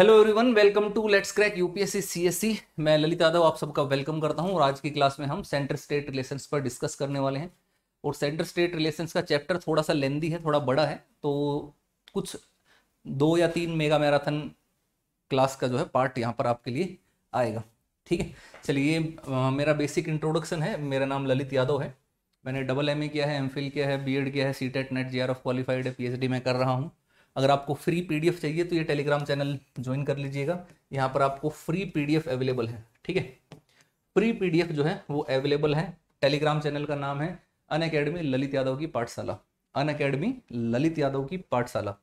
Hello everyone welcome to let's crack UPSC CSC मैं ललित यादव आप सबका वेलकम करता हूं और आज की क्लास में हम सेंटर स्टेट रिलेशंस पर डिस्कस करने वाले हैं और सेंटर स्टेट रिलेशंस का चैप्टर थोड़ा सा लेंदी है थोड़ा बड़ा है तो कुछ दो या तीन मेगा मैराथन क्लास का जो है पार्ट यहाँ पर आपके लिए आएगा ठीक है चलिए मेरा बेसिक इंट्रोडक्शन है मेरा नाम ललित यादव है मैंने डबल एम किया है एम किया है बी किया है सी टेट नेट जी क्वालिफाइड है पी में कर रहा हूँ अगर आपको फ्री पीडीएफ चाहिए तो ये टेलीग्राम चैनल ज्वाइन कर लीजिएगा यहाँ पर आपको फ्री पीडीएफ अवेलेबल है ठीक है फ्री पीडीएफ जो है वो अवेलेबल है टेलीग्राम चैनल का नाम है अन अकेडमी ललित यादव की पाठशाला अन अकेडमी ललित यादव की पाठशाला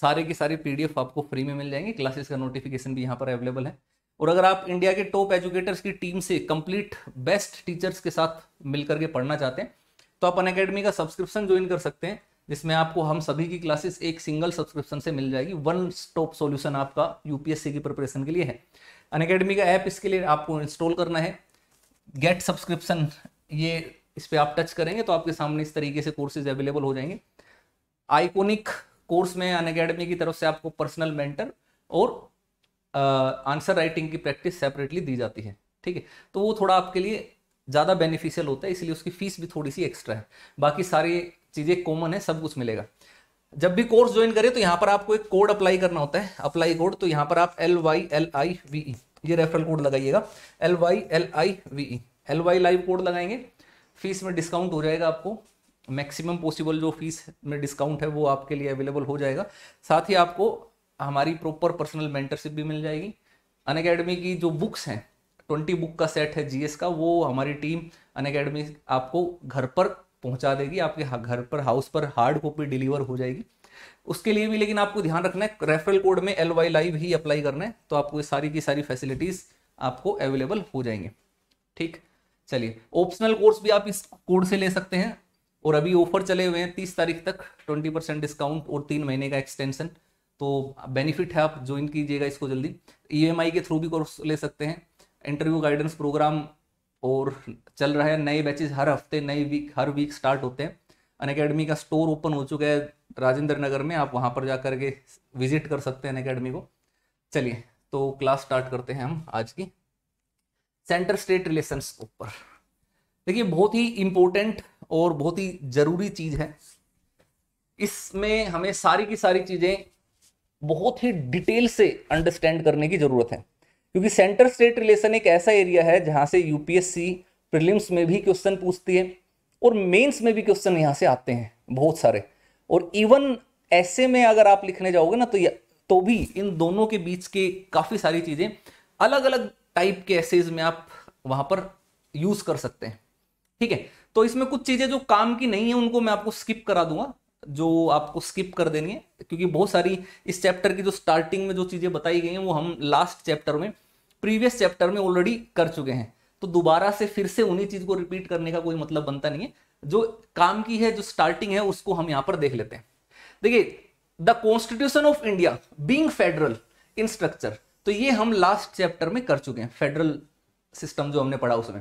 सारे के सारे पीडीएफ आपको फ्री में मिल जाएंगे क्लासेस का नोटिफिकेशन भी यहाँ पर अवेलेबल है और अगर आप इंडिया के टॉप एजुकेटर्स की टीम से कंप्लीट बेस्ट टीचर्स के साथ मिलकर के पढ़ना चाहते हैं तो आप अन अकेडमी का सब्सक्रिप्शन ज्वाइन कर सकते हैं जिसमें आपको हम सभी की क्लासेस एक सिंगल सब्सक्रिप्शन से मिल जाएगी वन स्टॉप सॉल्यूशन आपका यूपीएससी की प्रिपरेशन के लिए है अन का ऐप इसके लिए आपको इंस्टॉल करना है गेट सब्सक्रिप्शन ये इस पर आप टच करेंगे तो आपके सामने इस तरीके से कोर्सेज अवेलेबल हो जाएंगे आइकोनिक कोर्स में अन की तरफ से आपको पर्सनल मेंटर और आंसर राइटिंग की प्रैक्टिस सेपरेटली दी जाती है ठीक है तो वो थोड़ा आपके लिए ज़्यादा बेनिफिशियल होता है इसलिए उसकी फीस भी थोड़ी सी एक्स्ट्रा है बाकी सारी चीज़ें कॉमन है सब कुछ मिलेगा जब भी कोर्स ज्वाइन करें तो यहाँ पर आपको एक कोड अप्लाई करना होता है अप्लाई कोड तो यहाँ पर आप L Y L I V E ये रेफरल कोड लगाइएगा L Y L I V E L Y live code लगाएंगे फीस में डिस्काउंट हो जाएगा आपको मैक्सिमम पॉसिबल जो फीस में डिस्काउंट है वो आपके लिए अवेलेबल हो जाएगा साथ ही आपको हमारी प्रॉपर पर्सनल मेंटरशिप भी मिल जाएगी अन अकेडमी की जो बुक्स हैं ट्वेंटी बुक का सेट है जीएस का वो हमारी टीम अन अकेडमी आपको घर पर पहुंचा देगी आपके घर पर हाउस पर हार्ड कॉपी डिलीवर हो जाएगी उसके लिए भी लेकिन आपको ध्यान रखना है रेफरल कोड में एल वाई लाइव ही अप्लाई करना है तो आपको ये सारी की सारी फैसिलिटीज आपको अवेलेबल हो जाएंगे ठीक चलिए ऑप्शनल कोर्स भी आप इस कोड से ले सकते हैं और अभी ऑफर चले हुए हैं तीस तारीख तक ट्वेंटी परसेंट डिस्काउंट और तीन महीने का एक्सटेंशन तो बेनिफिट है आप ज्वाइन कीजिएगा इसको जल्दी ई e के थ्रू भी कोर्स ले सकते हैं इंटरव्यू गाइडेंस प्रोग्राम और चल रहा है नए बैचेज हर हफ्ते नए वीक हर वीक स्टार्ट होते हैं अन अकेडमी का स्टोर ओपन हो चुका है राजेंद्र नगर में आप वहाँ पर जा कर के विजिट कर सकते हैं अन अकेडमी को चलिए तो क्लास स्टार्ट करते हैं हम आज की सेंटर स्टेट रिलेशंस ऊपर देखिए बहुत ही इम्पोर्टेंट और बहुत ही ज़रूरी चीज़ है इसमें हमें सारी की सारी चीज़ें बहुत ही डिटेल से अंडरस्टैंड करने की ज़रूरत है क्योंकि सेंटर स्टेट रिलेशन एक ऐसा एरिया है जहाँ से यूपीएससी प्रिलिम्स में भी क्वेश्चन पूछती है और मेंस में भी क्वेश्चन यहाँ से आते हैं बहुत सारे और इवन ऐसे में अगर आप लिखने जाओगे ना तो तो भी इन दोनों के बीच के काफ़ी सारी चीज़ें अलग अलग टाइप के एसेज में आप वहाँ पर यूज़ कर सकते हैं ठीक है तो इसमें कुछ चीज़ें जो काम की नहीं है उनको मैं आपको स्किप करा दूंगा जो आपको स्किप कर देनी है क्योंकि बहुत सारी इस चैप्टर की जो स्टार्टिंग में जो चीज़ें बताई गई हैं वो हम लास्ट चैप्टर में प्रीवियस चैप्टर में ऑलरेडी कर चुके हैं तो दोबारा से फिर से उन्हीं चीज को रिपीट करने का कोई मतलब बनता नहीं है जो काम की है जो स्टार्टिंग है उसको हम यहां पर देख लेते हैं देखिए the constitution of India being federal in structure तो ये हम लास्ट चैप्टर में कर चुके हैं फेडरल सिस्टम जो हमने पढ़ा उसमें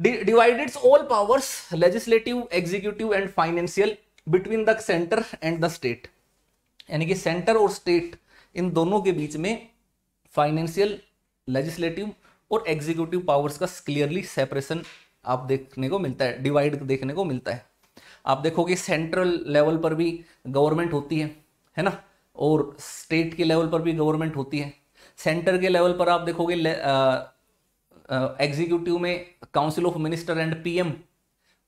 divided all powers legislative executive and financial between the centre and the state यानी कि सेंटर और स्टेट इन दोनों के बीच में फाइनेंशियल लेजिस्लेटिव और एग्जीक्यूटिव पावर्स का क्लियरली सेपरेशन आप देखने को मिलता है डिवाइड देखने को मिलता है आप देखोगे सेंट्रल लेवल पर भी गवर्नमेंट होती है है ना और स्टेट के लेवल पर भी गवर्नमेंट होती है सेंटर के लेवल पर आप देखोगे एग्जीक्यूटिव में council of minister and PM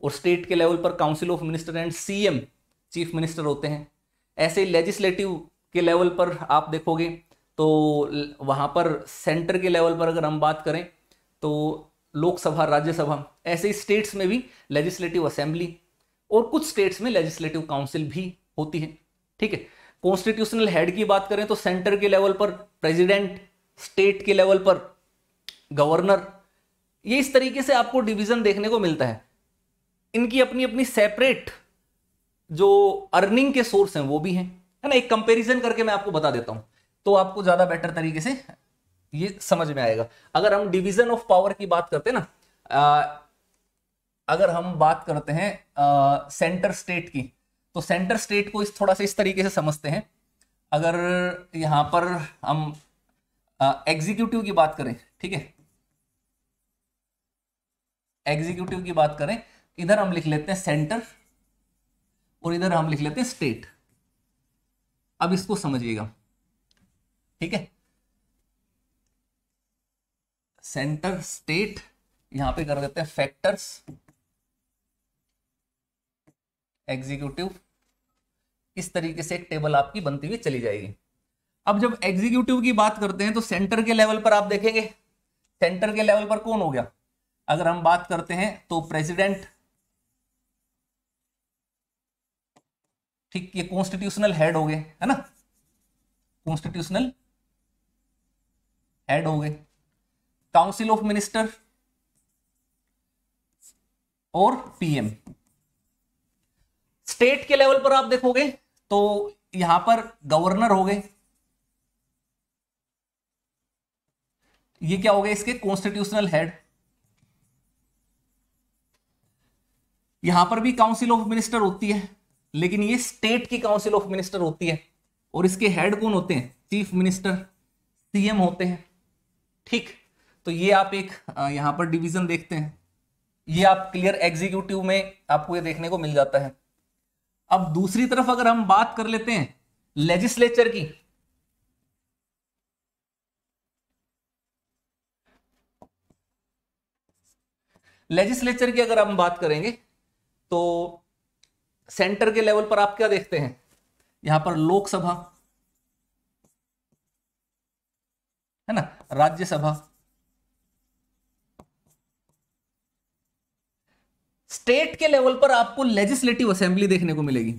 और स्टेट के लेवल पर council of minister and CM chief minister होते हैं ऐसे लेजिस्लेटिव के लेवल पर आप देखोगे तो वहाँ पर सेंटर के लेवल पर अगर हम बात करें तो लोकसभा राज्यसभा ऐसे ही स्टेट्स में भी लेजिस्लेटिव असेंबली और कुछ स्टेट्स में लेजिस्लेटिव काउंसिल भी होती है ठीक है कॉन्स्टिट्यूशनल हेड की बात करें तो सेंटर के लेवल पर प्रेसिडेंट स्टेट के लेवल पर गवर्नर ये इस तरीके से आपको डिवीजन देखने को मिलता है इनकी अपनी अपनी सेपरेट जो अर्निंग के सोर्स हैं वो भी हैं है ना एक कंपैरिजन करके मैं आपको बता देता हूं तो आपको ज्यादा बेटर तरीके से ये समझ में आएगा अगर हम डिवीजन ऑफ पावर की बात करते हैं ना आ, अगर हम बात करते हैं आ, सेंटर स्टेट की तो सेंटर स्टेट को इस थोड़ा सा इस तरीके से समझते हैं अगर यहां पर हम एग्जीक्यूटिव की बात करें ठीक है एग्जीक्यूटिव की बात करें इधर हम लिख लेते हैं सेंटर और इधर हम लिख लेते हैं स्टेट अब इसको समझिएगा ठीक है सेंटर स्टेट यहां पे कर देते हैं फैक्टर्स एग्जीक्यूटिव इस तरीके से एक टेबल आपकी बनती हुई चली जाएगी अब जब एग्जीक्यूटिव की बात करते हैं तो सेंटर के लेवल पर आप देखेंगे सेंटर के लेवल पर कौन हो गया अगर हम बात करते हैं तो प्रेसिडेंट ठीक ये कॉन्स्टिट्यूशनल हेड हो गए है ना कॉन्स्टिट्यूशनल ऐड हो गए काउंसिल ऑफ मिनिस्टर और पीएम स्टेट के लेवल पर आप देखोगे तो यहां पर गवर्नर हो गए ये क्या हो गए इसके कॉन्स्टिट्यूशनल हेड यहां पर भी काउंसिल ऑफ मिनिस्टर होती है लेकिन ये स्टेट की काउंसिल ऑफ मिनिस्टर होती है और इसके हेड कौन होते हैं चीफ मिनिस्टर सीएम होते हैं ठीक तो ये आप एक यहां पर डिवीजन देखते हैं ये आप क्लियर एग्जीक्यूटिव में आपको ये देखने को मिल जाता है अब दूसरी तरफ अगर हम बात कर लेते हैं लेजिस्लेचर की लेजिस्लेचर की अगर हम बात करेंगे तो सेंटर के लेवल पर आप क्या देखते हैं यहां पर लोकसभा है ना राज्यसभा स्टेट के लेवल पर आपको लेजिस्लेटिव असेंबली देखने को मिलेगी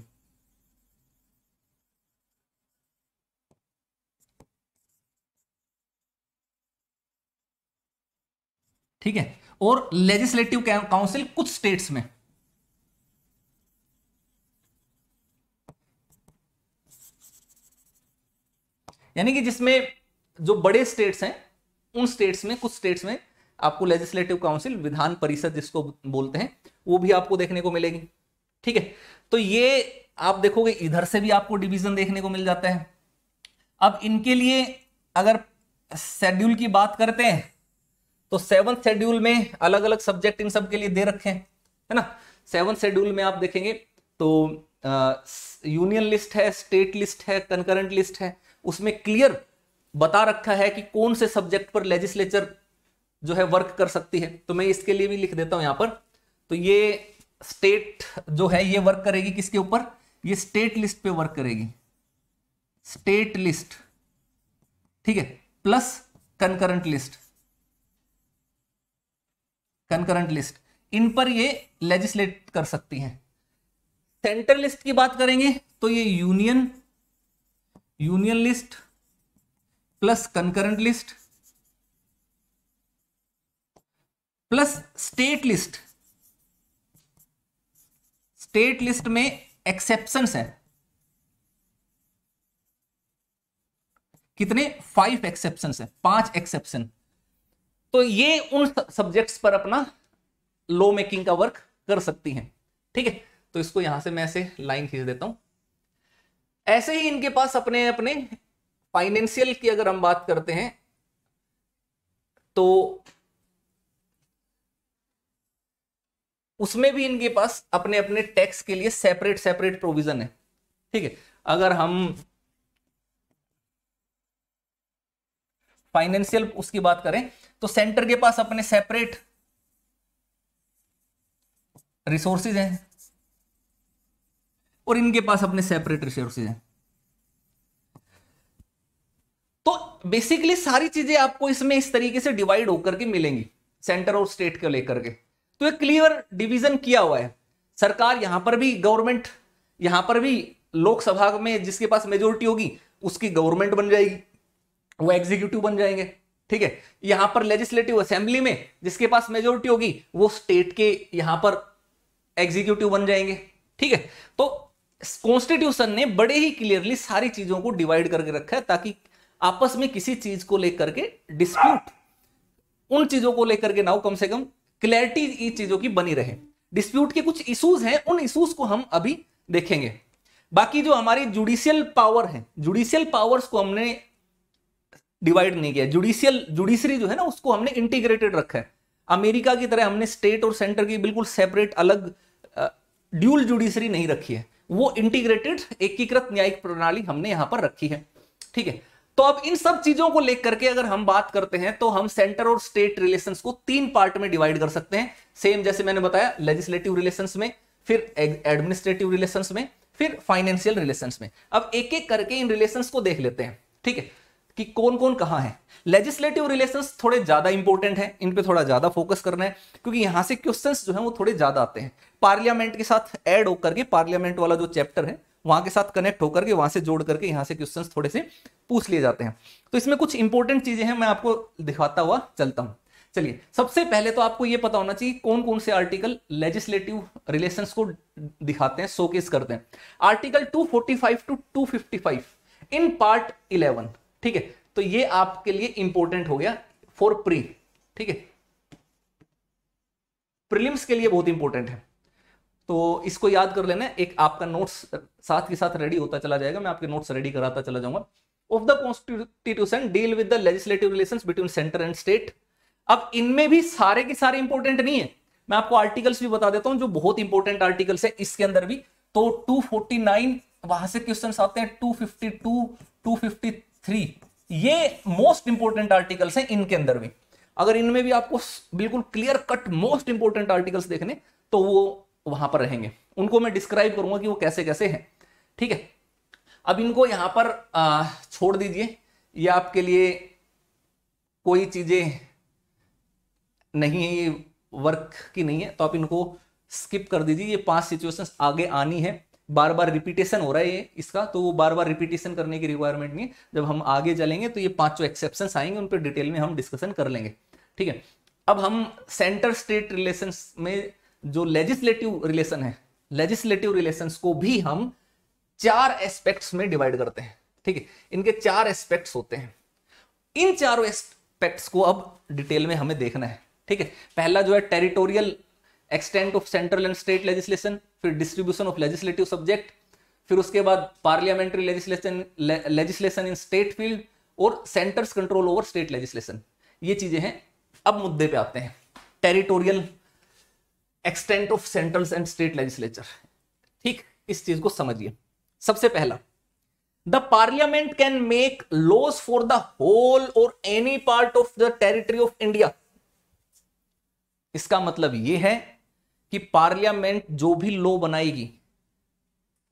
ठीक है और लेजिस्लेटिव काउंसिल कुछ स्टेट्स में यानी कि जिसमें जो बड़े स्टेट्स हैं उन स्टेट्स में कुछ स्टेट्स में आपको लेजिस्लेटिव काउंसिल विधान परिषद जिसको बोलते हैं वो भी आपको देखने को मिलेगी ठीक है तो ये आप देखोगे इधर से भी आपको डिवीजन देखने को मिल जाता है अब इनके लिए अगर शेड्यूल की बात करते हैं तो सेवन्थ शेड्यूल में अलग अलग सब्जेक्ट इन सब के लिए दे रखे हैं है ना सेवन्थ शेड्यूल में आप देखेंगे तो यूनियन लिस्ट है स्टेट लिस्ट है कंकरेंट लिस्ट है उसमें क्लियर बता रखा है कि कौन से सब्जेक्ट पर लेजिस्लेचर जो है वर्क कर सकती है तो मैं इसके लिए भी लिख देता हूं यहां पर तो ये स्टेट जो है ये वर्क करेगी किसके ऊपर ये स्टेट लिस्ट पे वर्क करेगी स्टेट लिस्ट ठीक है plus concurrent list concurrent list इन पर ये लेजिस्लेट कर सकती हैं सेंटर लिस्ट की बात करेंगे तो ये union union list plus concurrent list plus state list state list में एक्सेप्शन है कितने फाइव एक्सेप्शन है पांच एक्सेप्शन तो ये उन सब्जेक्ट्स पर अपना लॉ मेकिंग का वर्क कर सकती हैं ठीक है तो इसको यहां से मैं ऐसे लाइन खींच देता हूं ऐसे ही इनके पास अपने अपने फाइनेंशियल की अगर हम बात करते हैं तो उसमें भी इनके पास अपने अपने टैक्स के लिए सेपरेट सेपरेट प्रोविजन है ठीक है अगर हम फाइनेंशियल उसकी बात करें तो सेंटर के पास अपने सेपरेट रिसोर्सेज हैं और इनके पास अपने सेपरेट रिसोर्सेज हैं बेसिकली सारी चीजें आपको इसमें इस तरीके से डिवाइड होकर के मिलेंगी सेंटर और स्टेट को लेकर के तो एक क्लियर डिवीजन किया हुआ है सरकार यहां पर भी गवर्नमेंट यहां पर भी लोकसभा में जिसके पास मेजोरिटी होगी उसकी गवर्नमेंट बन जाएगी वो एग्जीक्यूटिव बन जाएंगे ठीक है यहां पर लेजिस्लेटिव असेंबली में जिसके पास मेजोरिटी होगी वो स्टेट के यहां पर एग्जीक्यूटिव बन जाएंगे ठीक है तो कॉन्स्टिट्यूशन ने बड़े ही क्लियरली सारी चीजों को डिवाइड करके रखा है ताकि आपस में किसी चीज को लेकर के डिस्प्यूट उन चीजों को लेकर के नाउ कम से कम क्लैरिटी इन चीजों की बनी रहे डिस्प्यूट के कुछ इश्यूज हैं उन इश्यूज को हम अभी देखेंगे बाकी जो हमारी जुडिशियल पावर है जुडिशियल पावर्स को हमने डिवाइड नहीं किया जुडिशियल जुडिशरी जो है ना उसको हमने इंटीग्रेटेड रखा है अमेरिका की तरह हमने स्टेट और सेंटर की बिल्कुल सेपरेट अलग ड्यूल जुडिशरी नहीं रखी है वो इंटीग्रेटेड एकीकृत न्यायिक प्रणाली हमने यहां पर रखी है ठीक है तो अब इन सब चीजों को लेकर के अगर हम बात करते हैं तो हम सेंटर और स्टेट रिलेशन को तीन पार्ट में डिवाइड कर सकते हैं सेम जैसे मैंने बताया लेजिस्लेटिव रिलेशन में फिर एडमिनिस्ट्रेटिव रिलेशन में फिर फाइनेंशियल रिलेशन में अब एक एक करके इन रिलेशन को देख लेते हैं ठीक है कि कौन कौन कहा है लेजिस्लेटिव रिलेशन थोड़े ज्यादा इंपॉर्टेंट है इन पे थोड़ा ज्यादा फोकस करना है क्योंकि यहां से क्वेश्चन जो है वो थोड़े ज्यादा आते हैं पार्लियामेंट के साथ एड होकर के पार्लियामेंट वाला जो चैप्टर है वहां के साथ कनेक्ट होकर के वहां से जोड़ करके यहाँ से क्वेश्चन थोड़े से पूछ लिए जाते हैं तो इसमें कुछ इंपॉर्टेंट चीजें हैं मैं आपको दिखाता हुआ चलता हूँ चलिए सबसे पहले तो आपको यह पता होना चाहिए कौन कौन से आर्टिकल लेजिस्लेटिव रिलेशंस को दिखाते हैं शोकेस करते हैं आर्टिकल 245 टू 255 इन पार्ट 11 ठीक है तो ये आपके लिए इंपॉर्टेंट हो गया फॉर प्री ठीक है प्रीलिम्स के लिए बहुत इंपॉर्टेंट है तो इसको याद कर लेना एक आपका नोट्स साथ के साथ रेडी होता चला जाएगा मैं आपके नोट्स रेडी कराता चला जाऊंगा of the constitution deal with the legislative relation between centre and state अब इनमें भी सारे के सारे इंपोर्टेंट नहीं है मैं आपको आर्टिकल्स भी बता देता हूं जो बहुत इंपॉर्टेंट आर्टिकल्स है इसके अंदर भी तो 249 वहां से क्वेश्चन आते हैं 252 253 ये मोस्ट इंपोर्टेंट आर्टिकल्स हैं इनके अंदर भी अगर इनमें भी आपको बिल्कुल clear cut most important articles देखने तो वो वहां पर रहेंगे उनको मैं डिस्क्राइब करूंगा कि वो कैसे कैसे हैं ठीक है अब इनको यहां पर आ, छोड़ दीजिए ये आपके लिए कोई चीज़ें नहीं है ये वर्क की नहीं है तो आप इनको स्किप कर दीजिए ये पांच सिचुएशंस आगे आनी है बार बार रिपीटेशन हो रहा है ये इसका तो वो बार बार रिपीटेशन करने की रिक्वायरमेंट नहीं है जब हम आगे चलेंगे तो ये जो एक्सेप्शन आएंगे उन पर डिटेल में हम डिस्कशन कर लेंगे ठीक है अब हम सेंटर स्टेट रिलेशन में जो लेजिस्लेटिव रिलेशन है लेजिस्लेटिव रिलेशन को भी हम चार एस्पेक्ट्स में डिवाइड करते हैं ठीक है इनके चार एस्पेक्ट्स होते हैं इन चारों एस्पेक्ट्स को अब डिटेल में हमें देखना है ठीक है पहला जो है territorial extent of central and state legislation फिर डिस्ट्रीब्यूशन ऑफ लेजिस्लेटिव सब्जेक्ट फिर उसके बाद parliamentary legislation legislation in state field और centre's control over state legislation ये चीजें हैं अब मुद्दे पे आते हैं territorial extent of centrals and state legislature ठीक इस चीज को समझिए सबसे पहला the parliament can make laws for the whole और any part of the territory of India इसका मतलब यह है कि पार्लियामेंट जो भी लॉ बनाएगी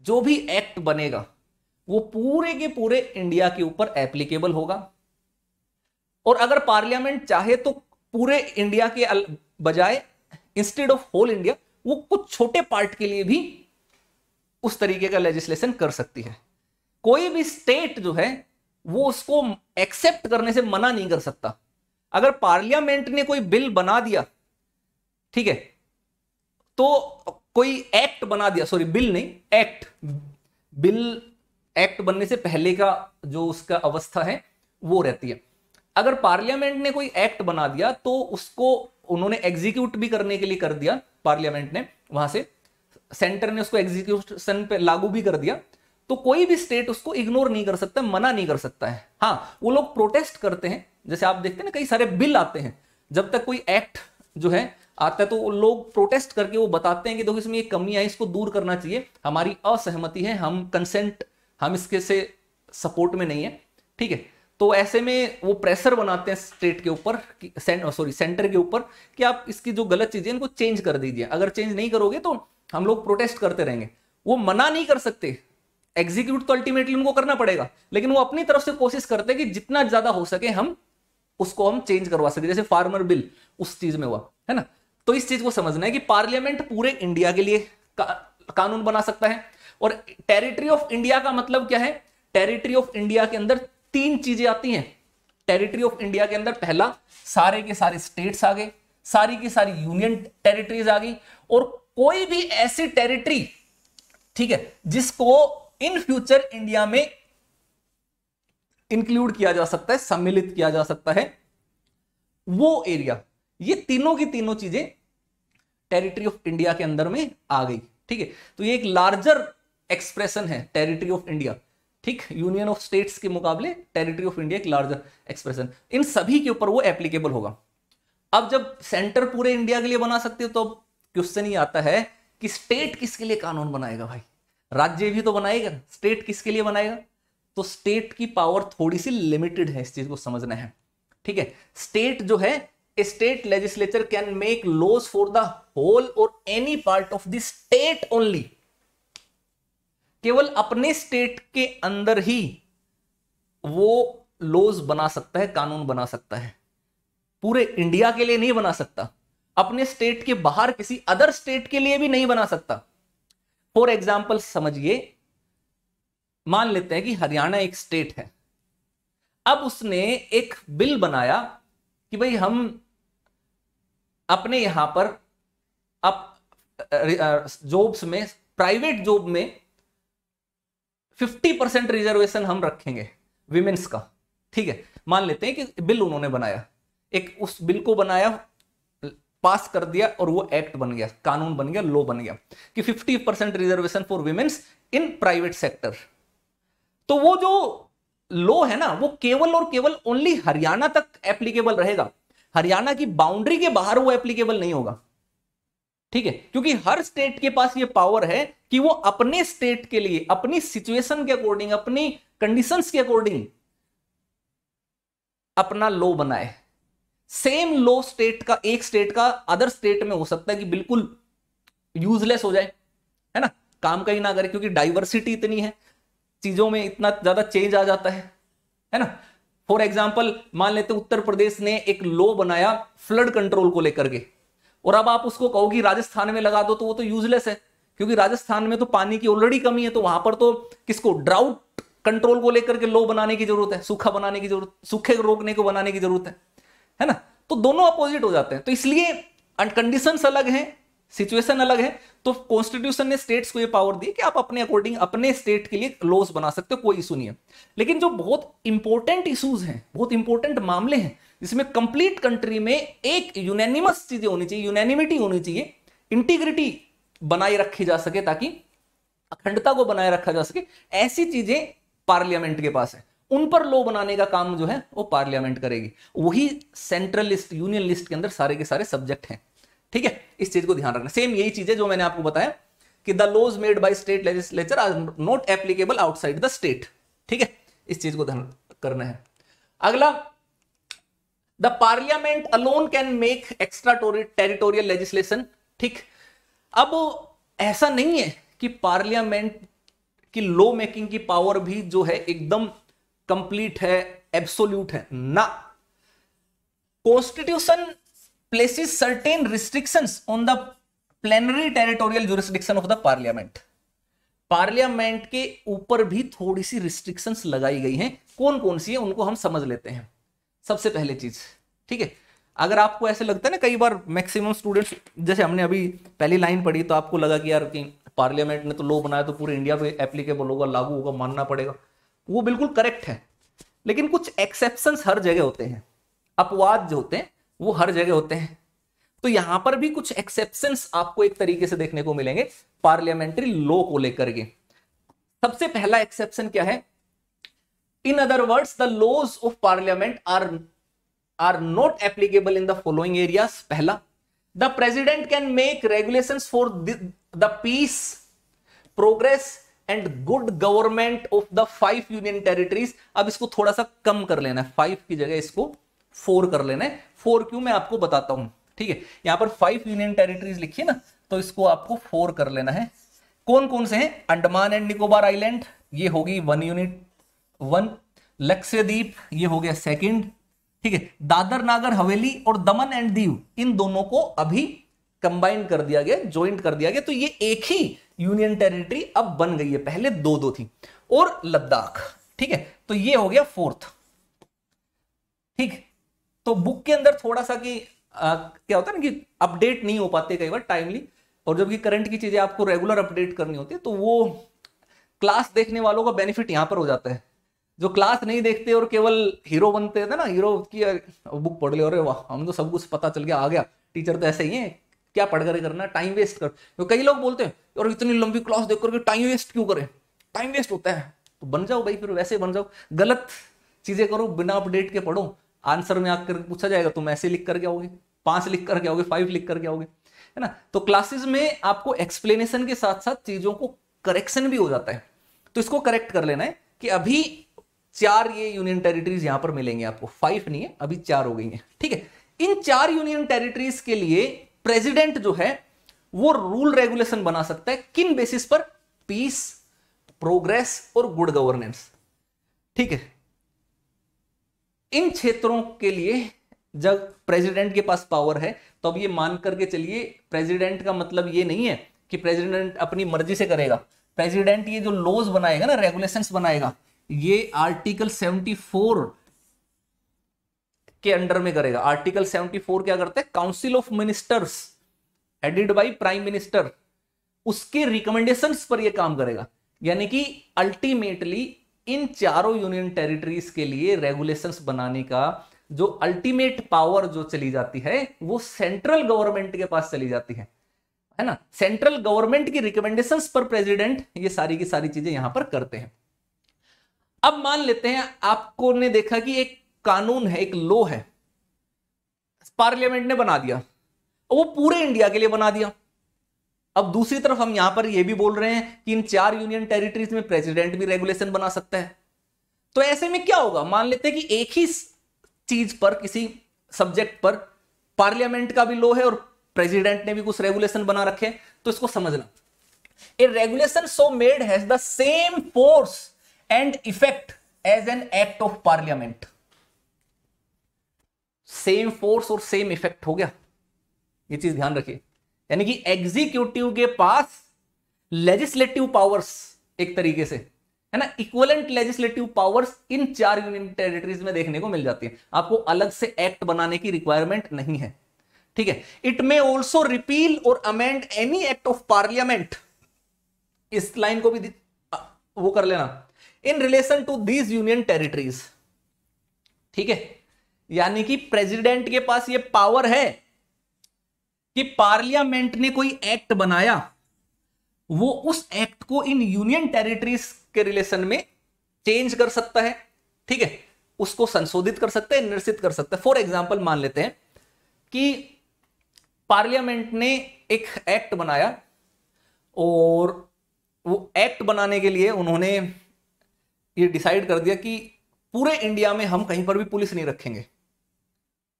जो भी एक्ट बनेगा वो पूरे के पूरे इंडिया के ऊपर एप्लीकेबल होगा और अगर पार्लियामेंट चाहे तो पूरे इंडिया के बजाय इंस्टेड ऑफ होल इंडिया वो कुछ छोटे पार्ट के लिए भी उस तरीके का लेजिस्लेशन कर सकती है कोई भी स्टेट जो है वो उसको एक्सेप्ट करने से मना नहीं कर सकता अगर पार्लियामेंट ने कोई बिल बना दिया ठीक है तो कोई एक्ट बना दिया सॉरी बिल नहीं एक्ट बिल एक्ट बनने से पहले का जो उसका अवस्था है वो रहती है अगर पार्लियामेंट ने कोई एक्ट बना दिया तो उसको उन्होंने एग्जीक्यूट भी करने के लिए कर दिया पार्लियामेंट ने वहां से सेंटर ने उसको एग्जीक्यूशन पे लागू भी कर दिया तो कोई भी स्टेट उसको इग्नोर नहीं कर सकता मना नहीं कर सकता है हाँ वो लोग प्रोटेस्ट करते हैं जैसे आप देखते हैं ना कई सारे बिल आते हैं जब तक कोई एक्ट जो है आता है तो लोग प्रोटेस्ट करके वो बताते हैं कि देखो इसमें ये कमी आई इसको दूर करना चाहिए हमारी असहमति है हम कंसेंट हम इसके से सपोर्ट में नहीं है ठीक है तो ऐसे में वो प्रेशर बनाते हैं स्टेट के ऊपर सॉरी सेंटर के ऊपर कि आप इसकी जो गलत चीजें इनको चेंज कर दीजिए अगर चेंज नहीं करोगे तो हम लोग प्रोटेस्ट करते रहेंगे वो मना नहीं कर सकते एग्जीक्यूट तो अल्टीमेटली उनको करना पड़ेगा लेकिन वो अपनी तरफ से कोशिश करते हैं कि जितना ज्यादा हो सके हम उसको हम चेंज करवा सके जैसे फार्मर बिल उस चीज में हुआ है ना तो इस चीज को समझना है कि पार्लियामेंट पूरे इंडिया के लिए का, कानून बना सकता है और टेरिटरी ऑफ इंडिया का मतलब क्या है टेरिटरी ऑफ इंडिया के अंदर तीन चीजें आती हैं टेरिटरी ऑफ इंडिया के अंदर पहला सारे के सारे स्टेट्स आ गए सारी की सारी यूनियन टेरिटरीज आ गई और कोई भी ऐसी टेरिटरी ठीक है जिसको इन फ्यूचर इंडिया में इंक्लूड किया जा सकता है सम्मिलित किया जा सकता है वो एरिया ये तीनों की तीनों चीजें टेरिटरी ऑफ इंडिया के अंदर में आ गई ठीक है तो ये एक लार्जर एक्सप्रेशन है टेरिटरी ऑफ इंडिया ठीक यूनियन ऑफ स्टेट्स के मुकाबले टेरिटरी ऑफ इंडिया एक लार्जर एक्सप्रेशन इन सभी के ऊपर वो एप्लीकेबल होगा अब जब सेंटर पूरे इंडिया के लिए बना सकते हो तो क्वेश्चन ही आता है कि स्टेट किसके लिए कानून बनाएगा भाई राज्य भी तो बनाएगा स्टेट किसके लिए बनाएगा तो स्टेट की पावर थोड़ी सी लिमिटेड है इस चीज को समझना है ठीक है स्टेट जो है state legislature can make laws for the whole और any part of the state only केवल अपने स्टेट के अंदर ही वो लॉज बना सकता है कानून बना सकता है पूरे इंडिया के लिए नहीं बना सकता अपने स्टेट के बाहर किसी अदर स्टेट के लिए भी नहीं बना सकता फॉर एग्जाम्पल समझिए मान लेते हैं कि हरियाणा एक स्टेट है अब उसने एक बिल बनाया कि भाई हम अपने यहां पर अब जॉब्स में प्राइवेट जॉब में फिफ्टी परसेंट रिजर्वेशन हम रखेंगे विमेन्स का ठीक है मान लेते हैं कि बिल उन्होंने बनाया एक उस बिल को बनाया पास कर दिया और वो एक्ट बन गया कानून बन गया लॉ बन गया कि 50 percent reservation for women's in private sector तो वो जो लॉ है ना वो केवल और केवल ओनली हरियाणा तक एप्लीकेबल रहेगा हरियाणा की बाउंड्री के बाहर वो एप्लीकेबल नहीं होगा ठीक है क्योंकि हर स्टेट के पास ये पावर है कि वो अपने स्टेट के लिए अपनी सिचुएशन के अकॉर्डिंग अपनी कंडीशन के अकॉर्डिंग अपना लो बनाए सेम लो स्टेट का एक स्टेट का अदर स्टेट में हो सकता है कि बिल्कुल यूजलेस हो जाए है ना काम कहीं ना करे क्योंकि डाइवर्सिटी इतनी है चीजों में इतना ज्यादा चेंज आ जाता है है ना फॉर एग्जाम्पल मान लेते उत्तर प्रदेश ने एक लॉ बनाया फ्लड कंट्रोल को लेकर के और अब आप उसको कहो कि राजस्थान में लगा दो तो वो तो यूजलेस है क्योंकि राजस्थान में तो पानी की ऑलरेडी कमी है तो वहां पर तो किसको ड्राउट कंट्रोल को लेकर के लो बनाने की जरूरत है सूखा बनाने की जरूरत सूखे रोकने को बनाने की जरूरत है है ना तो दोनों अपोजिट हो जाते हैं तो इसलिए कंडीशन अलग है सिचुएशन अलग है तो कॉन्स्टिट्यूशन ने स्टेट्स को ये पावर दी कि आप अपने अकॉर्डिंग अपने स्टेट के लिए लॉस बना सकते हो कोई इशू नहीं है लेकिन जो बहुत इंपॉर्टेंट इशूज हैं बहुत इंपॉर्टेंट मामले हैं जिसमें कंप्लीट कंट्री में एक यूनैनिमस चीजें होनी चाहिए यूनैनिमिटी होनी चाहिए इंटीग्रिटी बनाए रखी जा सके ताकि अखंडता को बनाए रखा जा सके ऐसी चीजें पार्लियामेंट के पास है उन पर लो बनाने का काम जो है वो पार्लियामेंट करेगी वही सेंट्रल लिस्ट यूनियन लिस्ट के अंदर सारे के सारे सब्जेक्ट हैं ठीक है इस चीज को ध्यान रखना सेम यही चीज है जो मैंने आपको बताया कि the laws made by state legislature are not applicable outside the state ठीक है इस चीज को ध्यान करना है अगला the parliament alone can make extra territorial legislation ठीक अब ऐसा नहीं है कि पार्लियामेंट की लॉ मेकिंग की पावर भी जो है एकदम कंप्लीट है एब्सोल्यूट है ना constitution places certain restrictions on the plenary territorial jurisdiction of the parliament parliament के ऊपर भी थोड़ी सी रिस्ट्रिक्शंस लगाई गई हैं कौन कौन सी है उनको हम समझ लेते हैं सबसे पहले चीज ठीक है अगर आपको ऐसे लगता है ना कई बार मैक्सिमम स्टूडेंट्स जैसे हमने अभी पहली लाइन पढ़ी तो आपको लगा कि यार कि पार्लियामेंट ने तो लॉ बनाया तो पूरे इंडिया पे एप्लीकेबल होगा लागू होगा मानना पड़ेगा वो बिल्कुल करेक्ट है लेकिन कुछ एक्सेप्शन हर जगह होते हैं अपवाद जो होते हैं वो हर जगह होते हैं तो यहां पर भी कुछ एक्सेप्शन आपको एक तरीके से देखने को मिलेंगे पार्लियामेंट्री लॉ को लेकर के सबसे पहला एक्सेप्शन क्या है in other words the laws of parliament are are not applicable in the following areas pehla the president can make regulations for the, the peace progress and good government of the five union territories अब इसको थोड़ा सा कम कर लेना है five की जगह इसको फोर कर लेना है फोर क्यों मैं आपको बताता हूं ठीक है यहां पर फाइव यूनियन टेरिटरीज लिखी ना तो इसको आपको फोर कर लेना है कौन कौन से हैं अंडमान एंड निकोबार आइलैंड ये होगी वन यूनिट वन लक्षद्वीप ये हो गया सेकंड ठीक है दादर नागर हवेली और दमन एंड दीव इन दोनों को अभी कंबाइन कर दिया गया ज्वाइंट कर दिया गया तो ये एक ही यूनियन टेरिटरी अब बन गई है पहले दो दो थी और लद्दाख ठीक है तो ये हो गया फोर्थ ठीक तो बुक के अंदर थोड़ा सा कि क्या होता है ना कि अपडेट नहीं हो पाते कई बार टाइमली और जबकि करंट की चीजें आपको रेगुलर अपडेट करनी होती है तो वो क्लास देखने वालों का बेनिफिट यहां पर हो जाता है जो क्लास नहीं देखते और केवल हीरो बनते थे ना हीरो की बुक पढ़ ले अरे वाह हम तो सब कुछ पता चल गया आ गया टीचर तो ऐसे ही है क्या पढ़ कर करना टाइम वेस्ट कर तो कई लोग बोलते हैं और इतनी लंबी क्लास देख करके टाइम वेस्ट क्यों करें टाइम वेस्ट होता है तो बन जाओ भाई फिर वैसे बन जाओ गलत चीजें करो बिना अपडेट के पढ़ो आंसर में आकर पूछा जाएगा तुम ऐसे लिख कर क्या पांच लिख कर क्या फाइव लिख कर क्या है ना तो क्लासेस में आपको एक्सप्लेनेशन के साथ साथ चीजों को करेक्शन भी हो जाता है तो इसको करेक्ट कर लेना है कि अभी चार ये यूनियन टेरिटरीज यहां पर मिलेंगे आपको फाइव नहीं है अभी चार हो गई है ठीक है इन चार यूनियन टेरिटरीज के लिए प्रेसिडेंट जो है वो रूल रेगुलेशन बना सकता है किन बेसिस पर पीस प्रोग्रेस और गुड गवर्नेंस ठीक है इन क्षेत्रों के लिए जब प्रेसिडेंट के पास पावर है तो अब ये मान करके चलिए प्रेसिडेंट का मतलब ये नहीं है कि प्रेसिडेंट अपनी मर्जी से करेगा प्रेसिडेंट ये जो लॉज बनाएगा ना रेगुलेशंस बनाएगा ये आर्टिकल 74 के अंडर में करेगा आर्टिकल 74 क्या करता है council of ministers aided by prime minister उसके रिकमेंडेशन पर यह काम करेगा यानी कि अल्टीमेटली इन चारों यूनियन टेरिटरीज के लिए रेगुलेशंस बनाने का जो अल्टीमेट पावर जो चली जाती है वो सेंट्रल गवर्नमेंट के पास चली जाती है है ना सेंट्रल गवर्नमेंट की रिकमेंडेशंस पर प्रेसिडेंट ये सारी की सारी चीजें यहां पर करते हैं अब मान लेते हैं आपको ने देखा कि एक कानून है एक लॉ है पार्लियामेंट ने बना दिया वो पूरे इंडिया के लिए बना दिया अब दूसरी तरफ हम यहां पर यह भी बोल रहे हैं कि इन चार यूनियन टेरिटरीज में प्रेसिडेंट भी रेगुलेशन बना सकता है तो ऐसे में क्या होगा मान लेते हैं कि एक ही चीज पर किसी सब्जेक्ट पर पार्लियामेंट का भी लॉ है और प्रेसिडेंट ने भी कुछ रेगुलेशन बना रखे तो इसको समझना a regulation so made has the same force and effect as an act of parliament same force और सेम इफेक्ट हो गया ये चीज ध्यान रखिए यानी कि एग्जीक्यूटिव के पास लेजिस्लेटिव पावर्स एक तरीके से है ना इक्वलेंट लेजिस्लेटिव पावर्स इन चार यूनियन टेरिटरीज में देखने को मिल जाती है आपको अलग से एक्ट बनाने की रिक्वायरमेंट नहीं है ठीक है इट मे ऑल्सो रिपील और amend any act of parliament इस लाइन को भी वो कर लेना in relation to these union territories ठीक है यानी कि प्रेसिडेंट के पास ये पावर है कि पार्लियामेंट ने कोई एक्ट बनाया वो उस एक्ट को इन यूनियन टेरिटरीज के रिलेशन में चेंज कर सकता है ठीक है उसको संशोधित कर सकता है निरसित कर सकते है फॉर एग्जाम्पल मान लेते हैं कि पार्लियामेंट ने एक एक्ट बनाया और वो एक्ट बनाने के लिए उन्होंने ये डिसाइड कर दिया कि पूरे इंडिया में हम कहीं पर भी पुलिस नहीं रखेंगे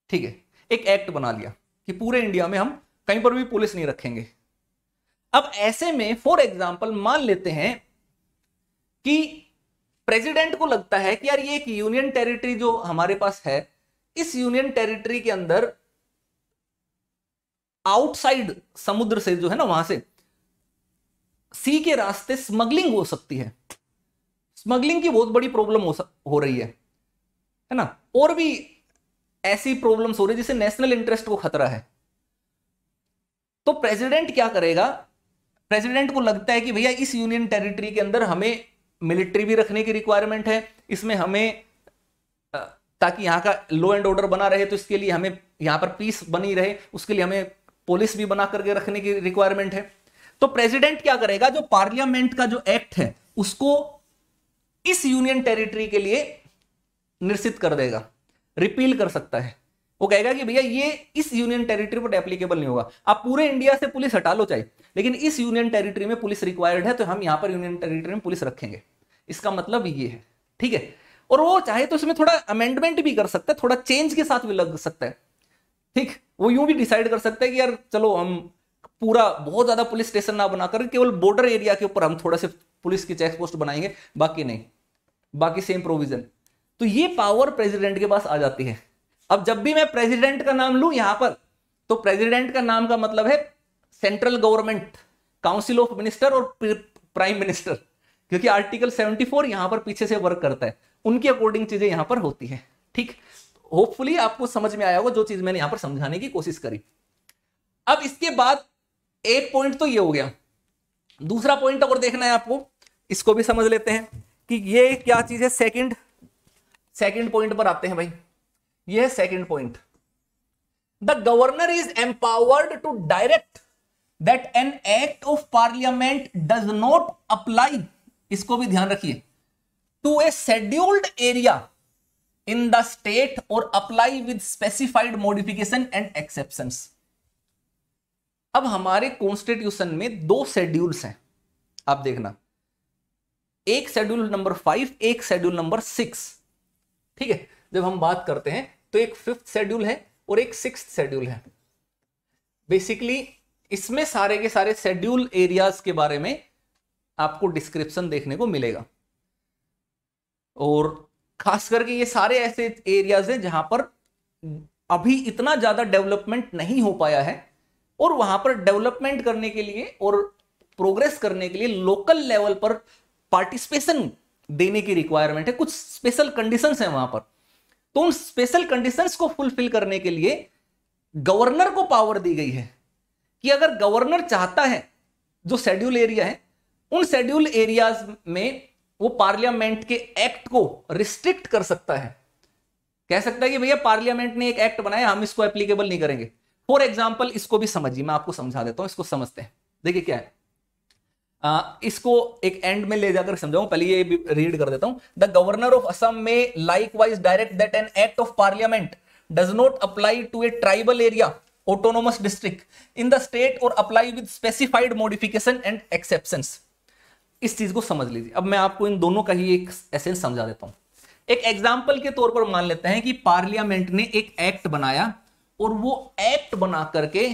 ठीक है एक एक्ट बना लिया कि पूरे इंडिया में हम कहीं पर भी पुलिस नहीं रखेंगे अब ऐसे में फॉर एग्जाम्पल मान लेते हैं कि प्रेसिडेंट को लगता है कि यार ये एक यूनियन टेरिटरी जो हमारे पास है इस यूनियन टेरिटरी के अंदर आउटसाइड समुद्र से जो है ना वहां से सी के रास्ते स्मगलिंग हो सकती है स्मगलिंग की बहुत बड़ी प्रॉब्लम हो, हो रही है है ना और भी ऐसी प्रॉब्लम्स हो रही है जिससे नेशनल इंटरेस्ट को खतरा है तो प्रेसिडेंट क्या करेगा प्रेसिडेंट को लगता है कि भैया इस यूनियन टेरिटरी के अंदर हमें मिलिट्री भी रखने की रिक्वायरमेंट है इसमें हमें ताकि यहां का लॉ एंड ऑर्डर बना रहे तो इसके लिए हमें यहां पर पीस बनी रहे उसके लिए हमें पुलिस भी बना करके रखने की रिक्वायरमेंट है तो प्रेसिडेंट क्या करेगा जो पार्लियामेंट का जो एक्ट है उसको इस यूनियन टेरिटरी के लिए निश्चित कर देगा रिपील कर सकता है वो कहेगा कि भैया ये इस यूनियन टेरिटरी पर एप्लीकेबल नहीं होगा आप पूरे इंडिया से पुलिस हटा लो चाहे लेकिन इस यूनियन टेरिटरी में पुलिस रिक्वायर्ड है तो हम यहां पर यूनियन टेरिटरी में पुलिस रखेंगे इसका मतलब ये है ठीक है और वो चाहे तो इसमें थोड़ा अमेंडमेंट भी कर सकता है थोड़ा चेंज के साथ भी लग सकता है ठीक वो यूं भी डिसाइड कर सकते हैं कि यार चलो हम पूरा बहुत ज्यादा पुलिस स्टेशन ना बनाकर केवल बॉर्डर एरिया के ऊपर हम थोड़ा से पुलिस की चेक पोस्ट बनाएंगे बाकी नहीं बाकी सेम प्रोविजन तो ये पावर प्रेसिडेंट के पास आ जाती है अब जब भी मैं प्रेसिडेंट का नाम लू यहां पर तो प्रेसिडेंट का नाम का मतलब है central government council of minister और प्राइम मिनिस्टर क्योंकि आर्टिकल 74 यहां पर पीछे से वर्क करता है उनके अकॉर्डिंग चीजें यहां पर होती है ठीक होपफुली आपको समझ में आया होगा जो चीज मैंने यहां पर समझाने की कोशिश करी अब इसके बाद एक पॉइंट तो ये हो गया दूसरा पॉइंट अगर देखना है आपको इसको भी समझ लेते हैं कि ये क्या चीज है सेकंड सेकंड पॉइंट पर आते हैं भाई ये है second point the governor is empowered to direct that an act of parliament does not apply इसको भी ध्यान रखिए to a scheduled area in the state और apply with specified modification and exception अब हमारे कॉन्स्टिट्यूशन में दो शेड्यूल्स हैं आप देखना एक शेड्यूल नंबर फाइव एक शेड्यूल नंबर सिक्स ठीक है जब हम बात करते हैं तो एक फिफ्थ शेड्यूल है और एक सिक्स शेड्यूल है बेसिकली इसमें सारे के सारे शेड्यूल एरियाज के बारे में आपको डिस्क्रिप्शन देखने को मिलेगा और खास करके ये सारे ऐसे एरियाज हैं जहां पर अभी इतना ज्यादा डेवलपमेंट नहीं हो पाया है और वहां पर डेवलपमेंट करने के लिए और प्रोग्रेस करने के लिए लोकल लेवल पर पार्टिसिपेशन देने की रिक्वायरमेंट है कुछ स्पेशल कंडीशन है वहां पर तो उन स्पेशल कंडीशन को फुलफिल करने के लिए गवर्नर को पावर दी गई है कि अगर गवर्नर चाहता है जो शेड्यूल एरिया है उन शेड्यूल एरियाज में वो पार्लियामेंट के एक्ट को रिस्ट्रिक्ट कर सकता है कह सकता है कि भैया पार्लियामेंट ने एक एक्ट बनाया हम इसको एप्लीकेबल नहीं करेंगे फॉर एग्जाम्पल इसको भी समझिए मैं आपको समझा देता हूं इसको समझते हैं देखिए क्या है आ, इसको एक एंड में ले जाकर समझाऊं पहले ये रीड कर देता हूं द गवर्नर ऑफ असम में likewise direct that an act of parliament does not apply to a tribal area autonomous district in the state और apply with specified modification and exception इस चीज को समझ लीजिए अब मैं आपको इन दोनों का ही एक एसेंस समझा देता हूं एक एग्जाम्पल के तौर पर मान लेते हैं कि पार्लियामेंट ने एक एक्ट बनाया और वो एक्ट बना करके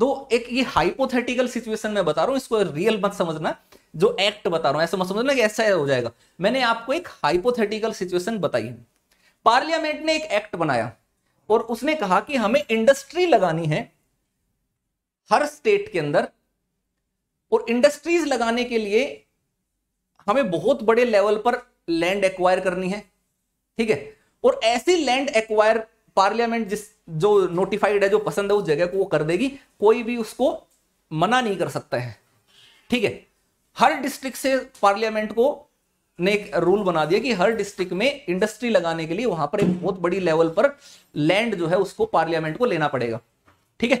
दो तो एक ये हाइपोथेटिकल सिचुएशन में बता रहा हूँ इसको रियल मत समझना जो एक्ट बता रहा हूँ ऐसा मत समझना कि ऐसा हो जाएगा मैंने आपको एक हाइपोथेटिकल सिचुएशन बताई है पार्लियामेंट ने एक एक्ट बनाया और उसने कहा कि हमें इंडस्ट्री लगानी है हर स्टेट के अंदर और इंडस्ट्रीज लगाने के लिए हमें बहुत बड़े लेवल पर लैंड एक्वायर करनी है ठीक है और ऐसी लैंड एक्वायर पार्लियामेंट जिस जो नोटिफाइड है जो पसंद है उस जगह को वो कर देगी कोई भी उसको मना नहीं कर सकता है ठीक है हर डिस्ट्रिक्ट से पार्लियामेंट को ने एक रूल बना दिया कि हर डिस्ट्रिक्ट में इंडस्ट्री लगाने के लिए वहां पर एक बहुत बड़ी लेवल पर लैंड जो है उसको पार्लियामेंट को लेना पड़ेगा ठीक है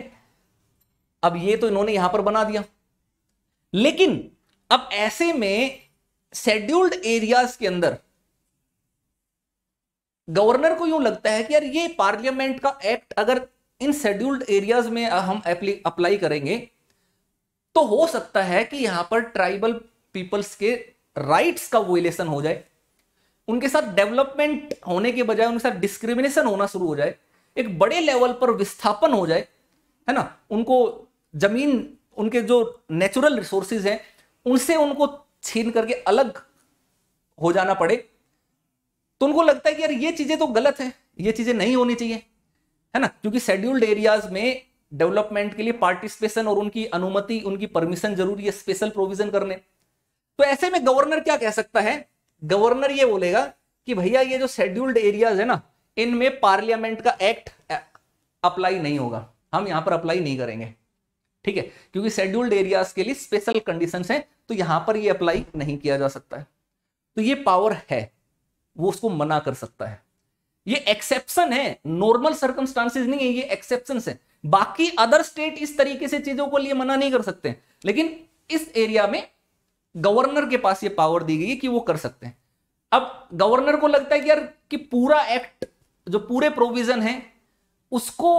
अब ये तो इन्होंने यहां पर बना दिया लेकिन अब ऐसे में शेड्यूल्ड एरियाज के अंदर गवर्नर को यूं लगता है कि यार ये पार्लियामेंट का एक्ट अगर इन शेड्यूल्ड एरियाज में हम अप्लाई करेंगे तो हो सकता है कि यहां पर ट्राइबल पीपल्स के राइट्स का वोलेशन हो जाए उनके साथ डेवलपमेंट होने के बजाय उनके साथ डिस्क्रिमिनेशन होना शुरू हो जाए एक बड़े लेवल पर विस्थापन हो जाए है ना उनको जमीन उनके जो नेचुरल रिसोर्सेज हैं उनसे उनको छीन करके अलग हो जाना पड़े तो उनको लगता है कि यार ये चीजें तो गलत है ये चीजें नहीं होनी चाहिए है ना क्योंकि शेड्यूल्ड एरियाज में डेवलपमेंट के लिए पार्टिसिपेशन और उनकी अनुमति उनकी परमिशन जरूरी है स्पेशल प्रोविजन करने तो ऐसे में गवर्नर क्या कह सकता है गवर्नर ये बोलेगा कि भैया ये जो शेड्यूल्ड एरियाज है ना इनमें पार्लियामेंट का एक्ट अप्लाई नहीं होगा हम यहां पर अप्लाई नहीं करेंगे ठीक है क्योंकि शेड्यूल्ड एरियाज के लिए स्पेशल कंडीशन है तो यहां पर ये अप्लाई नहीं किया जा सकता है तो ये पावर है वो उसको मना कर सकता है ये एक्सेप्शन है नॉर्मल सर्कमस्टांसिस नहीं है ये एक्सेप्शन है बाकी अदर स्टेट इस तरीके से चीजों को लिए मना नहीं कर सकते लेकिन इस एरिया में गवर्नर के पास ये पावर दी गई है कि वो कर सकते हैं अब गवर्नर को लगता है कि यार कि पूरा एक्ट जो पूरे प्रोविजन है उसको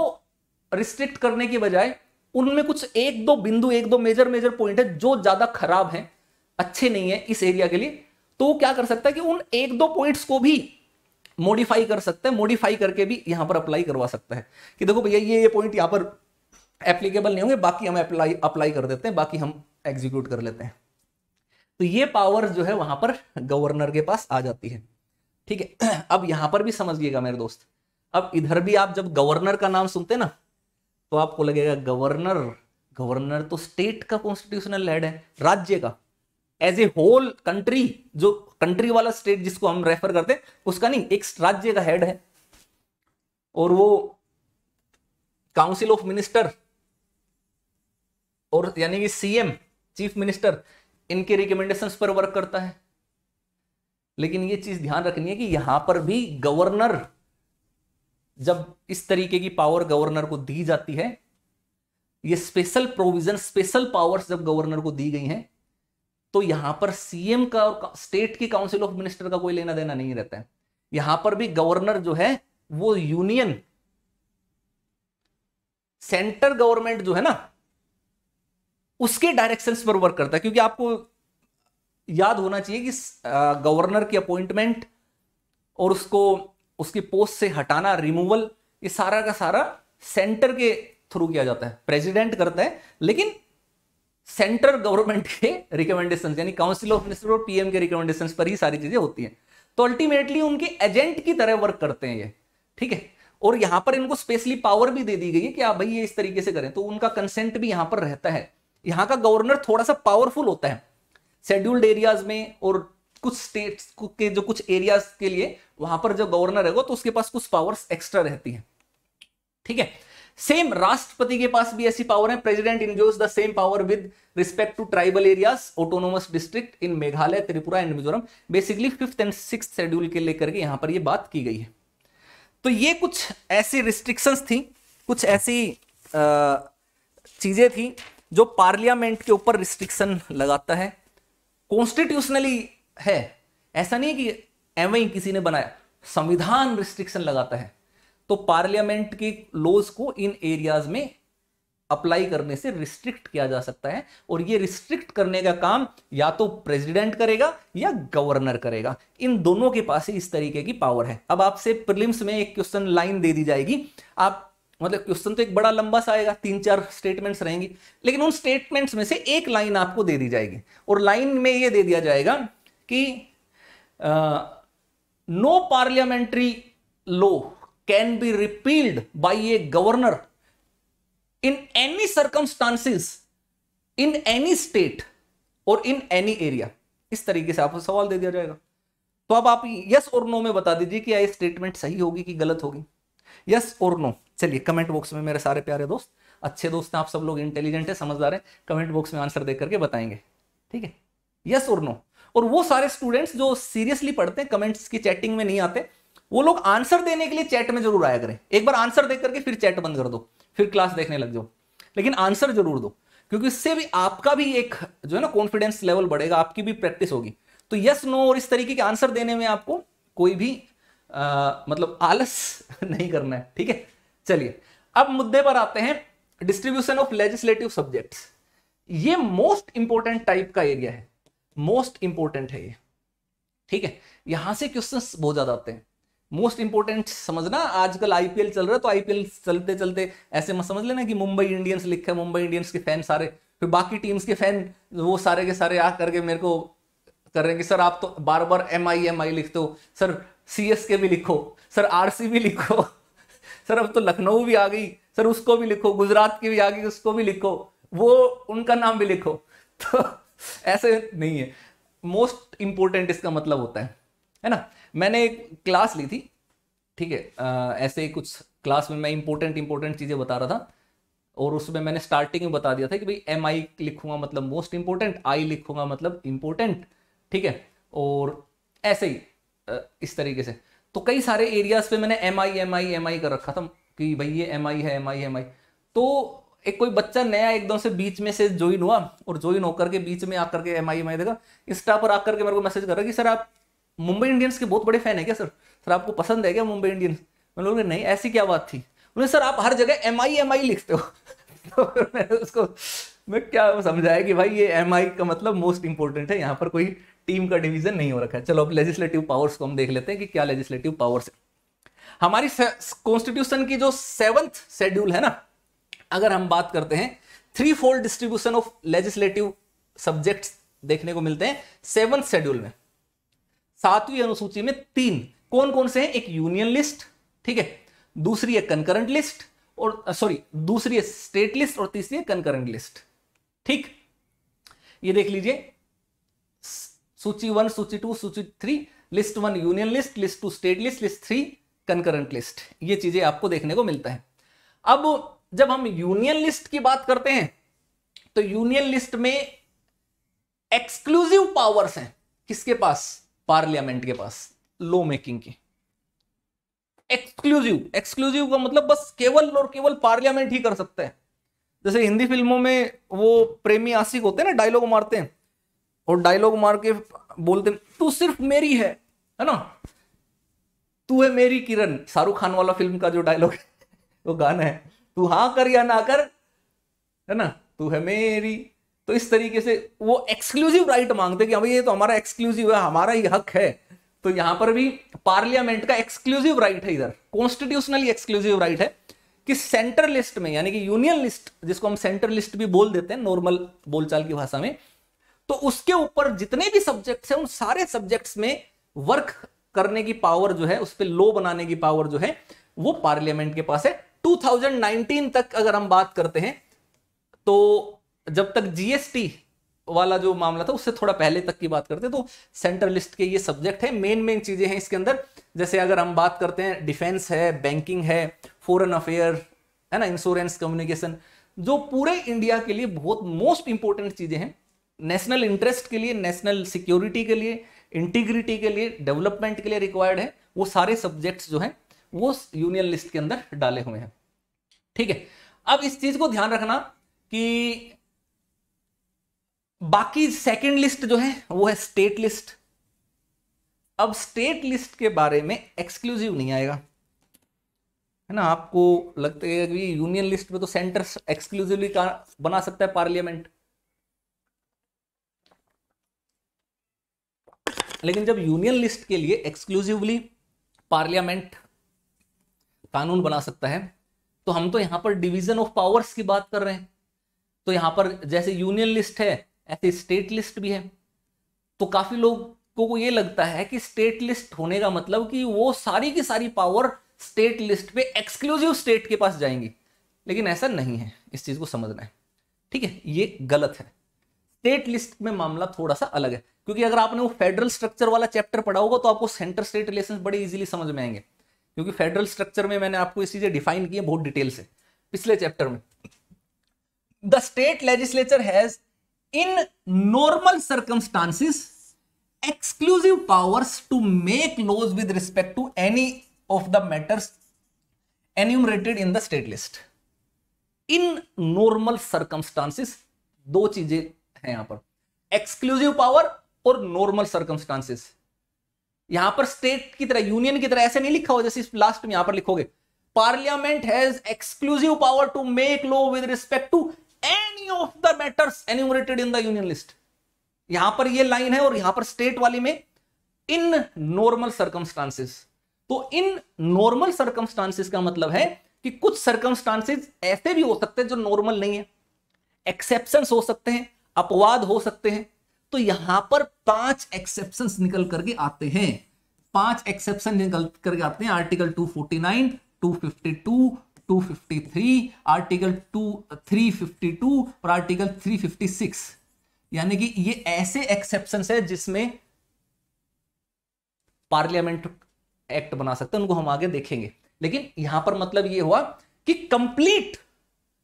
रिस्ट्रिक्ट करने की बजाय उनमें कुछ एक दो बिंदु एक दो मेजर मेजर पॉइंट है जो ज्यादा खराब है अच्छे नहीं है इस एरिया के लिए तो क्या कर सकता है कि उन एक दो पॉइंट्स को भी मॉडिफाई कर सकता है मॉडिफाई करके भी यहां पर अप्लाई करवा सकता है कि देखो भैया ये ये पॉइंट यहां पर एप्लीकेबल नहीं होंगे बाकी हम अप्लाई अप्लाई कर देते हैं बाकी हम एग्जीक्यूट कर लेते हैं तो ये पावर जो है वहां पर गवर्नर के पास आ जाती है ठीक है अब यहां पर भी समझिएगा मेरे दोस्त अब इधर भी आप जब गवर्नर का नाम सुनते ना तो आपको लगेगा गवर्नर गवर्नर तो स्टेट का कॉन्स्टिट्यूशनल हेड है राज्य का एज ए होल कंट्री जो कंट्री वाला स्टेट जिसको हम रेफर करते हैं उसका नहीं एक राज्य का हेड है और वो काउंसिल ऑफ मिनिस्टर और यानी कि सीएम चीफ मिनिस्टर इनके रिकमेंडेशंस पर वर्क करता है लेकिन ये चीज ध्यान रखनी है कि यहां पर भी गवर्नर जब इस तरीके की पावर गवर्नर को दी जाती है ये स्पेशल प्रोविजन स्पेशल पावर्स जब गवर्नर को दी गई हैं तो यहां पर सीएम का और स्टेट की काउंसिल ऑफ मिनिस्टर का कोई लेना देना नहीं रहता है यहां पर भी गवर्नर जो है वो यूनियन सेंटर गवर्नमेंट जो है ना उसके डायरेक्शन पर वर्क करता है क्योंकि आपको याद होना चाहिए कि गवर्नर की अपॉइंटमेंट और उसको उसकी पोस्ट से हटाना रिमूवल ये सारा का सारा सेंटर के थ्रू किया जाता है प्रेसिडेंट करता है लेकिन सेंट्रल गवर्नमेंट के रिकमेंडेशन यानी काउंसिल ऑफ मिनिस्टर और पीएम के रिकमेंडेशन पर ही सारी चीजें होती हैं तो अल्टीमेटली उनके एजेंट की तरह वर्क करते हैं ये ठीक है और यहां पर इनको स्पेशली पावर भी दे दी गई है कि आप भाई ये इस तरीके से करें तो उनका कंसेंट भी यहां पर रहता है यहां का गवर्नर थोड़ा सा पावरफुल होता है शेड्यूल्ड एरियाज में और कुछ स्टेट्स के जो कुछ एरियाज के लिए वहां पर जो गवर्नर है तो उसके पास कुछ पावर्स एक्स्ट्रा रहती है ठीक है सेम राष्ट्रपति के पास भी ऐसी पावर है president enjoys the same power with respect to tribal areas autonomous district in Meghalaya Tripura and Mizoram basically fifth and six schedule के लेकर के यहां पर ये बात की गई है तो ये कुछ ऐसी रिस्ट्रिक्शंस थी कुछ ऐसी चीजें थी जो पार्लियामेंट के ऊपर रिस्ट्रिक्शन लगाता है कॉन्स्टिट्यूशनली है ऐसा नहीं है कि एम किसी ने बनाया संविधान रिस्ट्रिक्शन लगाता है तो पार्लियामेंट के लॉज को इन एरियाज में अप्लाई करने से रिस्ट्रिक्ट किया जा सकता है और ये रिस्ट्रिक्ट करने का काम या तो प्रेसिडेंट करेगा या गवर्नर करेगा इन दोनों के पास ही इस तरीके की पावर है अब आपसे प्रिलिम्स में एक क्वेश्चन लाइन दे दी जाएगी आप मतलब क्वेश्चन तो एक बड़ा लंबा सा आएगा तीन चार स्टेटमेंट्स रहेंगी लेकिन उन स्टेटमेंट्स में से एक लाइन आपको दे दी जाएगी और लाइन में यह दे दिया जाएगा कि no parliamentary law can be repealed by a governor in any circumstances in any state और इन एनी एरिया इस तरीके से आपको सवाल दे दिया जाएगा तो अब आप यस और नो में बता दीजिए कि स्टेटमेंट सही होगी कि गलत होगी यस और नो चलिए कमेंट बॉक्स में मेरे सारे प्यारे दोस्त अच्छे दोस्त हैं आप सब लोग इंटेलिजेंट है समझदार हैं कमेंट बॉक्स में आंसर देकर करके बताएंगे ठीक है यस और नो और वो सारे स्टूडेंट्स जो सीरियसली पढ़ते हैं कमेंट्स की चैटिंग में नहीं आते वो लोग आंसर देने के लिए चैट में जरूर आया करें एक बार आंसर देख करके फिर चैट बंद कर दो फिर क्लास देखने लग जाओ लेकिन आंसर जरूर दो क्योंकि इससे भी आपका भी एक जो है ना कॉन्फिडेंस लेवल बढ़ेगा आपकी भी प्रैक्टिस होगी तो यस नो और इस तरीके के आंसर देने में आपको कोई भी आ, मतलब आलस नहीं करना है ठीक है चलिए अब मुद्दे पर आते हैं डिस्ट्रीब्यूशन ऑफ लेजिस्लेटिव सब्जेक्ट ये मोस्ट इंपॉर्टेंट टाइप का एरिया है मोस्ट इंपॉर्टेंट है ये ठीक है यहां से क्वेश्चन बहुत ज्यादा आते हैं मोस्ट इंपोर्टेंट समझना आजकल आईपीएल चल रहा है तो आईपीएल चलते चलते ऐसे मत समझ लेना कि मुंबई इंडियंस लिखा है मुंबई इंडियंस के फैन सारे फिर बाकी टीम्स के फैन वो सारे के सारे आ करके मेरे को करेंगे सर आप तो बार बार एम आई एम आई लिखते हो सर सी एस के भी लिखो सर आर सी भी लिखो सर अब तो लखनऊ भी आ गई सर उसको भी लिखो गुजरात की भी आ गई उसको भी लिखो वो उनका नाम भी लिखो तो ऐसे नहीं है मोस्ट इंपोर्टेंट इसका मतलब होता है है ना मैंने एक क्लास ली थी ठीक है ऐसे कुछ क्लास में मैं इंपॉर्टेंट इंपॉर्टेंट चीज़ें बता रहा था और उसमें मैंने स्टार्टिंग में बता दिया था कि भाई एम आई लिखूंगा मतलब मोस्ट इंपॉर्टेंट आई लिखूंगा मतलब इंपॉर्टेंट ठीक है और ऐसे ही इस तरीके से तो कई सारे एरियाज पे मैंने M I M I M I कर रखा था कि भाई ये एम आई है एम आई एम आई तो एक कोई बच्चा नया एकदम से बीच में से ज्वाइन हुआ और ज्वाइन होकर के बीच में आकर के एम आई एम आई देगा इंस्टा पर आकर के मेरे को मैसेज कर रहा है कि सर आप मुंबई इंडियंस के बहुत बड़े फैन है क्या सर सर आपको पसंद है क्या मुंबई इंडियंस मैंने बोला नहीं ऐसी क्या बात थी बोले सर आप हर जगह एम आई एम आई लिखते हो तो मैंने उसको मैं क्या समझाया कि भाई ये एम आई का मतलब मोस्ट इंपॉर्टेंट है यहाँ पर कोई टीम का डिवीजन नहीं हो रखा है चलो अब लेजिस्लेटिव पावर्स को हम देख लेते हैं कि क्या लेजिस्लेटिव पावर्स है हमारी कॉन्स्टिट्यूशन की जो सेवंथ शेड्यूल है ना अगर हम बात करते हैं three fold distribution of legislative subjects देखने को मिलते हैं सेवंथ शेड्यूल में सातवीं अनुसूची में तीन कौन कौन से हैं एक यूनियन लिस्ट ठीक है दूसरी है कंकरेंट लिस्ट और सॉरी दूसरी है स्टेट लिस्ट और तीसरी है कंकरेंट लिस्ट ठीक ये देख लीजिए सूची वन सूची टू सूची three list one union list list two state list list three concurrent list ये चीजें आपको देखने को मिलता है अब जब हम यूनियन लिस्ट की बात करते हैं तो यूनियन लिस्ट में एक्सक्लूसिव पावर्स हैं किसके पास पार्लियामेंट के पास लॉ मेकिंग की एक्सक्लूसिव एक्सक्लूसिव का मतलब बस केवल और केवल पार्लियामेंट ही कर सकते हैं जैसे हिंदी फिल्मों में वो प्रेमी आशिक होते हैं ना डायलॉग मारते हैं और डायलॉग मार के बोलते हैं तू सिर्फ मेरी है है ना तू है मेरी किरण शाहरुख खान वाला फिल्म का जो डायलॉग है वो गाना है तू हाँ कर या ना कर है ना तू है मेरी तो इस तरीके से वो एक्सक्लूसिव राइट मांगते कि हाँ ये तो हमारा एक्सक्लूसिव है हमारा ही हक है तो यहां पर भी पार्लियामेंट का एक्सक्लूसिव राइट है इधर कॉन्स्टिट्यूशनली एक्सक्लूसिव राइट है कि सेंटर लिस्ट में यानी कि यूनियन लिस्ट जिसको हम सेंटर लिस्ट भी बोल देते हैं नॉर्मल बोलचाल की भाषा में तो उसके ऊपर जितने भी सब्जेक्ट्स हैं उन सारे सब्जेक्ट्स में वर्क करने की पावर जो है उस पर लो बनाने की पावर जो है वो पार्लियामेंट के पास है 2019 तक अगर हम बात करते हैं तो जब तक जीएसटी वाला जो मामला था उससे थोड़ा पहले तक की बात करते हैं तो सेंट्रल लिस्ट के ये सब्जेक्ट है मेन मेन चीजें हैं इसके अंदर जैसे अगर हम बात करते हैं डिफेंस है बैंकिंग है फॉरेन अफेयर है ना इंश्योरेंस कम्युनिकेशन जो पूरे इंडिया के लिए बहुत मोस्ट इंपॉर्टेंट चीजें हैं नेशनल इंटरेस्ट के लिए नेशनल सिक्योरिटी के लिए इंटीग्रिटी के लिए डेवलपमेंट के लिए रिक्वायर्ड है वो सारे सब्जेक्ट्स जो हैं वो यूनियन लिस्ट के अंदर डाले हुए हैं ठीक है अब इस चीज को ध्यान रखना कि बाकी सेकेंड लिस्ट जो है वो है स्टेट लिस्ट अब स्टेट लिस्ट के बारे में एक्सक्लूसिव नहीं आएगा है ना आपको लगता है कि यूनियन लिस्ट में तो सेंटर एक्सक्लूसिवली बना सकता है पार्लियामेंट लेकिन जब यूनियन लिस्ट के लिए एक्सक्लूसिवली पार्लियामेंट कानून बना सकता है तो हम तो यहां पर डिवीजन ऑफ पावर्स की बात कर रहे हैं तो यहां पर जैसे यूनियन लिस्ट है ऐसे स्टेट लिस्ट भी है तो काफी लोग को ये लगता है कि स्टेट लिस्ट होने का मतलब कि वो सारी की सारी पावर स्टेट लिस्ट पे एक्सक्लूसिव स्टेट के पास जाएंगी लेकिन ऐसा नहीं है इस चीज को समझना है ठीक है ये गलत है स्टेट लिस्ट में मामला थोड़ा सा अलग है क्योंकि अगर आपने वो फेडरल स्ट्रक्चर वाला चैप्टर पढ़ा होगा तो आपको सेंटर स्टेट रिलेशन बड़े इजीली समझ में आएंगे क्योंकि फेडरल स्ट्रक्चर में मैंने आपको इस चीजें डिफाइन की है बहुत डिटेल से पिछले चैप्टर में the state legislature has in normal circumstances exclusive powers to make laws with respect to any of the matters enumerated in the state list in normal circumstances दो चीजें हैं यहां पर एक्सक्लूसिव पावर और normal circumstances यहां पर state की तरह यूनियन की तरह ऐसे नहीं लिखा हो जैसे लास्ट में यहां पर लिखोगे parliament has exclusive power to make law with respect to of the matters enumerated in the union list यहां पर ये लाइन है और यहां पर स्टेट वाली में इन नॉर्मल सर्कमस्टांसिस तो इन नॉर्मल सर्कमस्टांसिस का मतलब है कि कुछ सर्कमस्टांसिस ऐसे भी हो सकते हैं जो नॉर्मल नहीं है एक्सेप्शन हो सकते हैं अपवाद हो सकते हैं तो यहां पर पांच एक्सेप्शन निकल करके आते हैं पांच एक्सेप्शन निकल करके आते हैं आर्टिकल 249, 252, 253 आर्टिकल टू 352 और आर्टिकल 356 यानी कि ये ऐसे एक्सेप्शन है जिसमें पार्लियामेंट एक्ट बना सकते हैं उनको हम आगे देखेंगे लेकिन यहां पर मतलब ये हुआ कि कंप्लीट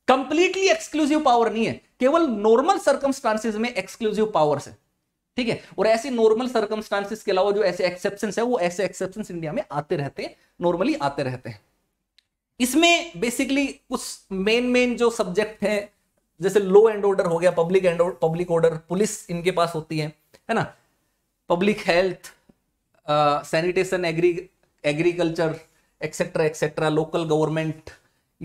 कंप्लीटली एक्सक्लूसिव पावर नहीं है केवल नॉर्मल सर्कमस्टांसिस में एक्सक्लूसिव पावर है ठीक है और ऐसे नॉर्मल सर्कमस्टांसिस के अलावा जो ऐसे एक्सेप्शन है वो ऐसे एक्सेप्शन इंडिया में आते रहते हैं नॉर्मली आते रहते हैं इसमें बेसिकली कुछ मेन मेन जो सब्जेक्ट है जैसे लो एंड ऑर्डर हो गया public and public order police इनके पास होती है है ना public health sanitation agri agriculture etcetera etcetera local government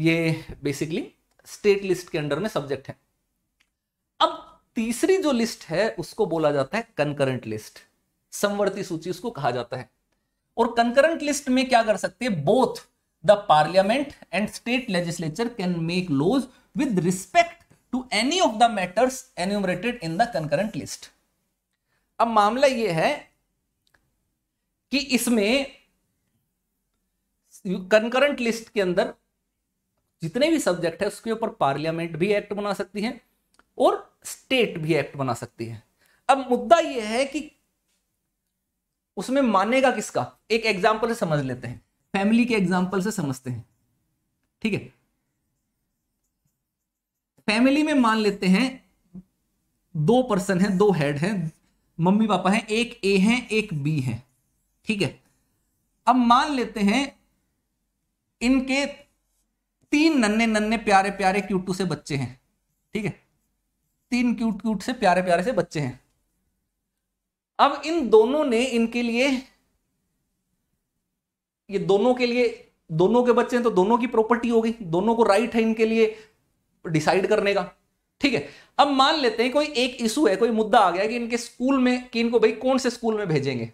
ये बेसिकली स्टेट लिस्ट के अंडर में सब्जेक्ट है अब तीसरी जो लिस्ट है उसको बोला जाता है कंकरेंट लिस्ट समवर्ती सूची उसको कहा जाता है और कंकरेंट लिस्ट में क्या कर सकते हैं both the parliament and state legislature can make laws with respect to any of the matters enumerated in the concurrent list अब मामला यह है कि इसमें कंकरेंट लिस्ट के अंदर जितने भी सब्जेक्ट है उसके ऊपर पार्लियामेंट भी एक्ट बना सकती है और स्टेट भी एक्ट बना सकती है अब मुद्दा यह है कि उसमें मानेगा किसका एक एग्जाम्पल से समझ लेते हैं फैमिली के एग्जाम्पल से समझते हैं ठीक है फैमिली में मान लेते हैं दो पर्सन है दो हेड है मम्मी पापा है एक ए है एक बी है ठीक है अब मान लेते हैं इनके तीन नन्ने नन्ने प्यारे प्यारे क्यूटू से बच्चे हैं ठीक है तीन क्यूट क्यूट से प्यारे प्यारे से बच्चे हैं अब इन दोनों ने इनके लिए ये दोनों के लिए दोनों के बच्चे हैं तो दोनों की प्रॉपर्टी होगी दोनों को राइट है इनके लिए डिसाइड करने का ठीक है अब मान लेते हैं कोई एक इशू है कोई मुद्दा आ गया कि इनके स्कूल में कि इनको भाई कौन से स्कूल में भेजेंगे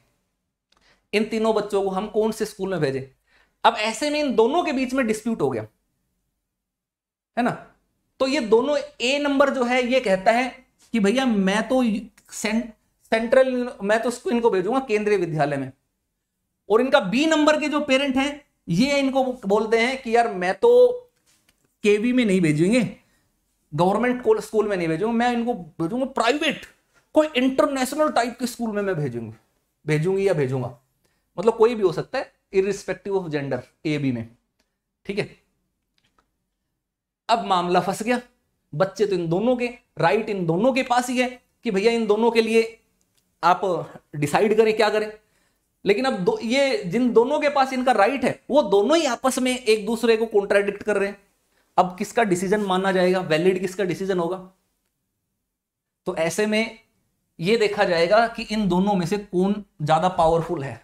इन तीनों बच्चों को हम कौन से स्कूल में भेजें अब ऐसे में इन दोनों के बीच में डिस्प्यूट हो गया है ना तो ये दोनों ए नंबर जो है ये कहता है कि भैया मैं तो सेंट्रल मैं तो इनको भेजूंगा केंद्रीय विद्यालय में और इनका बी नंबर के जो पेरेंट हैं ये इनको बोलते हैं कि यार मैं तो केवी में नहीं भेजेंगे गवर्नमेंट स्कूल में नहीं भेजूंगा मैं इनको भेजूंगा प्राइवेट कोई इंटरनेशनल टाइप के स्कूल में मैं भेजूंगी भेजूंगी या भेजूंगा मतलब कोई भी हो सकता है irrespective of gender A B में ठीक है अब मामला फंस गया बच्चे तो इन दोनों के राइट इन दोनों के पास ही है कि भैया इन दोनों के लिए आप डिसाइड करें क्या करें लेकिन अब दो ये जिन दोनों के पास इनका राइट है वो दोनों ही आपस में एक दूसरे को कॉन्ट्राडिक्ट कर रहे हैं अब किसका डिसीजन माना जाएगा वैलिड किसका डिसीजन होगा तो ऐसे में ये देखा जाएगा कि इन दोनों में से कौन ज्यादा पावरफुल है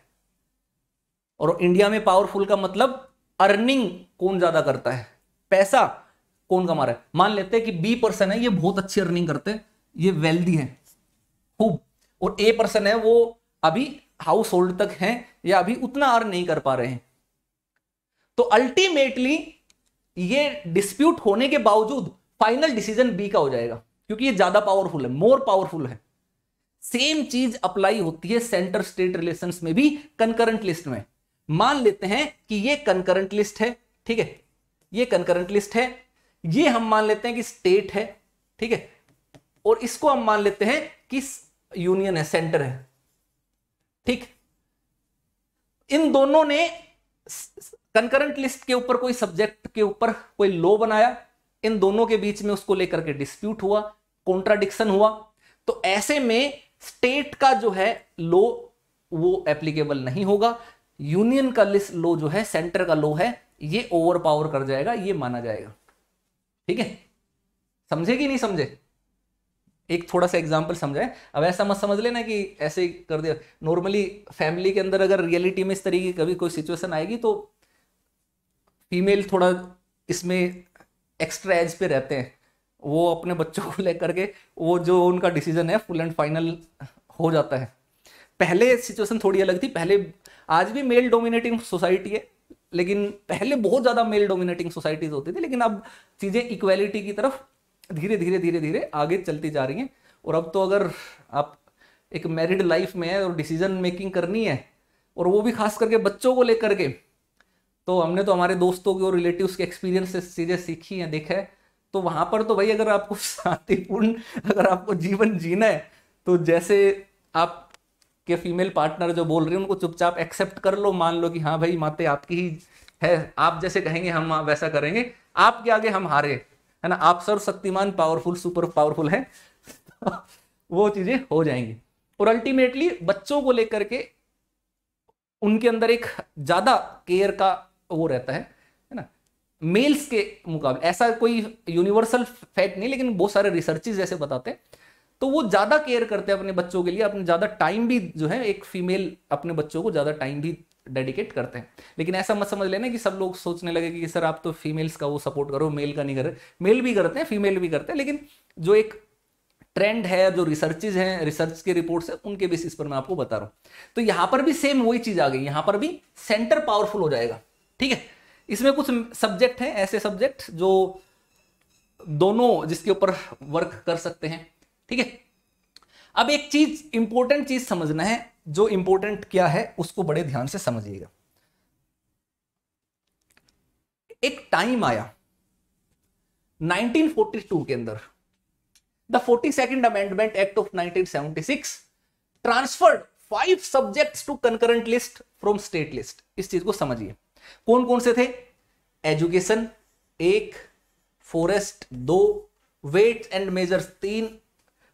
और इंडिया में पावरफुल का मतलब अर्निंग कौन ज्यादा करता है पैसा कौन कमा रहा है मान लेते हैं कि बी पर्सन है ये बहुत अच्छी अर्निंग करते हैं ये वेल्दी है खूब और ए पर्सन है वो अभी हाउस होल्ड तक हैं या अभी उतना अर्न नहीं कर पा रहे हैं तो अल्टीमेटली ये डिस्प्यूट होने के बावजूद फाइनल डिसीजन बी का हो जाएगा क्योंकि ये ज्यादा पावरफुल है मोर पावरफुल है सेम चीज अप्लाई होती है सेंटर स्टेट रिलेशन में भी कंकरेंट लिस्ट में मान लेते हैं कि ये कंकरेंट लिस्ट है ठीक है ये कंकरेंट लिस्ट है ये हम मान लेते हैं कि स्टेट है ठीक है और इसको हम मान लेते हैं कि यूनियन है सेंटर है ठीक इन दोनों ने कंकरेंट लिस्ट के ऊपर कोई सब्जेक्ट के ऊपर कोई लॉ बनाया इन दोनों के बीच में उसको लेकर के डिस्प्यूट हुआ कॉन्ट्राडिक्शन हुआ तो ऐसे में स्टेट का जो है लो वो एप्लीकेबल नहीं होगा यूनियन का लिस्ट लो जो है सेंटर का लो है ये ओवर पावर कर जाएगा ये माना जाएगा ठीक है समझे कि नहीं समझे एक थोड़ा सा एग्जाम्पल समझाएं अब ऐसा मत समझ लेना कि ऐसे कर दिया नॉर्मली फैमिली के अंदर अगर रियलिटी में इस तरीके की कभी कोई सिचुएशन आएगी तो फीमेल थोड़ा इसमें एक्स्ट्रा एज पे रहते हैं वो अपने बच्चों को लेकर के वो जो उनका डिसीजन है फुल एंड फाइनल हो जाता है पहले सिचुएशन थोड़ी अलग थी पहले आज भी मेल डोमिनेटिंग सोसाइटी है लेकिन पहले बहुत ज़्यादा मेल डोमिनेटिंग सोसाइटीज़ होती थी लेकिन अब चीज़ें इक्वेलिटी की तरफ धीरे धीरे धीरे धीरे आगे चलती जा रही हैं और अब तो अगर आप एक मैरिड लाइफ में है और डिसीजन मेकिंग करनी है और वो भी खास करके बच्चों को लेकर के तो हमने तो हमारे दोस्तों के और रिलेटिव के एक्सपीरियंस से चीज़ें सीखी हैं देखा है तो वहाँ पर तो भाई अगर आपको शांतिपूर्ण अगर आपको जीवन जीना है तो जैसे आप के फीमेल पार्टनर जो बोल रही है उनको चुपचाप एक्सेप्ट कर लो मान लो कि हाँ भाई माते आपकी ही है आप जैसे कहेंगे हम वैसा करेंगे आपके आगे हम हारे है ना आप शक्तिमान पावरफुल सुपर पावरफुल है वो चीजें हो जाएंगी और अल्टीमेटली बच्चों को लेकर के उनके अंदर एक ज्यादा केयर का वो रहता है है ना मेल्स के मुकाबले ऐसा कोई यूनिवर्सल फैक्ट नहीं लेकिन बहुत सारे रिसर्चेज जैसे बताते हैं तो वो ज़्यादा केयर करते हैं अपने बच्चों के लिए अपने ज़्यादा टाइम भी जो है एक फीमेल अपने बच्चों को ज़्यादा टाइम भी डेडिकेट करते हैं लेकिन ऐसा मत समझ लेना कि सब लोग सोचने लगे कि सर आप तो फीमेल्स का वो सपोर्ट करो मेल का नहीं कर रहे मेल भी करते हैं फीमेल भी करते हैं लेकिन जो एक ट्रेंड है जो रिसर्चेज हैं रिसर्च के रिपोर्ट्स हैं उनके बेसिस पर मैं आपको बता रहा हूं तो यहां पर भी सेम वही चीज़ आ गई यहां पर भी सेंटर पावरफुल हो जाएगा ठीक है इसमें कुछ सब्जेक्ट हैं ऐसे सब्जेक्ट जो दोनों जिसके ऊपर वर्क कर सकते हैं ठीक है अब एक चीज इंपॉर्टेंट चीज समझना है जो इंपॉर्टेंट क्या है उसको बड़े ध्यान से समझिएगा एक टाइम आया 1942 के अंदर the forty second amendment act of 1976 transferred five subjects to concurrent list from state list इस चीज को समझिए कौन कौन से थे एजुकेशन एक फॉरेस्ट दो वेट एंड मेजर्स तीन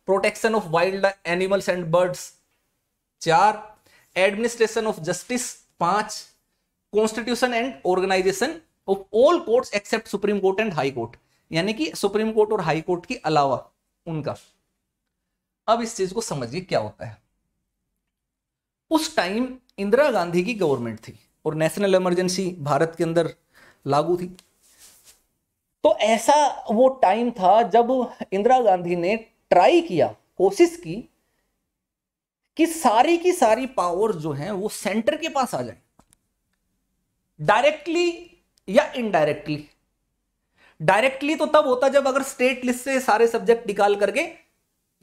protection of wild animals and birds चार एडमिनिस्ट्रेशन ऑफ जस्टिस पांच constitution and organisation of all courts except supreme court and high court यानी कि सुप्रीम कोर्ट और हाई कोर्ट के अलावा उनका अब इस चीज को समझिए क्या होता है उस टाइम इंदिरा गांधी की गवर्नमेंट थी और नेशनल इमरजेंसी भारत के अंदर लागू थी तो ऐसा वो टाइम था जब इंदिरा गांधी ने ट्राई किया कोशिश की कि सारी की सारी पावर जो है वो सेंटर के पास आ जाए डायरेक्टली या इनडायरेक्टली डायरेक्टली तो तब होता जब अगर स्टेट लिस्ट से सारे सब्जेक्ट निकाल करके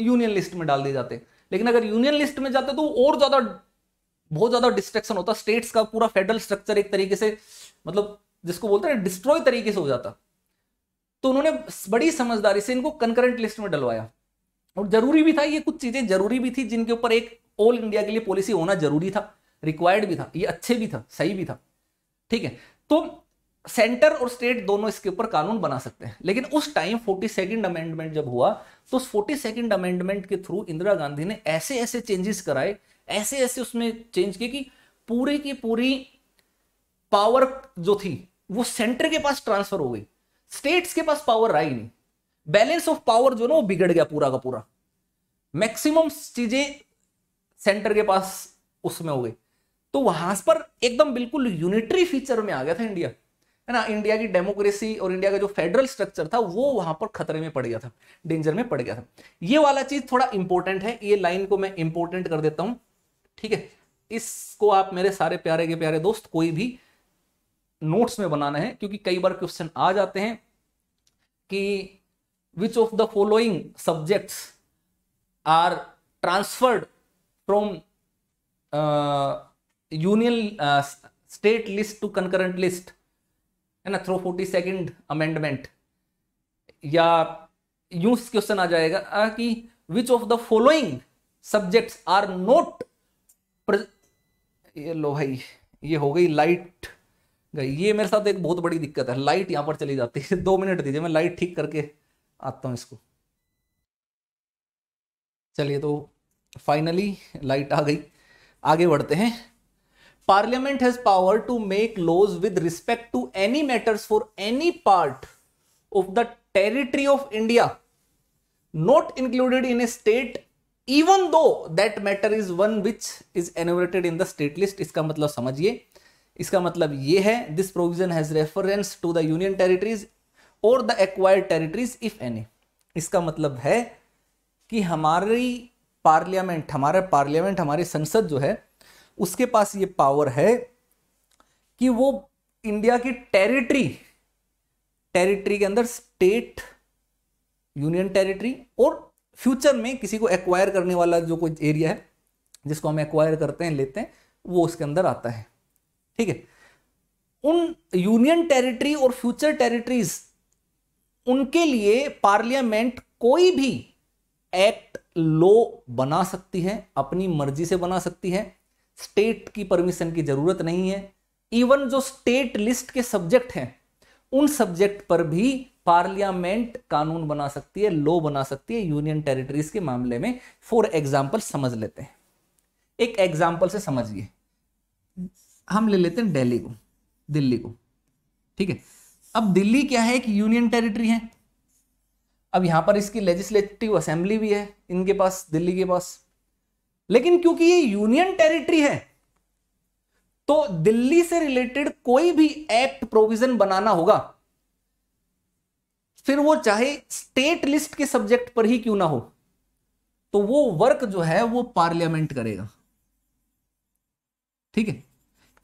यूनियन लिस्ट में डाल दिए जाते लेकिन अगर यूनियन लिस्ट में जाते तो और ज्यादा बहुत ज्यादा डिस्ट्रक्शन होता स्टेट्स का पूरा फेडरल स्ट्रक्चर एक तरीके से मतलब जिसको बोलते हैं डिस्ट्रॉय तरीके से हो जाता तो उन्होंने बड़ी समझदारी से इनको कंकरेंट लिस्ट में डलवाया और जरूरी भी था ये कुछ चीजें जरूरी भी थी जिनके ऊपर एक ऑल इंडिया के लिए पॉलिसी होना जरूरी था रिक्वायर्ड भी था ये अच्छे भी था सही भी था ठीक है तो सेंटर और स्टेट दोनों इसके ऊपर कानून बना सकते हैं लेकिन उस टाइम फोर्टी सेकेंड अमेंडमेंट जब हुआ तो उस फोर्टी सेकेंड अमेंडमेंट के थ्रू इंदिरा गांधी ने ऐसे ऐसे चेंजेस कराए ऐसे ऐसे उसमें चेंज किए कि पूरे की पूरी पावर जो थी वो सेंटर के पास ट्रांसफर हो गई स्टेट्स के पास पावर आई नहीं बैलेंस ऑफ पावर जो ना वो बिगड़ गया पूरा का पूरा मैक्सिमम चीजें सेंटर के पास उसमें हो गई तो वहां पर एकदम बिल्कुल यूनिटरी फीचर में आ गया था इंडिया है ना इंडिया की डेमोक्रेसी और इंडिया का जो फेडरल स्ट्रक्चर था वो वहां पर खतरे में पड़ गया था डेंजर में पड़ गया था ये वाला चीज थोड़ा इंपॉर्टेंट है ये लाइन को मैं इंपॉर्टेंट कर देता हूं ठीक है इसको आप मेरे सारे प्यारे के प्यारे दोस्त कोई भी नोट्स में बनाना है क्योंकि कई बार क्वेश्चन आ जाते हैं कि which of the following subjects are transferred from uh, union uh, state list to concurrent list है ना थ्रो फोर्टी सेकेंड अमेंडमेंट या यूं क्वेश्चन आ जाएगा कि which of the following subjects are not ये लो भाई ये हो गई लाइट गई ये मेरे साथ एक बहुत बड़ी दिक्कत है लाइट यहां पर चली जाती है दो मिनट दीजिए मैं लाइट ठीक करके आता हूं इसको चलिए तो फाइनली लाइट आ गई आगे बढ़ते हैं parliament has power to make laws with respect to any matters for any part of the territory of India not included in a state even though that matter is one which is enumerated in the state list इसका मतलब समझिए इसका मतलब ये है this provision has reference to the union territories और the acquired territories if any इसका मतलब है कि हमारी पार्लियामेंट हमारा पार्लियामेंट हमारी संसद जो है उसके पास ये पावर है कि वो इंडिया की टेरिटरी टेरिटरी के अंदर स्टेट यूनियन टेरिटरी और फ्यूचर में किसी को एक्वायर करने वाला जो कोई एरिया है जिसको हम एक्वायर करते हैं लेते हैं वो उसके अंदर आता है ठीक है उन यूनियन टेरिटरी और फ्यूचर टेरिटरीज उनके लिए पार्लियामेंट कोई भी एक्ट लॉ बना सकती है अपनी मर्जी से बना सकती है स्टेट की परमिशन की जरूरत नहीं है इवन जो स्टेट लिस्ट के सब्जेक्ट हैं उन सब्जेक्ट पर भी पार्लियामेंट कानून बना सकती है लॉ बना सकती है यूनियन टेरिटरीज के मामले में फॉर एग्जाम्पल समझ लेते हैं एक एग्जाम्पल से समझिए हम ले लेते हैं दिल्ली को दिल्ली को ठीक है अब दिल्ली क्या है एक यूनियन टेरिटरी है अब यहाँ पर इसकी लेजिस्लेटिव असेंबली भी है इनके पास दिल्ली के पास लेकिन क्योंकि ये यूनियन टेरिटरी है तो दिल्ली से रिलेटेड कोई भी एक्ट प्रोविजन बनाना होगा फिर वो चाहे स्टेट लिस्ट के सब्जेक्ट पर ही क्यों ना हो तो वो वर्क जो है वो पार्लियामेंट करेगा ठीक है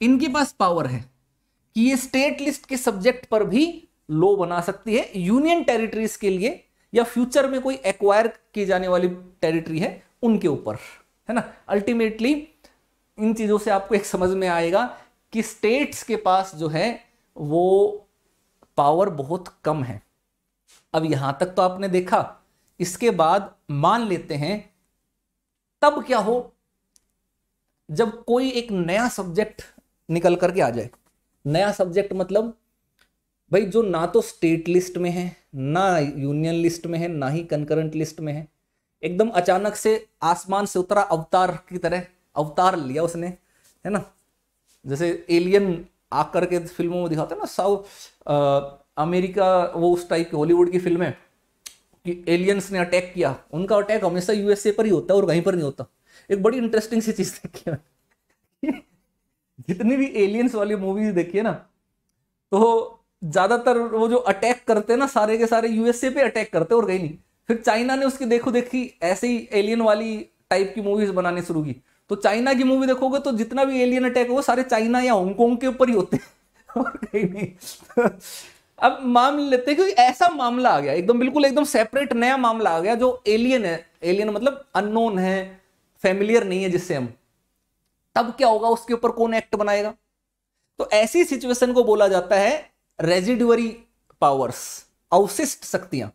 इनके पास पावर है कि ये स्टेट लिस्ट के सब्जेक्ट पर भी लॉ बना सकती है यूनियन टेरिटरीज के लिए या फ्यूचर में कोई एक्वायर की जाने वाली टेरिटरी है उनके ऊपर है ना अल्टीमेटली इन चीज़ों से आपको एक समझ में आएगा कि स्टेट्स के पास जो है वो पावर बहुत कम है अब यहां तक तो आपने देखा इसके बाद मान लेते हैं तब क्या हो जब कोई एक नया सब्जेक्ट निकल करके आ जाए नया सब्जेक्ट मतलब भाई जो ना तो स्टेट लिस्ट में है ना यूनियन लिस्ट में है ना ही कंकरेंट लिस्ट में है एकदम अचानक से आसमान से उतरा अवतार की तरह अवतार लिया उसने है ना जैसे एलियन आकर के फिल्मों में दिखाते हैं ना साउथ अमेरिका वो उस टाइप की हॉलीवुड की फिल्में कि एलियंस ने अटैक किया उनका अटैक हमेशा यूएसए पर ही होता है और कहीं पर नहीं होता एक बड़ी इंटरेस्टिंग सी चीज़ देखी है जितनी भी एलियंस वाली मूवीज देखी है ना तो ज्यादातर वो जो अटैक करते हैं ना सारे के सारे यूएसए पे अटैक करते और कहीं नहीं फिर चाइना ने उसकी देखो देखी ऐसे ही एलियन वाली टाइप की मूवीज बनानी शुरू की तो चाइना की मूवी देखोगे तो जितना भी एलियन अटैक हो सारे चाइना या हांगकॉन्ग के ऊपर ही होते हैं और कहीं नहीं अब मान लेते हैं क्योंकि ऐसा मामला आ गया एकदम बिल्कुल एकदम सेपरेट नया मामला आ गया जो एलियन है एलियन मतलब अननोन है फैमिलियर नहीं है जिससे हम तब क्या होगा उसके ऊपर कौन एक्ट बनाएगा तो ऐसी सिचुएशन को बोला जाता है रेजिडरी पावर्स अवशिष्ट शक्तियां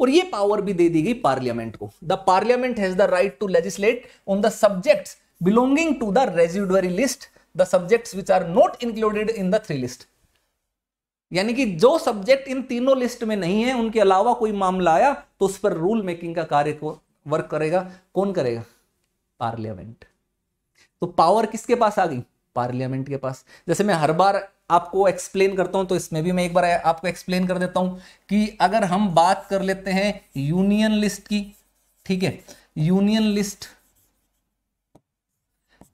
और ये पावर भी दे दी गई पार्लियामेंट को the parliament has the right to legislate on the subjects belonging to the residuary list the subjects which are not included in the three list यानी कि जो सब्जेक्ट इन तीनों लिस्ट में नहीं है उनके अलावा कोई मामला आया तो उस पर रूल मेकिंग का कार्य को वर्क करेगा कौन करेगा पार्लियामेंट तो पावर किसके पास आ गई पार्लियामेंट के पास जैसे मैं हर बार आपको एक्सप्लेन करता हूं तो इसमें भी मैं एक बार आपको एक्सप्लेन कर देता हूं कि अगर हम बात कर लेते हैं यूनियन लिस्ट की ठीक है यूनियन लिस्ट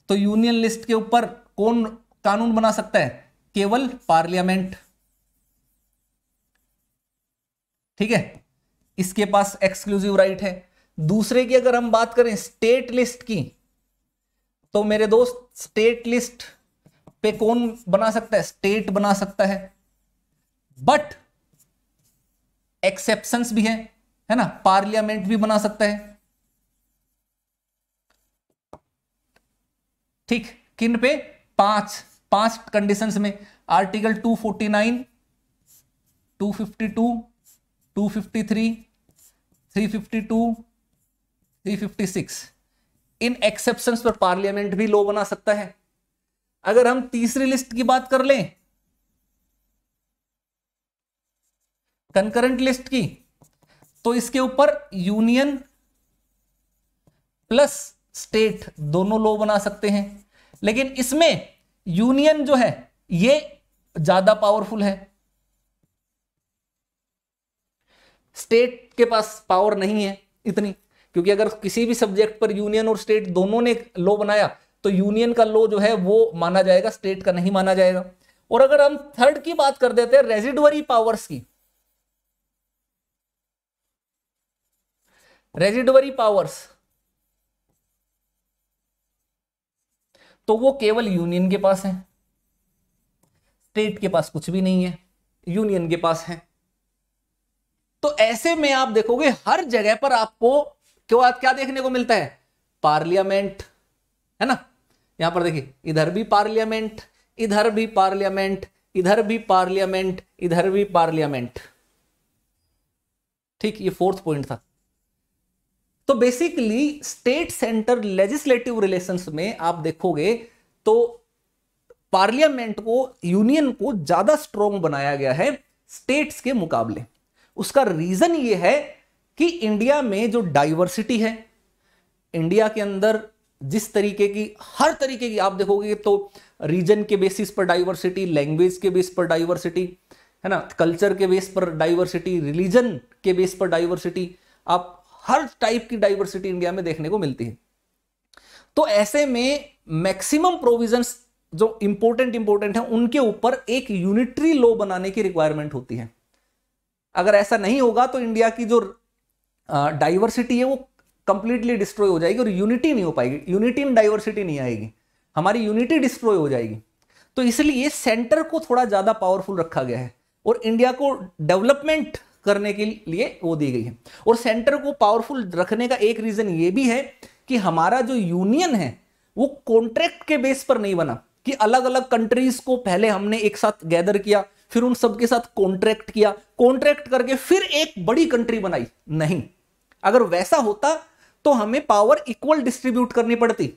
तो यूनियन लिस्ट के ऊपर कौन कानून बना सकता है केवल पार्लियामेंट ठीक है इसके पास एक्सक्लूसिव राइट है दूसरे की अगर हम बात करें स्टेट लिस्ट की तो मेरे दोस्त स्टेट लिस्ट पे कौन बना सकता है स्टेट बना सकता है बट एक्सेप्शन भी है है ना पार्लियामेंट भी बना सकता है ठीक किन पे पांच पांच कंडीशंस में आर्टिकल 249 252 253 352 356 इन एक्सेप्शन पर पार्लियामेंट भी लॉ बना सकता है अगर हम तीसरी लिस्ट की बात कर लें कंकरेंट लिस्ट की तो इसके ऊपर यूनियन प्लस स्टेट दोनों लो बना सकते हैं लेकिन इसमें यूनियन जो है ये ज्यादा पावरफुल है स्टेट के पास पावर नहीं है इतनी क्योंकि अगर किसी भी सब्जेक्ट पर यूनियन और स्टेट दोनों ने लो बनाया तो यूनियन का लॉ जो है वो माना जाएगा स्टेट का नहीं माना जाएगा और अगर हम थर्ड की बात कर देते हैं रेजिडुअरी पावर्स की रेजिडरी पावर्स तो वो केवल यूनियन के पास है स्टेट के पास कुछ भी नहीं है यूनियन के पास है तो ऐसे में आप देखोगे हर जगह पर आपको क्या क्या देखने को मिलता है पार्लियामेंट है ना यहां पर देखिए इधर भी पार्लियामेंट इधर भी पार्लियामेंट इधर भी पार्लियामेंट इधर भी पार्लियामेंट ठीक ये फोर्थ पॉइंट था तो basically state centre legislative relations में आप देखोगे तो पार्लियामेंट को यूनियन को ज्यादा स्ट्रोंग बनाया गया है स्टेट्स के मुकाबले उसका रीजन ये है कि इंडिया में जो डाइवर्सिटी है इंडिया के अंदर जिस तरीके की हर तरीके की आप देखोगे तो रीजन के बेसिस पर डाइवर्सिटी लैंग्वेज के बेस पर डाइवर्सिटी है ना कल्चर के बेस पर डाइवर्सिटी रिलीजन के बेस पर डाइवर्सिटी आप हर टाइप की डाइवर्सिटी इंडिया में देखने को मिलती है तो ऐसे में मैक्सिमम प्रोविजंस जो इंपोर्टेंट इंपोर्टेंट है उनके ऊपर एक यूनिटरी लॉ बनाने की रिक्वायरमेंट होती है अगर ऐसा नहीं होगा तो इंडिया की जो डाइवर्सिटी है वो कंप्लीटली डिस्ट्रॉय हो जाएगी और यूनिटी नहीं हो पाएगी यूनिटी इन डाइवर्सिटी नहीं आएगी हमारी यूनिटी डिस्ट्रॉय हो जाएगी तो इसलिए सेंटर को थोड़ा ज़्यादा पावरफुल रखा गया है और इंडिया को डेवलपमेंट करने के लिए वो दी गई है और सेंटर को पावरफुल रखने का एक रीज़न ये भी है कि हमारा जो यूनियन है वो कॉन्ट्रैक्ट के बेस पर नहीं बना कि अलग अलग कंट्रीज को पहले हमने एक साथ गैदर किया फिर उन सबके साथ कॉन्ट्रैक्ट किया कॉन्ट्रैक्ट करके फिर एक बड़ी कंट्री बनाई नहीं अगर वैसा होता तो हमें पावर इक्वल डिस्ट्रीब्यूट करनी पड़ती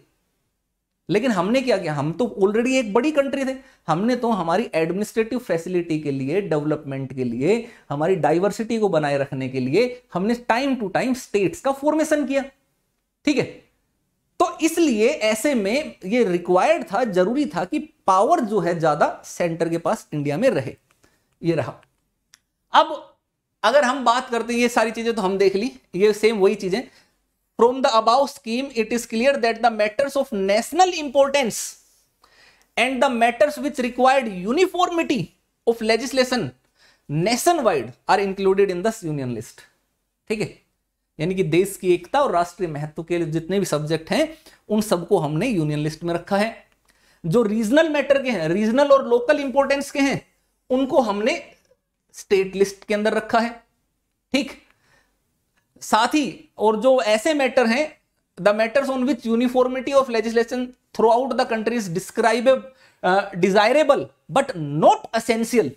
लेकिन हमने क्या किया हम तो ऑलरेडी एक बड़ी कंट्री थे हमने तो हमारी एडमिनिस्ट्रेटिव फैसिलिटी के लिए डेवलपमेंट के लिए हमारी डाइवर्सिटी को बनाए रखने के लिए हमने टाइम टू टाइम स्टेट्स का फॉर्मेशन किया ठीक है तो इसलिए ऐसे में ये रिक्वायर्ड था जरूरी था कि पावर जो है ज्यादा सेंटर के पास इंडिया में रहे ये रहा अब अगर हम बात करते हैं ये सारी चीजें तो हम देख ली ये सेम वही चीजें from the above scheme it is clear that the matters of national importance and the matters which required uniformity of legislation nationwide are included in this union list ठीक है यानी कि देश की एकता और राष्ट्रीय महत्व के लिए जितने भी सब्जेक्ट हैं उन सबको हमने यूनियन लिस्ट में रखा है जो रीजनल मैटर के हैं रीजनल और लोकल इंपोर्टेंस के हैं उनको हमने स्टेट लिस्ट के अंदर रखा है ठीक साथ ही और जो ऐसे मैटर हैं the matters on which uniformity of legislation throughout the country is desirable but not essential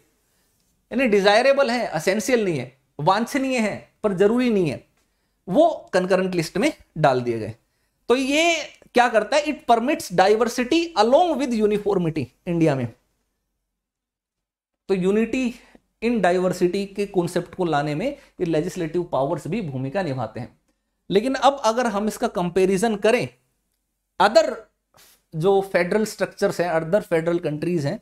यानी डिजायरेबल है असेंशियल नहीं है वांछनीय है पर जरूरी नहीं है वो कंकरेंट लिस्ट में डाल दिए गए तो ये क्या करता है it permits diversity along with uniformity India में तो यूनिटी इन डाइवर्सिटी के कॉन्सेप्ट को लाने में ये लेजिस्लेटिव पावर्स भी भूमिका निभाते हैं लेकिन अब अगर हम इसका कंपेरिजन करें अदर जो फेडरल स्ट्रक्चर्स हैं अदर फेडरल कंट्रीज हैं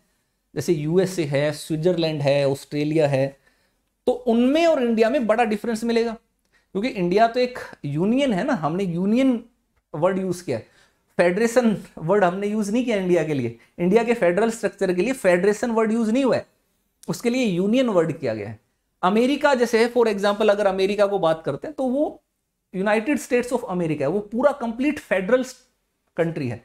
जैसे यूएसए है स्विट्जरलैंड है ऑस्ट्रेलिया है तो उनमें और इंडिया में बड़ा डिफरेंस मिलेगा क्योंकि इंडिया तो एक यूनियन है ना हमने यूनियन वर्ड यूज़ किया है फेडरेशन वर्ड हमने यूज़ नहीं किया इंडिया के लिए इंडिया के फेडरल स्ट्रक्चर के लिए फेडरेशन वर्ड यूज़ नहीं हुआ है उसके लिए यूनियन वर्ड किया गया है अमेरिका जैसे है फॉर एग्जाम्पल अगर अमेरिका को बात करते हैं तो वो यूनाइटेड स्टेट्स ऑफ अमेरिका है वो पूरा कंप्लीट फेडरल कंट्री है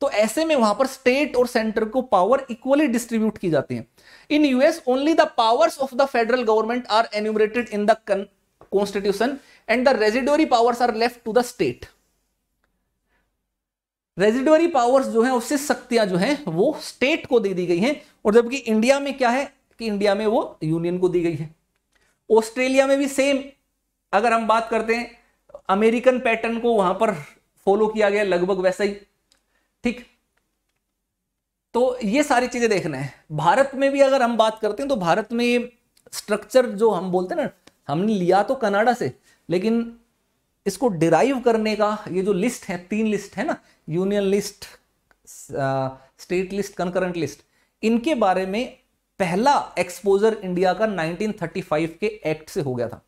तो ऐसे में वहां पर स्टेट और सेंटर को पावर इक्वली डिस्ट्रीब्यूट की जाती है in US only the powers of the federal government are enumerated in the constitution and the residuary powers are left to the state residuary powers जो है उससे शक्तियां जो है वो स्टेट को दे दी गई हैं और जबकि इंडिया में क्या है कि इंडिया में वो यूनियन को दी गई है ऑस्ट्रेलिया में भी सेम अगर हम बात करते हैं अमेरिकन पैटर्न को वहां पर फॉलो किया गया लगभग वैसा ही ठीक तो ये सारी चीजें देखना है भारत में भी अगर हम बात करते हैं तो भारत में स्ट्रक्चर जो हम बोलते हैं ना हमने लिया तो कनाडा से लेकिन इसको डिराइव करने का ये जो लिस्ट है तीन लिस्ट है ना union list state list concurrent list इनके बारे में पहला एक्सपोजर इंडिया का 1935 के एक्ट से हो गया था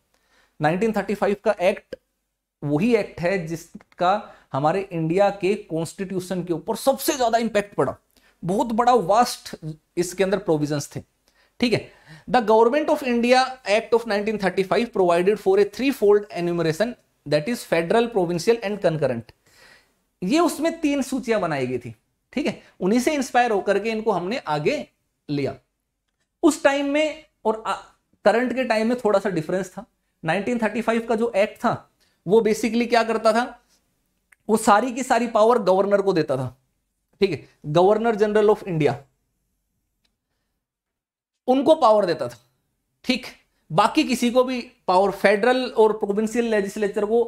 1935 का एक्ट वही एक्ट है जिसका हमारे इंडिया के कॉन्स्टिट्यूशन के ऊपर सबसे ज्यादा इंपैक्ट पड़ा बहुत बड़ा वास्ट इसके अंदर प्रोविजंस थे ठीक है the government of India act of 1935 provided for a three fold enumeration that is federal provincial and concurrent ये उसमें तीन सूचियां बनाई गई थी ठीक है उन्हीं से इंस्पायर होकर के इनको हमने आगे लिया उस टाइम में और करंट के टाइम में थोड़ा सा डिफरेंस था 1935 का जो एक्ट था वो बेसिकली क्या करता था वो सारी की सारी पावर गवर्नर को देता था ठीक है गवर्नर जनरल ऑफ इंडिया उनको पावर देता था ठीक बाकी किसी को भी पावर फेडरल और प्रोविंशियल लेजिस्लेचर को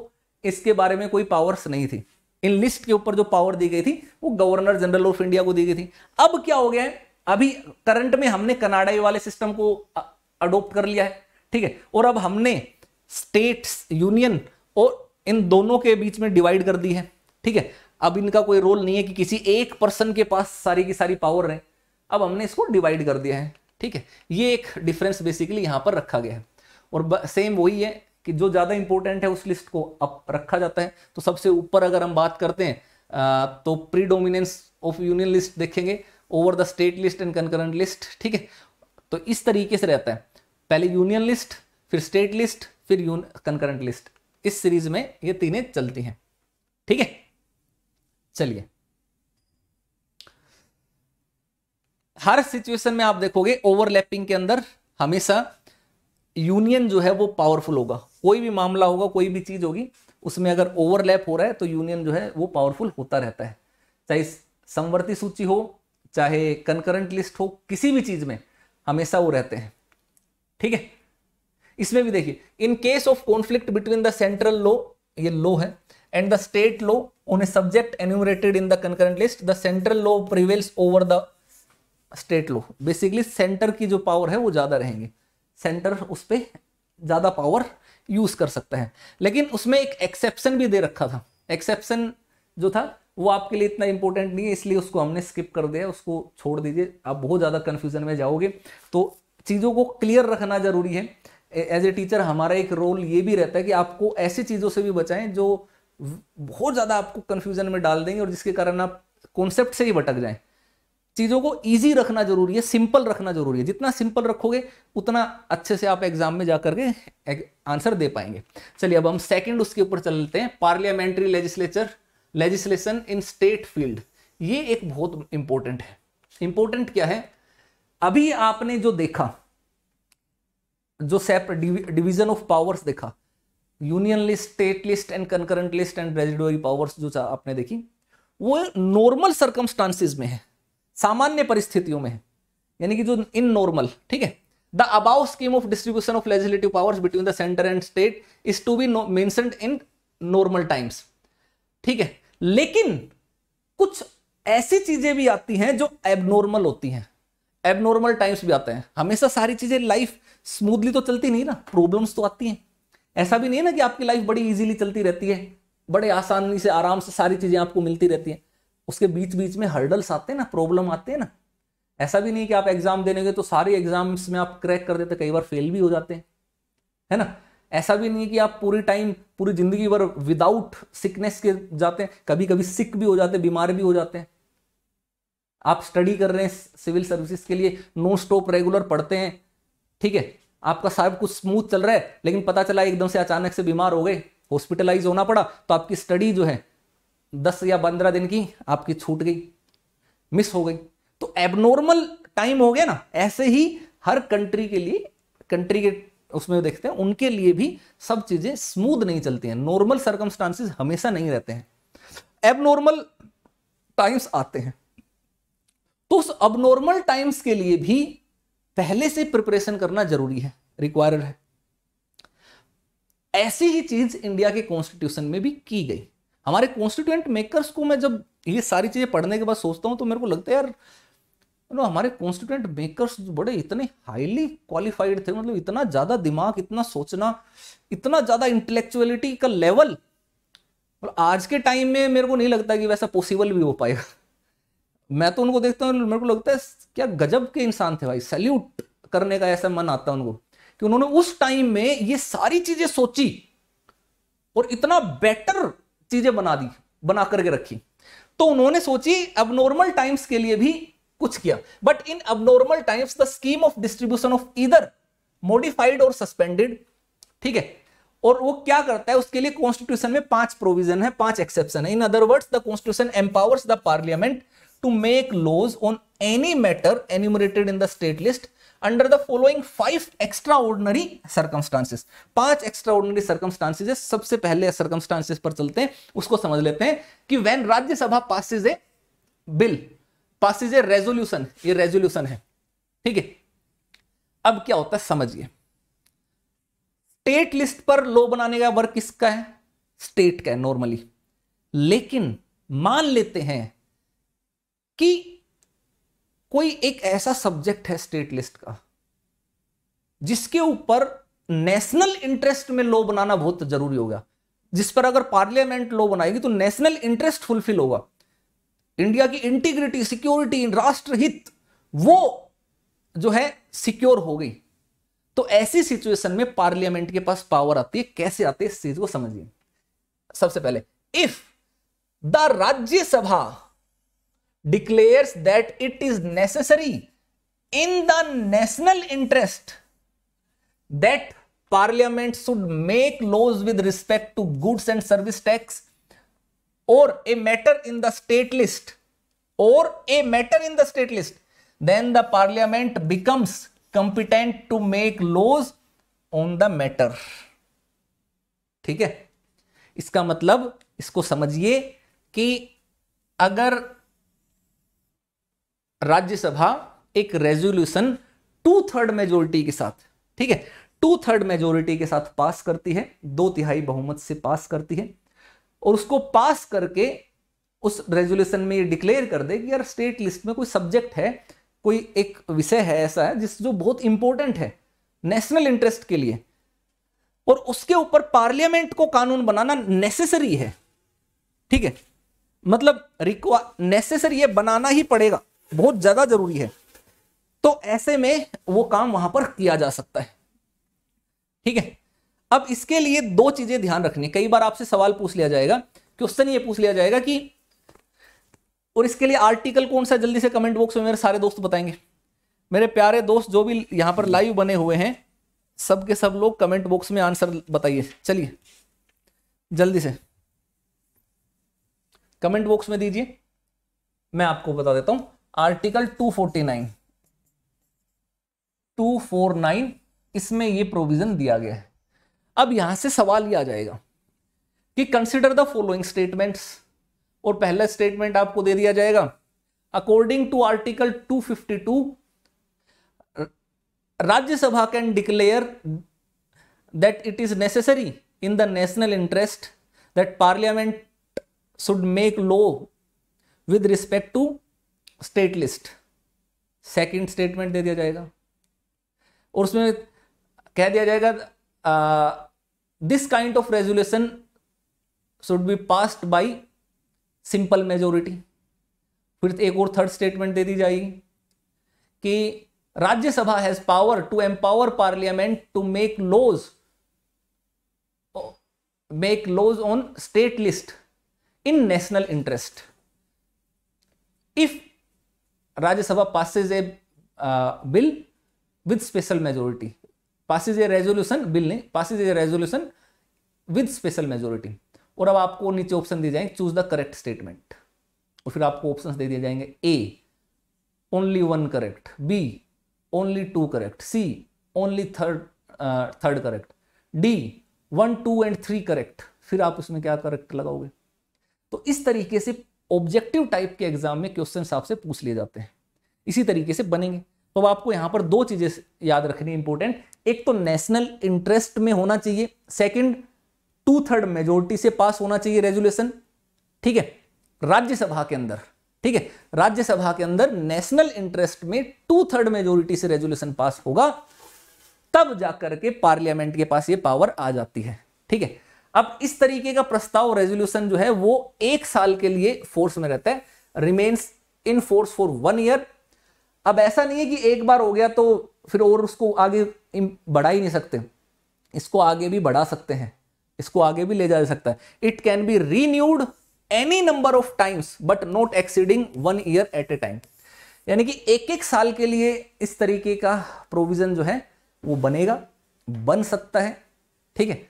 इसके बारे में कोई पावर्स नहीं थी इन लिस्ट के ऊपर जो पावर दी गई थी वो गवर्नर जनरल ऑफ इंडिया को दी गई थी अब क्या हो गया है अभी करंट में हमने कनाडाई वाले सिस्टम को अडोप्ट कर लिया है ठीक है और अब हमने स्टेट्स यूनियन और इन दोनों के बीच में डिवाइड कर दी है ठीक है अब इनका कोई रोल नहीं है कि किसी एक पर्सन के पास सारी की सारी पावर रहे अब हमने इसको डिवाइड कर दिया है ठीक है ये एक डिफरेंस बेसिकली यहां पर रखा गया है और सेम वही है कि जो ज़्यादा इंपॉर्टेंट है उस लिस्ट को अब रखा जाता है तो सबसे ऊपर अगर हम बात करते हैं तो प्रीडोमिनेंस ऑफ यूनियन लिस्ट देखेंगे over the state list and concurrent list ठीक है तो इस तरीके से रहता है पहले यूनियन लिस्ट फिर स्टेट लिस्ट फिर कंकरेंट लिस्ट इस सीरीज में ये तीनें चलती हैं ठीक है चलिए हर सिचुएशन में आप देखोगे ओवरलैपिंग के अंदर हमेशा यूनियन जो है वो पावरफुल होगा कोई भी मामला होगा कोई भी चीज होगी उसमें अगर ओवरलैप हो रहा है तो यूनियन जो है वो पावरफुल होता रहता है चाहे समवर्ती सूची हो चाहे कंकरेंट लिस्ट हो किसी भी चीज में हमेशा वो रहते हैं ठीक है इसमें भी देखिए in case of conflict between the central law ये लो है and the state law on a subject enumerated in the concurrent list the central law prevails over the state law basically centre की जो power है वो ज़्यादा रहेंगे centre उस पर ज़्यादा पावर यूज़ कर सकता है लेकिन उसमें एक एक्सेप्शन भी दे रखा था एक्सेप्शन जो था वो आपके लिए इतना इंपॉर्टेंट नहीं है इसलिए उसको हमने स्किप कर दिया उसको छोड़ दीजिए आप बहुत ज़्यादा कन्फ्यूजन में जाओगे तो चीज़ों को क्लियर रखना ज़रूरी है एज ए टीचर हमारा एक रोल ये भी रहता है कि आपको ऐसी चीज़ों से भी बचाएं जो बहुत ज़्यादा आपको कन्फ्यूजन में डाल देंगे और जिसके कारण आप कॉन्सेप्ट से ही भटक जाएं चीज़ों को ईजी रखना जरूरी है सिंपल रखना जरूरी है जितना सिंपल रखोगे उतना अच्छे से आप एग्जाम में जा करके आंसर दे पाएंगे चलिए अब हम सेकंड उसके ऊपर चलते हैं parliamentary legislature legislation in state field ये एक बहुत इंपॉर्टेंट है इंपॉर्टेंट क्या है अभी आपने जो देखा जो सेपरेट डिवीजन ऑफ पावर्स देखा union list state list and concurrent list and residuary powers जो आपने देखी वो नॉर्मल सर्कमस्टांसिस में है सामान्य परिस्थितियों में है यानी कि जो इन नॉर्मल ठीक है the above scheme of distribution of legislative powers between the centre and state is to be mention in normal times ठीक है लेकिन कुछ ऐसी चीजें भी आती हैं जो एबनॉर्मल होती हैं एबनॉर्मल टाइम्स भी आते हैं हमेशा सारी चीजें लाइफ स्मूथली तो चलती नहीं ना प्रॉब्लम्स तो आती हैं ऐसा भी नहीं है ना कि आपकी लाइफ बड़ी इजीली चलती रहती है बड़े आसानी से आराम से सारी चीजें आपको मिलती रहती हैं उसके बीच बीच में हर्डल्स आते हैं ना प्रॉब्लम आते हैं ना ऐसा भी नहीं कि आप एग्जाम देने गए तो सारे एग्जाम्स में आप क्रैक कर देते कई बार फेल भी हो जाते हैं है ना ऐसा भी नहीं है कि आप पूरी टाइम पूरी जिंदगी भर विदाउट सिकनेस के जाते हैं कभी कभी सिक भी हो जाते हैं बीमार भी हो जाते हैं आप स्टडी कर रहे हैं सिविल सर्विसेज के लिए नो स्टॉप रेगुलर पढ़ते हैं ठीक है आपका सब कुछ स्मूथ चल रहा है लेकिन पता चला एकदम से अचानक से बीमार हो गए हॉस्पिटलाइज होना पड़ा तो आपकी स्टडी जो है दस या पंद्रह दिन की आपकी छूट गई मिस हो गई तो एबनॉर्मल टाइम हो गया ना ऐसे ही हर कंट्री के लिए कंट्री के उसमें देखते हैं उनके लिए भी सब चीज़ें स्मूथ नहीं चलती हैं नॉर्मल सर्कमस्टांसिस हमेशा नहीं रहते हैं एबनॉर्मल टाइम्स आते हैं तो उस अबनॉर्मल टाइम्स के लिए भी पहले से प्रिपरेशन करना जरूरी है रिक्वायर्ड है ऐसी ही चीज इंडिया के कॉन्स्टिट्यूशन में भी की गई हमारे कॉन्स्टिट्यूएंट मेकर्स को मैं जब ये सारी चीजें पढ़ने के बाद सोचता हूं तो मेरे को लगता है यार यू हमारे कॉन्स्टिट्यूंट मेकर्स बड़े इतने हाईली क्वालिफाइड थे मतलब इतना ज़्यादा दिमाग इतना सोचना इतना ज़्यादा इंटेलेक्चुअलिटी का लेवल और आज के टाइम में मेरे को नहीं लगता कि वैसा पॉसिबल भी हो पाएगा मैं तो उनको देखता हूँ मेरे को लगता है क्या गजब के इंसान थे भाई सैल्यूट करने का ऐसा मन आता है उनको कि उन्होंने उस टाइम में ये सारी चीज़ें सोची और इतना बेटर चीज़ें बना दी बना करके रखी तो उन्होंने सोची अब नॉर्मल टाइम्स के लिए भी कुछ किया but in abnormal times the scheme of distribution of either modified or suspended ठीक है और वो क्या करता है उसके लिए कॉन्स्टिट्यूशन में पांच प्रोविजन है पांच एक्सेप्शन है in other words the constitution empowers the parliament to make laws on any matter enumerated in the state list under the following five extraordinary circumstances पांच एक्स्ट्रा ऑर्डनरी सर्कमस्टांसिस सबसे पहले circumstances पर चलते हैं उसको समझ लेते हैं कि when Rajya Sabha passes a bill pass is a resolution ये रेजोल्यूशन है ठीक है अब क्या होता है समझिए स्टेट लिस्ट पर लो बनाने का वर्क किसका है स्टेट का है नॉर्मली लेकिन मान लेते हैं कि कोई एक ऐसा सब्जेक्ट है स्टेट लिस्ट का जिसके ऊपर नेशनल इंटरेस्ट में लॉ बनाना बहुत जरूरी होगा जिस पर अगर पार्लियामेंट लॉ बनाएगी तो नेशनल इंटरेस्ट फुलफिल होगा इंडिया की इंटीग्रिटी सिक्योरिटी राष्ट्रहित वो जो है सिक्योर हो गई तो ऐसी सिचुएशन में पार्लियामेंट के पास पावर आती है कैसे आती है इस चीज को समझिए सबसे पहले if the Rajya Sabha declares that it is necessary in the national interest that parliament should make laws with respect to goods and service tax or a matter in the state list or a matter in the state list then the parliament becomes competent to make laws on the matter ठीक है इसका मतलब इसको समझिए कि अगर राज्यसभा एक resolution to third majority के साथ ठीक है टू थर्ड मेजोरिटी के साथ पास करती है दो तिहाई बहुमत से पास करती है और उसको पास करके उस रेजोल्यूशन में ये डिक्लेयर कर दे कि यार स्टेट लिस्ट में कोई सब्जेक्ट है कोई एक विषय है ऐसा है जिस जो बहुत इंपॉर्टेंट है नेशनल इंटरेस्ट के लिए और उसके ऊपर पार्लियामेंट को कानून बनाना नेसेसरी है ठीक है मतलब रिक्वा नेसेसरी है बनाना ही पड़ेगा बहुत ज्यादा जरूरी है तो ऐसे में वो काम वहां पर किया जा सकता है ठीक है अब इसके लिए दो चीजें ध्यान रखनी कई बार आपसे सवाल पूछ लिया जाएगा क्वेश्चन ये पूछ लिया जाएगा कि और इसके लिए आर्टिकल कौन सा जल्दी से कमेंट बॉक्स में मेरे सारे दोस्त बताएंगे मेरे प्यारे दोस्त जो भी यहां पर लाइव बने हुए हैं सब के सब लोग कमेंट बॉक्स में आंसर बताइए चलिए जल्दी से कमेंट बॉक्स में दीजिए मैं आपको बता देता हूं आर्टिकल 249 249 इसमें ये प्रोविजन दिया गया है अब यहां से सवाल ये आ जाएगा कि कंसिडर द फॉलोइंग स्टेटमेंट और पहला स्टेटमेंट आपको दे दिया जाएगा according to article 252 Rajya Sabha can declare that it is necessary in the national interest that parliament should make law with respect to state list second statement दे दिया जाएगा और उसमें कह दिया जाएगा this kind of resolution should be passed by simple majority फिर एक और थर्ड स्टेटमेंट दे दी जाएगी कि Rajya Sabha has power to empower parliament to make laws make laws on state list in national interest if Rajya Sabha passes a bill with special majority passes a resolution bill नहीं passes a resolution with special majority और अब आपको नीचे option दिए जाएंगे choose the correct statement और फिर आपको ऑप्शन दे दिए जाएंगे A only one correct B only two correct C only third third correct D one two and three correct फिर आप उसमें क्या करेक्ट लगाओगे तो इस तरीके से ऑब्जेक्टिव टाइप के एग्जाम में क्वेश्चन आपसे पूछ लिए जाते हैं इसी तरीके से बनेंगे तो आपको यहां पर दो चीज़ें याद रखनी इंपॉर्टेंट एक तो नेशनल इंटरेस्ट में होना चाहिए सेकंड टू थर्ड मेजोरिटी से पास होना चाहिए रेजुलेशन ठीक है राज्यसभा के अंदर ठीक है राज्यसभा के अंदर नेशनल इंटरेस्ट में टू थर्ड मेजोरिटी से रेजुलेशन पास होगा तब जाकर के पार्लियामेंट के पास ये पावर आ जाती है ठीक है अब इस तरीके का प्रस्ताव रेजोल्यूशन जो है वो एक साल के लिए फोर्स में रहता है remains in force for one year अब ऐसा नहीं है कि एक बार हो गया तो फिर और उसको आगे बढ़ा ही नहीं सकते इसको आगे भी बढ़ा सकते हैं इसको आगे भी ले जा सकता है it can be renewed any number of times but not exceeding one year at a time यानी कि एक एक साल के लिए इस तरीके का प्रोविजन जो है वो बनेगा बन सकता है ठीक है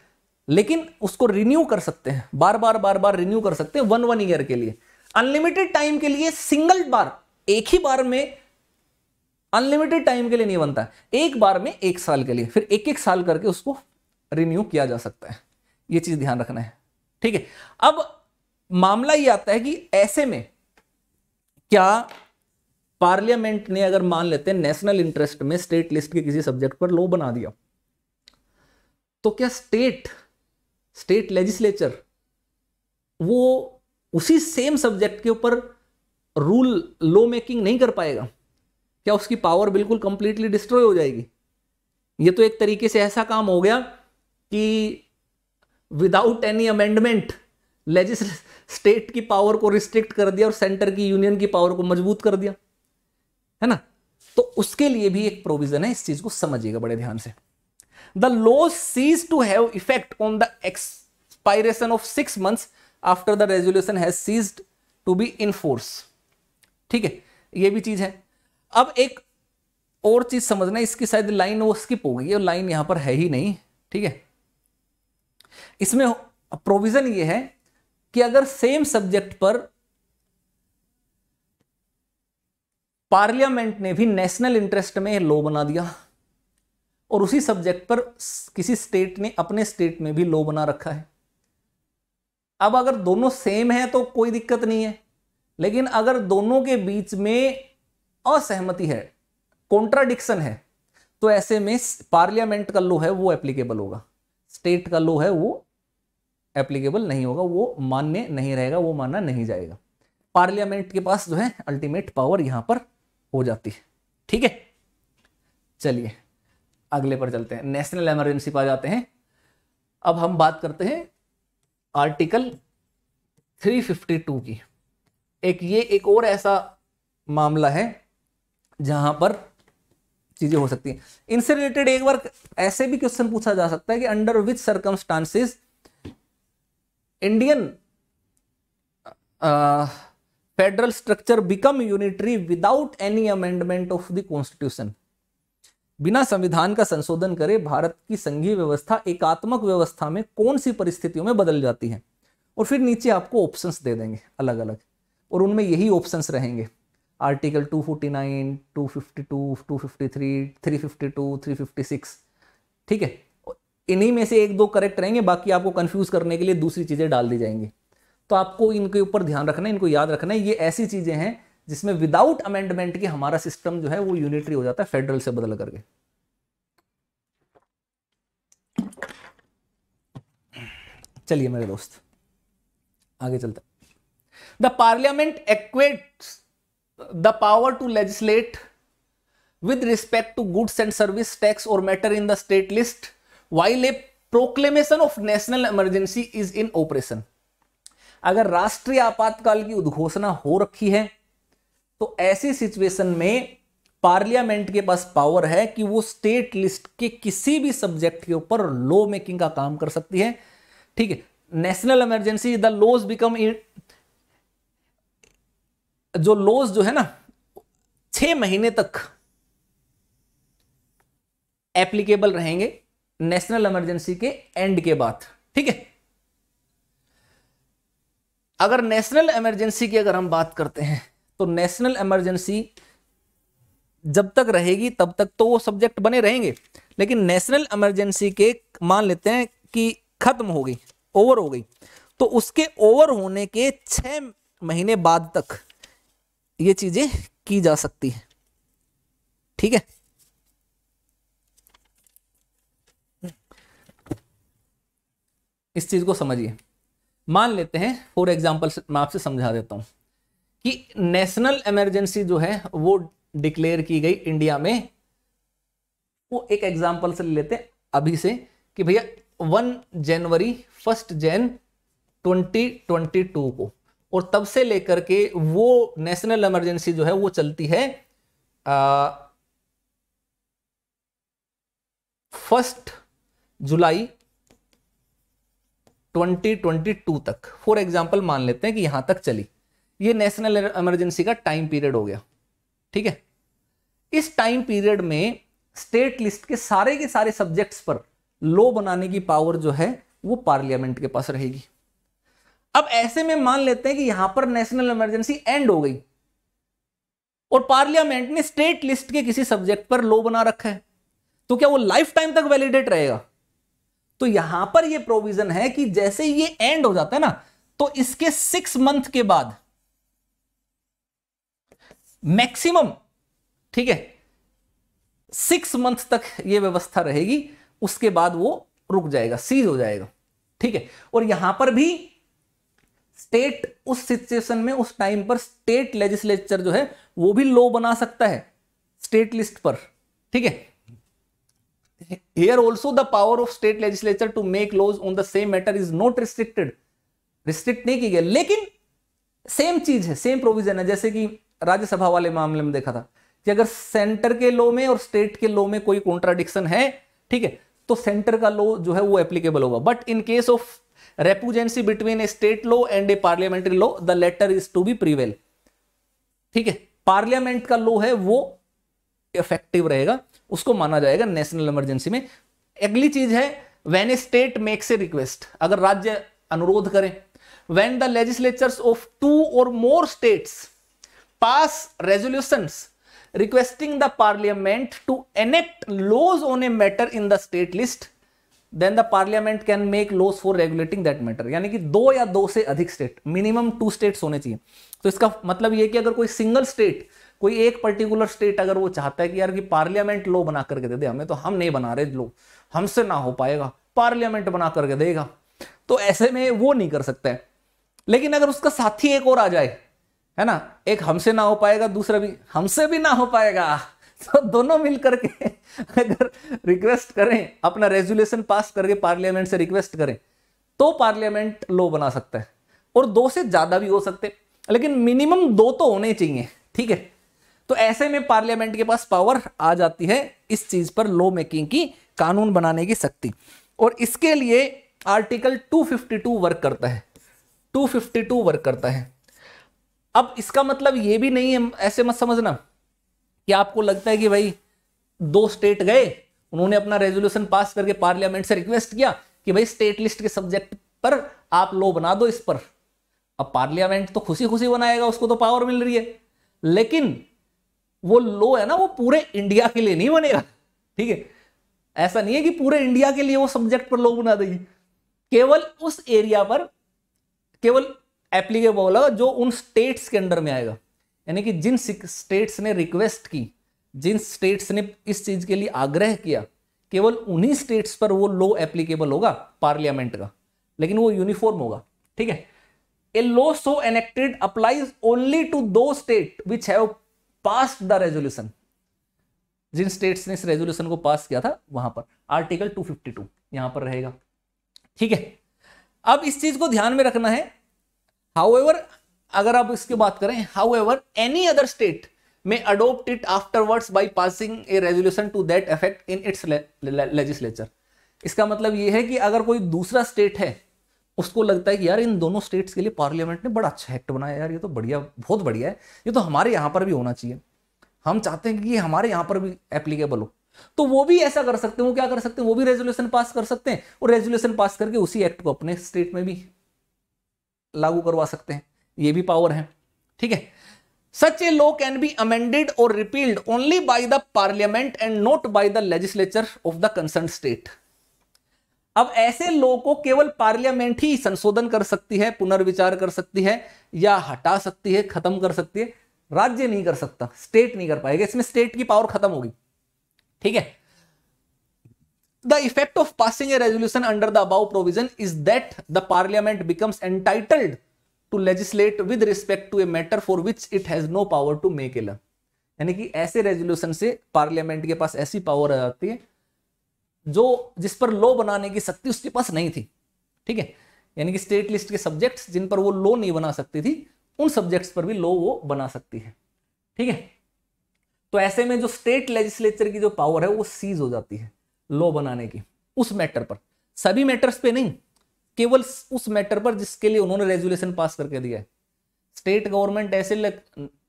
लेकिन उसको रिन्यू कर सकते हैं बार बार बार बार रिन्यू कर सकते हैं वन वन ईयर के लिए अनलिमिटेड टाइम के लिए सिंगल बार एक ही बार में अनलिमिटेड टाइम के लिए नहीं बनता एक बार में एक साल के लिए फिर एक एक साल करके उसको रिन्यू किया जा सकता है ये चीज ध्यान रखना है ठीक है अब मामला ये आता है कि ऐसे में क्या पार्लियामेंट ने अगर मान लेते हैं नेशनल इंटरेस्ट में स्टेट लिस्ट के किसी सब्जेक्ट पर लॉ बना दिया तो क्या स्टेट स्टेट लेजिस्लेचर वो उसी सेम सब्जेक्ट के ऊपर रूल लॉ मेकिंग नहीं कर पाएगा क्या उसकी पावर बिल्कुल कंप्लीटली डिस्ट्रॉय हो जाएगी ये तो एक तरीके से ऐसा काम हो गया कि without any amendment legislative state की पावर को रिस्ट्रिक्ट कर दिया और सेंटर की यूनियन की पावर को मजबूत कर दिया है ना तो उसके लिए भी एक प्रोविजन है इस चीज को समझिएगा बड़े ध्यान से the law ceases to have effect on the expiration of six months after the resolution has ceased to be in force ठीक है ये भी चीज है अब एक और चीज समझना इसकी शायद लाइन वो स्किप हो गई है लाइन यहां पर है ही नहीं ठीक है इसमें प्रोविजन ये है कि अगर सेम सब्जेक्ट पर पार्लियामेंट ने भी नेशनल इंटरेस्ट में लॉ बना दिया और उसी सब्जेक्ट पर किसी स्टेट ने अपने स्टेट में भी लॉ बना रखा है अब अगर दोनों सेम है तो कोई दिक्कत नहीं है लेकिन अगर दोनों के बीच में असहमति है कॉन्ट्राडिक्शन है तो ऐसे में पार्लियामेंट का लो है वो एप्लीकेबल होगा स्टेट का लो है वो एप्लीकेबल नहीं होगा वो मान्य नहीं रहेगा वो माना नहीं जाएगा पार्लियामेंट के पास जो है अल्टीमेट पावर यहां पर हो जाती है ठीक है चलिए अगले पर चलते हैं नेशनल इमरजेंसी पर जाते हैं अब हम बात करते हैं आर्टिकल 352 की एक ये एक और ऐसा मामला है जहां पर चीज़ें हो सकती हैं इनसे रिलेटेड एक बार ऐसे भी क्वेश्चन पूछा जा सकता है कि under which circumstances Indian federal structure become unitary without any amendment of the constitution बिना संविधान का संशोधन करे भारत की संघीय व्यवस्था एकात्मक व्यवस्था में कौन सी परिस्थितियों में बदल जाती है और फिर नीचे आपको ऑप्शंस दे देंगे अलग अलग और उनमें यही ऑप्शंस रहेंगे आर्टिकल 249, 252, 253, 352, 356 ठीक है इन्हीं में से एक दो करेक्ट रहेंगे बाकी आपको कंफ्यूज करने के लिए दूसरी चीज़ें डाल दी जाएंगी तो आपको इनके ऊपर ध्यान रखना है इनको याद रखना है ये ऐसी चीज़ें हैं जिसमें विदाउट अमेंडमेंट के हमारा सिस्टम जो है वो यूनिटरी हो जाता है फेडरल से बदल करके चलिए मेरे दोस्त आगे चलते the parliament acquits the power to legislate with respect to goods and service tax or matter in the state list while a proclamation of national emergency is in operation अगर राष्ट्रीय आपातकाल की उद्घोषणा हो रखी है तो ऐसी सिचुएशन में पार्लियामेंट के पास पावर है कि वो स्टेट लिस्ट के किसी भी सब्जेक्ट के ऊपर लॉ मेकिंग का काम कर सकती है ठीक है national emergency the laws become जो लोज जो है ना छह महीने तक एप्लीकेबल रहेंगे नेशनल इमरजेंसी के एंड के बाद ठीक है अगर नेशनल इमरजेंसी की अगर हम बात करते हैं तो नेशनल इमरजेंसी जब तक रहेगी तब तक तो वो सब्जेक्ट बने रहेंगे लेकिन नेशनल इमरजेंसी के मान लेते हैं कि खत्म हो गई ओवर हो गई तो उसके ओवर होने के छह महीने बाद तक ये चीजें की जा सकती है ठीक है इस चीज को समझिए मान लेते हैं फॉर एग्जाम्पल मैं आपसे समझा देता हूं कि नेशनल इमरजेंसी जो है वो डिक्लेयर की गई इंडिया में वो एक एग्जाम्पल से लेते हैं अभी से कि भैया वन जनवरी फर्स्ट जैन 2022 को और तब से लेकर के वो नेशनल इमरजेंसी जो है वो चलती है फर्स्ट जुलाई 2022 तक फॉर एग्जाम्पल मान लेते हैं कि यहां तक चली ये नेशनल इमरजेंसी का टाइम पीरियड हो गया ठीक है इस टाइम पीरियड में स्टेट लिस्ट के सारे के सारे सब्जेक्ट्स पर लॉ बनाने की पावर जो है वो पार्लियामेंट के पास रहेगी अब ऐसे में मान लेते हैं कि यहां पर नेशनल इमरजेंसी एंड हो गई और पार्लियामेंट ने स्टेट लिस्ट के किसी सब्जेक्ट पर लो बना रखा है तो क्या वो लाइफ टाइम तक वैलिडेट रहेगा तो यहां पर ये प्रोविजन है कि जैसे ये एंड हो जाता है ना तो इसके सिक्स मंथ के बाद मैक्सिमम ठीक है सिक्स मंथ तक ये व्यवस्था रहेगी उसके बाद वो रुक जाएगा सीज हो जाएगा ठीक है और यहां पर भी स्टेट उस सिचुएशन में उस टाइम पर स्टेट लेजिस्लेचर जो है वो भी लो बना सकता है स्टेट लिस्ट पर ठीक है here also the power of state legislature to make laws on the same matter is not restricted restrict नहीं की गई लेकिन सेम चीज है सेम प्रोविजन है जैसे कि राज्यसभा वाले मामले में देखा था कि अगर सेंटर के लॉ में और स्टेट के लॉ में कोई कॉन्ट्राडिक्शन है ठीक है तो सेंटर का लॉ जो है वो एप्लीकेबल होगा but in case of repugnancy between a state law and a parliamentary law the latter is to be prevail ठीक है पार्लियामेंट का लॉ है वो इफेक्टिव रहेगा उसको माना जाएगा नेशनल इमरजेंसी में अगली चीज है when a state makes a request अगर राज्य अनुरोध करें when the legislatures of two or more states pass resolution requesting the parliament to enact laws on a matter in the state list then the parliament can make laws for regulating that matter यानी कि दो या दो से अधिक state minimum to states होने चाहिए तो इसका मतलब ये कि अगर कोई सिंगल स्टेट कोई एक पर्टिकुलर स्टेट अगर वो चाहता है कि यार कि पार्लियामेंट लॉ बना करके दे दे हमें तो हम नहीं बना रहे लो हमसे ना हो पाएगा पार्लियामेंट बना करके देगा तो ऐसे में वो नहीं कर सकता है लेकिन अगर उसका साथी एक और आ जाए है ना एक हमसे ना हो पाएगा दूसरा भी हमसे भी ना हो पाएगा तो दोनों मिल करके अगर रिक्वेस्ट करें अपना रेजुलेशन पास करके पार्लियामेंट से रिक्वेस्ट करें तो पार्लियामेंट लॉ बना सकता है और दो से ज़्यादा भी हो सकते लेकिन मिनिमम दो तो होने चाहिए ठीक है तो ऐसे में पार्लियामेंट के पास पावर आ जाती है इस चीज़ पर लॉ मेकिंग की कानून बनाने की शक्ति और इसके लिए आर्टिकल 252 वर्क करता है 252 वर्क करता है अब इसका मतलब यह भी नहीं है ऐसे मत समझना क्या आपको लगता है कि भाई दो स्टेट गए उन्होंने अपना रेजोल्यूशन पास करके पार्लियामेंट से रिक्वेस्ट किया कि भाई स्टेट लिस्ट के सब्जेक्ट पर आप लो बना दो इस पर अब पार्लियामेंट तो खुशी खुशी बनाएगा उसको तो पावर मिल रही है लेकिन वो लो है ना वो पूरे इंडिया के लिए नहीं बनेगा ठीक है ऐसा नहीं है कि पूरे इंडिया के लिए वो सब्जेक्ट पर लो बना देगी केवल उस एरिया पर केवल एप्लीकेबल होगा जो उन स्टेट्स के अंडर में आएगा यानी कि जिन स्टेट्स ने रिक्वेस्ट की जिन स्टेट्स ने इस चीज़ के लिए आग्रह किया केवल उन्हीं स्टेट्स पर वो लॉ एप्लीकेबल होगा पार्लियामेंट का लेकिन वो यूनिफॉर्म होगा ठीक है a law so enacted applies only to those state which have pass the resolution जिन स्टेट्स ने इस रेजोल्यूशन को पास किया था वहां पर आर्टिकल 252 यहां पर रहेगा ठीक है अब इस चीज को ध्यान में रखना है हाउ एवर अगर आप इसकी बात करें however any other state may adopt it afterwards by passing a resolution to that effect in its legislature इसका मतलब यह है कि अगर कोई दूसरा स्टेट है उसको लगता है कि यार इन दोनों स्टेट्स के लिए पार्लियामेंट ने बड़ा अच्छा एक्ट बनाया यार ये तो बढ़िया बहुत बढ़िया है ये तो हमारे यहाँ पर भी होना चाहिए हम चाहते हैं कि हमारे यहाँ पर भी एप्लीकेबल हो तो वो भी ऐसा कर सकते हैं वो क्या कर सकते हैं वो भी रेजोल्यूशन पास कर सकते हैं और रेजोल्यूशन पास करके उसी एक्ट को अपने स्टेट में भी लागू करवा सकते हैं ये भी पावर है ठीक है such a law can be amended or repealed only by the parliament and not by the legislature of the concern state अब ऐसे लॉ को केवल पार्लियामेंट ही संशोधन कर सकती है पुनर्विचार कर सकती है या हटा सकती है खत्म कर सकती है राज्य नहीं कर सकता स्टेट नहीं कर पाएगा इसमें स्टेट की पावर खत्म होगी ठीक है the effect of passing a resolution under the above provision is that the parliament becomes entitled to legislate with respect to a matter for which it has no power to make a law यानी कि ऐसे resolution से parliament के पास ऐसी power आ जाती है जो जिस पर लॉ बनाने की शक्ति उसके पास नहीं थी ठीक है यानी कि स्टेट लिस्ट के सब्जेक्ट्स जिन पर वो लॉ नहीं बना सकती थी उन सब्जेक्ट्स पर भी लॉ वो बना सकती है ठीक है तो ऐसे में जो स्टेट लेजिस्लेचर की जो पावर है वो सीज हो जाती है लॉ बनाने की उस मैटर पर सभी मैटर्स पे नहीं केवल उस मैटर पर जिसके लिए उन्होंने रेजुलेशन पास करके दिया है स्टेट गवर्नमेंट ऐसे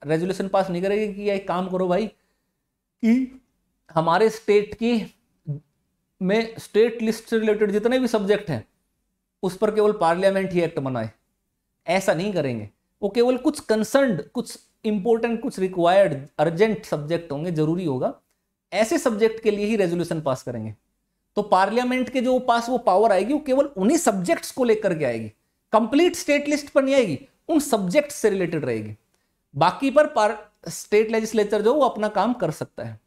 रेजुलेशन पास नहीं करेगी कि एक काम करो भाई कि हमारे स्टेट की में स्टेट लिस्ट से रिलेटेड जितने भी सब्जेक्ट हैं उस पर केवल पार्लियामेंट ही एक्ट बनाए ऐसा नहीं करेंगे वो केवल कुछ कंसर्न कुछ इंपॉर्टेंट कुछ रिक्वायर्ड अर्जेंट सब्जेक्ट होंगे जरूरी होगा ऐसे सब्जेक्ट के लिए ही रेजोल्यूशन पास करेंगे तो पार्लियामेंट के जो पास वो पावर आएगी वो केवल उन्हीं सब्जेक्ट्स को लेकर के आएगी कंप्लीट स्टेट लिस्ट पर नहीं आएगी उन सब्जेक्ट से रिलेटेड रहेगी बाकी पर, पर स्टेट लेजिस्लेचर जो वो अपना काम कर सकता है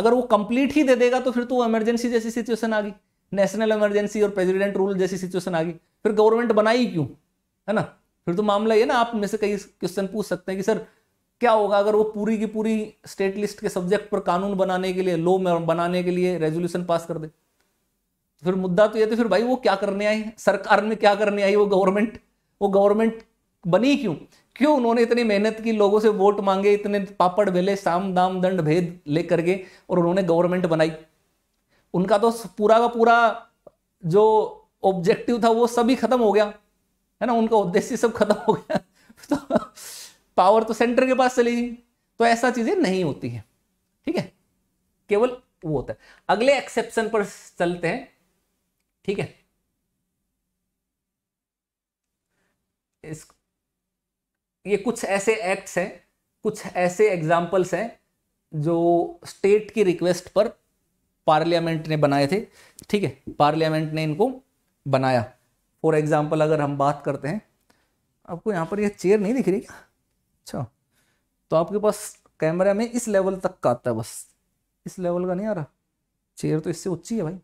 अगर वो कंप्लीट ही दे देगा तो फिर तो इमरजेंसी जैसी सिचुएशन आ गई नेशनल इमरजेंसी और प्रेसिडेंट रूल जैसी सिचुएशन आ गई फिर गवर्नमेंट बनाई क्यों है ना फिर तो मामला ये ना आप में से कई क्वेश्चन पूछ सकते हैं कि सर क्या होगा अगर वो पूरी की पूरी स्टेट लिस्ट के सब्जेक्ट पर कानून बनाने के लिए लॉ बनाने के लिए रेजोल्यूशन पास कर दे तो फिर मुद्दा तो ये फिर भाई वो क्या करने आई सरकार में क्या करने आई वो गवर्नमेंट वो गवर्नमेंट बनी क्यों क्यों उन्होंने इतनी मेहनत की लोगों से वोट मांगे इतने पापड़ वेले साम दाम दंड भेद लेकर के और उन्होंने गवर्नमेंट बनाई उनका तो पूरा का पूरा जो ऑब्जेक्टिव था वो सभी खत्म हो गया है ना उनका उद्देश्य सब खत्म हो गया तो पावर तो सेंटर के पास चली गई तो ऐसा चीजें नहीं होती है ठीक है केवल वो होता है अगले एक्सेप्शन पर चलते हैं ठीक है इस ये कुछ ऐसे एक्ट्स हैं कुछ ऐसे एग्जाम्पल्स हैं जो स्टेट की रिक्वेस्ट पर पार्लियामेंट ने बनाए थे ठीक है पार्लियामेंट ने इनको बनाया फॉर एग्जाम्पल अगर हम बात करते हैं आपको यहाँ पर यह चेयर नहीं दिख रही क्या अच्छा तो आपके पास कैमरा में इस लेवल तक का आता है बस इस लेवल का नहीं आ रहा चेयर तो इससे ऊंची है भाई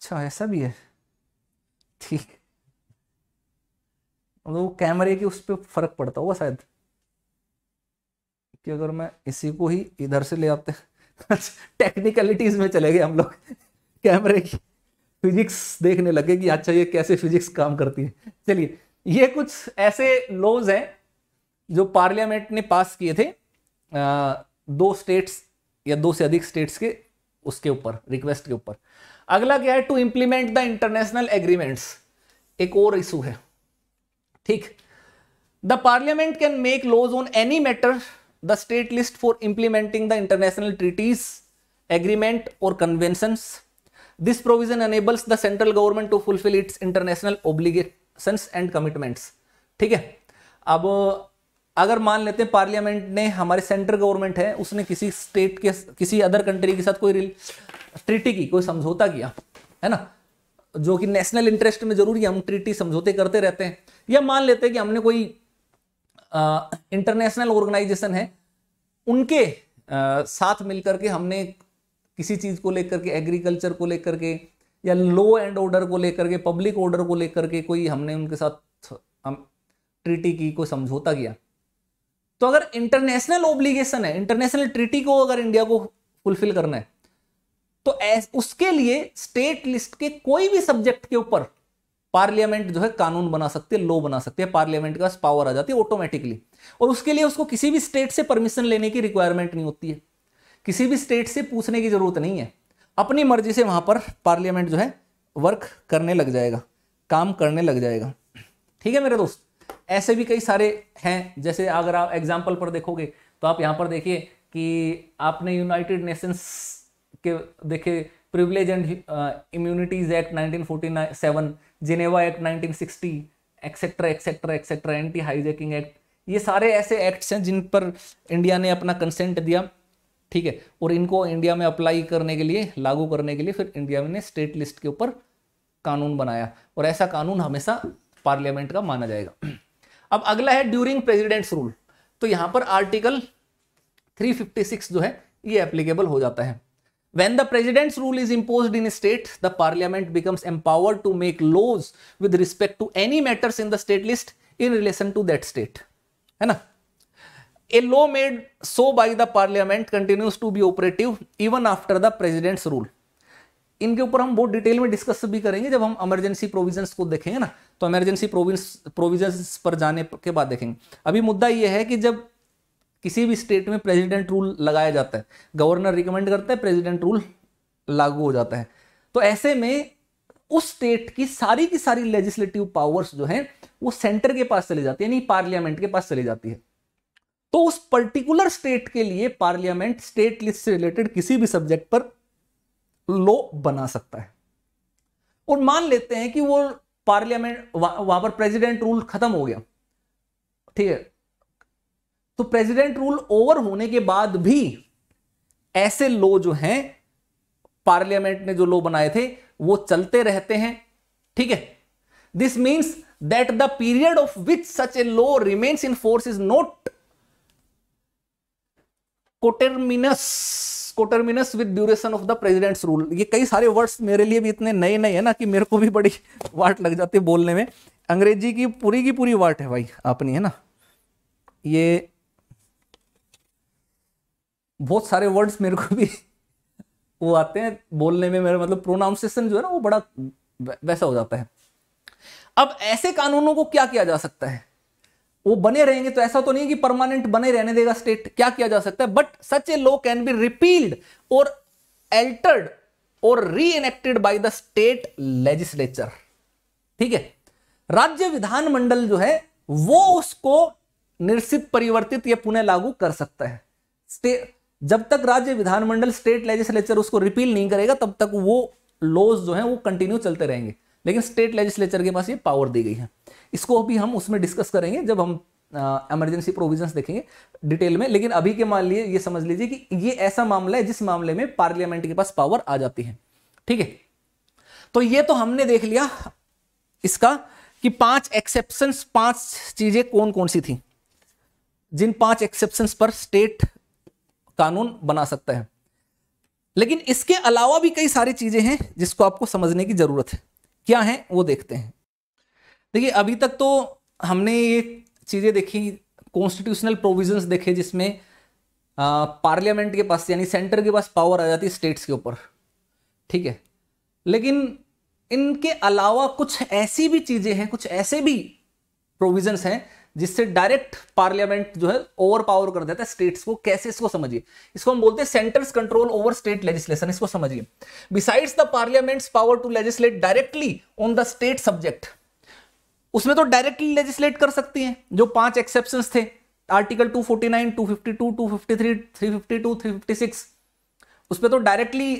अच्छा ऐसा भी है ठीक मतलब वो कैमरे के उस पर फर्क पड़ता होगा शायद कि अगर मैं इसी को ही इधर से ले आते टेक्निकलिटीज में चले गए हम लोग कैमरे की फिजिक्स देखने लगे कि अच्छा ये कैसे फिजिक्स काम करती है चलिए ये कुछ ऐसे लॉज हैं जो पार्लियामेंट ने पास किए थे आ, दो स्टेट्स या दो से अधिक स्टेट्स के उसके ऊपर रिक्वेस्ट के ऊपर अगला क्या है to implement the international agreements एक और इशू है ठीक the parliament can make laws on any matter the state list for implementing the international treaties agreement or convention this provision enables the central government to fulfil its international obligation and commitments ठीक है अब अगर मान लेते हैं parliament ने हमारे central government है उसने किसी स्टेट के किसी अदर कंट्री के साथ कोई ट्रिटी की कोई समझौता किया है ना जो कि नेशनल इंटरेस्ट में जरूरी है हम ट्रिटी समझौते करते रहते हैं या मान लेते हैं कि हमने कोई इंटरनेशनल ऑर्गेनाइजेशन है उनके आ, साथ मिलकर के हमने किसी चीज को लेकर के एग्रीकल्चर को लेकर के या लो एंड ऑर्डर को लेकर के पब्लिक ऑर्डर को लेकर के कोई हमने उनके साथ हम ट्रिटी की कोई समझौता किया तो अगर इंटरनेशनल ऑब्लिगेशन है इंटरनेशनल ट्रिटी को अगर इंडिया को फुलफिल करना है तो एस, उसके लिए स्टेट लिस्ट के कोई भी सब्जेक्ट के ऊपर पार्लियामेंट जो है कानून बना सकते हैं लॉ बना सकते हैं पार्लियामेंट के पास पावर आ जाती है ऑटोमेटिकली और उसके लिए उसको किसी भी स्टेट से परमिशन लेने की रिक्वायरमेंट नहीं होती है किसी भी स्टेट से पूछने की जरूरत नहीं है अपनी मर्जी से वहां पर पार्लियामेंट जो है वर्क करने लग जाएगा काम करने लग जाएगा ठीक है मेरे दोस्त ऐसे भी कई सारे हैं जैसे अगर आप एग्जाम्पल पर देखोगे तो आप यहां पर देखिए कि आपने यूनाइटेड नेशंस के देखे privilege and immunities act 1947 Geneva act 1960 etcetera etcetera etcetera anti hijacking act ये सारे ऐसे एक्ट्स हैं जिन पर इंडिया ने अपना कंसेंट दिया ठीक है और इनको इंडिया में अप्लाई करने के लिए लागू करने के लिए फिर इंडिया ने स्टेट लिस्ट के ऊपर कानून बनाया और ऐसा कानून हमेशा पार्लियामेंट का माना जाएगा अब अगला है ड्यूरिंग प्रेजिडेंट्स रूल तो यहाँ पर आर्टिकल 356 जो है ये एप्लीकेबल हो जाता है When the president's rule is imposed in a state, the parliament becomes empowered to make laws with respect to any matters in the state list in relation to that state. है ना? A law made so by the parliament continues to be operative even after the president's rule. इनके ऊपर हम बहुत detail में discuss भी करेंगे जब हम इमरजेंसी प्रोविजंस को देखेंगे ना तो इमरजेंसी प्रोविजंस पर जाने के बाद देखेंगे अभी मुद्दा यह है कि जब किसी भी स्टेट में प्रेसिडेंट रूल लगाया जाता है गवर्नर रिकमेंड करता है प्रेसिडेंट रूल लागू हो जाता है तो ऐसे में उस स्टेट की सारी की सारी लेजिस्लेटिव पावर्स जो हैं वो सेंटर के पास चली जाती है यानी पार्लियामेंट के पास चली जाती है तो उस पर्टिकुलर स्टेट के लिए पार्लियामेंट स्टेट लिस्ट से रिलेटेड किसी भी सब्जेक्ट पर लॉ बना सकता है और मान लेते हैं कि वो पार्लियामेंट वहां पर प्रेसिडेंट रूल खत्म हो गया ठीक है तो प्रेसिडेंट रूल ओवर होने के बाद भी ऐसे लो जो हैं पार्लियामेंट ने जो लो बनाए थे वो चलते रहते हैं ठीक है this means that the period of which such a law remains in force is not coterminous coterminous with duration of the president's rule ये कई सारे वर्ड्स मेरे लिए भी इतने नए नए हैं ना कि मेरे को भी बड़ी वाट लग जाती है बोलने में अंग्रेजी की पूरी की पूरी वाट है भाई अपनी है ना ये बहुत सारे वर्ड्स मेरे को भी वो आते हैं बोलने में मेरा मतलब प्रोनाउंसिएशन जो है ना वो बड़ा वैसा हो जाता है अब ऐसे कानूनों को क्या किया जा सकता है वो बने रहेंगे तो ऐसा तो नहीं कि परमानेंट बने रहने देगा स्टेट क्या किया जा सकता है but such a law can be repealed or altered or reenacted by the state legislature ठीक है राज्य विधानमंडल जो है वो उसको निरसित परिवर्तित या पुनः लागू कर सकता है स्टेट जब तक राज्य विधानमंडल स्टेट लेजिस्लेचर उसको रिपील नहीं करेगा तब तक वो लॉज जो है वो कंटिन्यू चलते रहेंगे लेकिन स्टेट लेजिस्लेचर के पास ये पावर दी गई है इसको अभी हम उसमें डिस्कस करेंगे जब हम इमरजेंसी प्रोविजंस देखेंगे डिटेल में लेकिन अभी के मान लिए ये समझ लीजिए कि ये ऐसा मामला है जिस मामले में पार्लियामेंट के पास पावर आ जाती है ठीक है तो ये तो हमने देख लिया इसका कि पांच एक्सेप्शन पांच चीजें कौन कौन सी थी जिन पांच एक्सेप्शन पर स्टेट कानून बना सकता है लेकिन इसके अलावा भी कई सारी चीज़ें हैं जिसको आपको समझने की ज़रूरत है क्या है वो देखते हैं देखिए अभी तक तो हमने ये चीज़ें देखी कॉन्स्टिट्यूशनल प्रोविजंस देखे जिसमें पार्लियामेंट के पास यानी सेंटर के पास पावर आ जाती है स्टेट्स के ऊपर ठीक है लेकिन इनके अलावा कुछ ऐसी भी चीज़ें हैं कुछ ऐसे भी प्रोविजंस हैं जिससे डायरेक्ट पार्लियामेंट जो है ओवर पावर कर देता है स्टेट्स को कैसे इसको समझिए इसको हम बोलते हैं centre's control over state legislation इसको समझिए besides the parliament's power to legislate directly on the state subject उसमें तो डायरेक्टली लेजिस्लेट कर सकती हैं जो पांच एक्सेप्शन थे आर्टिकल 249, 252, 253, 352, 356 उसमें तो डायरेक्टली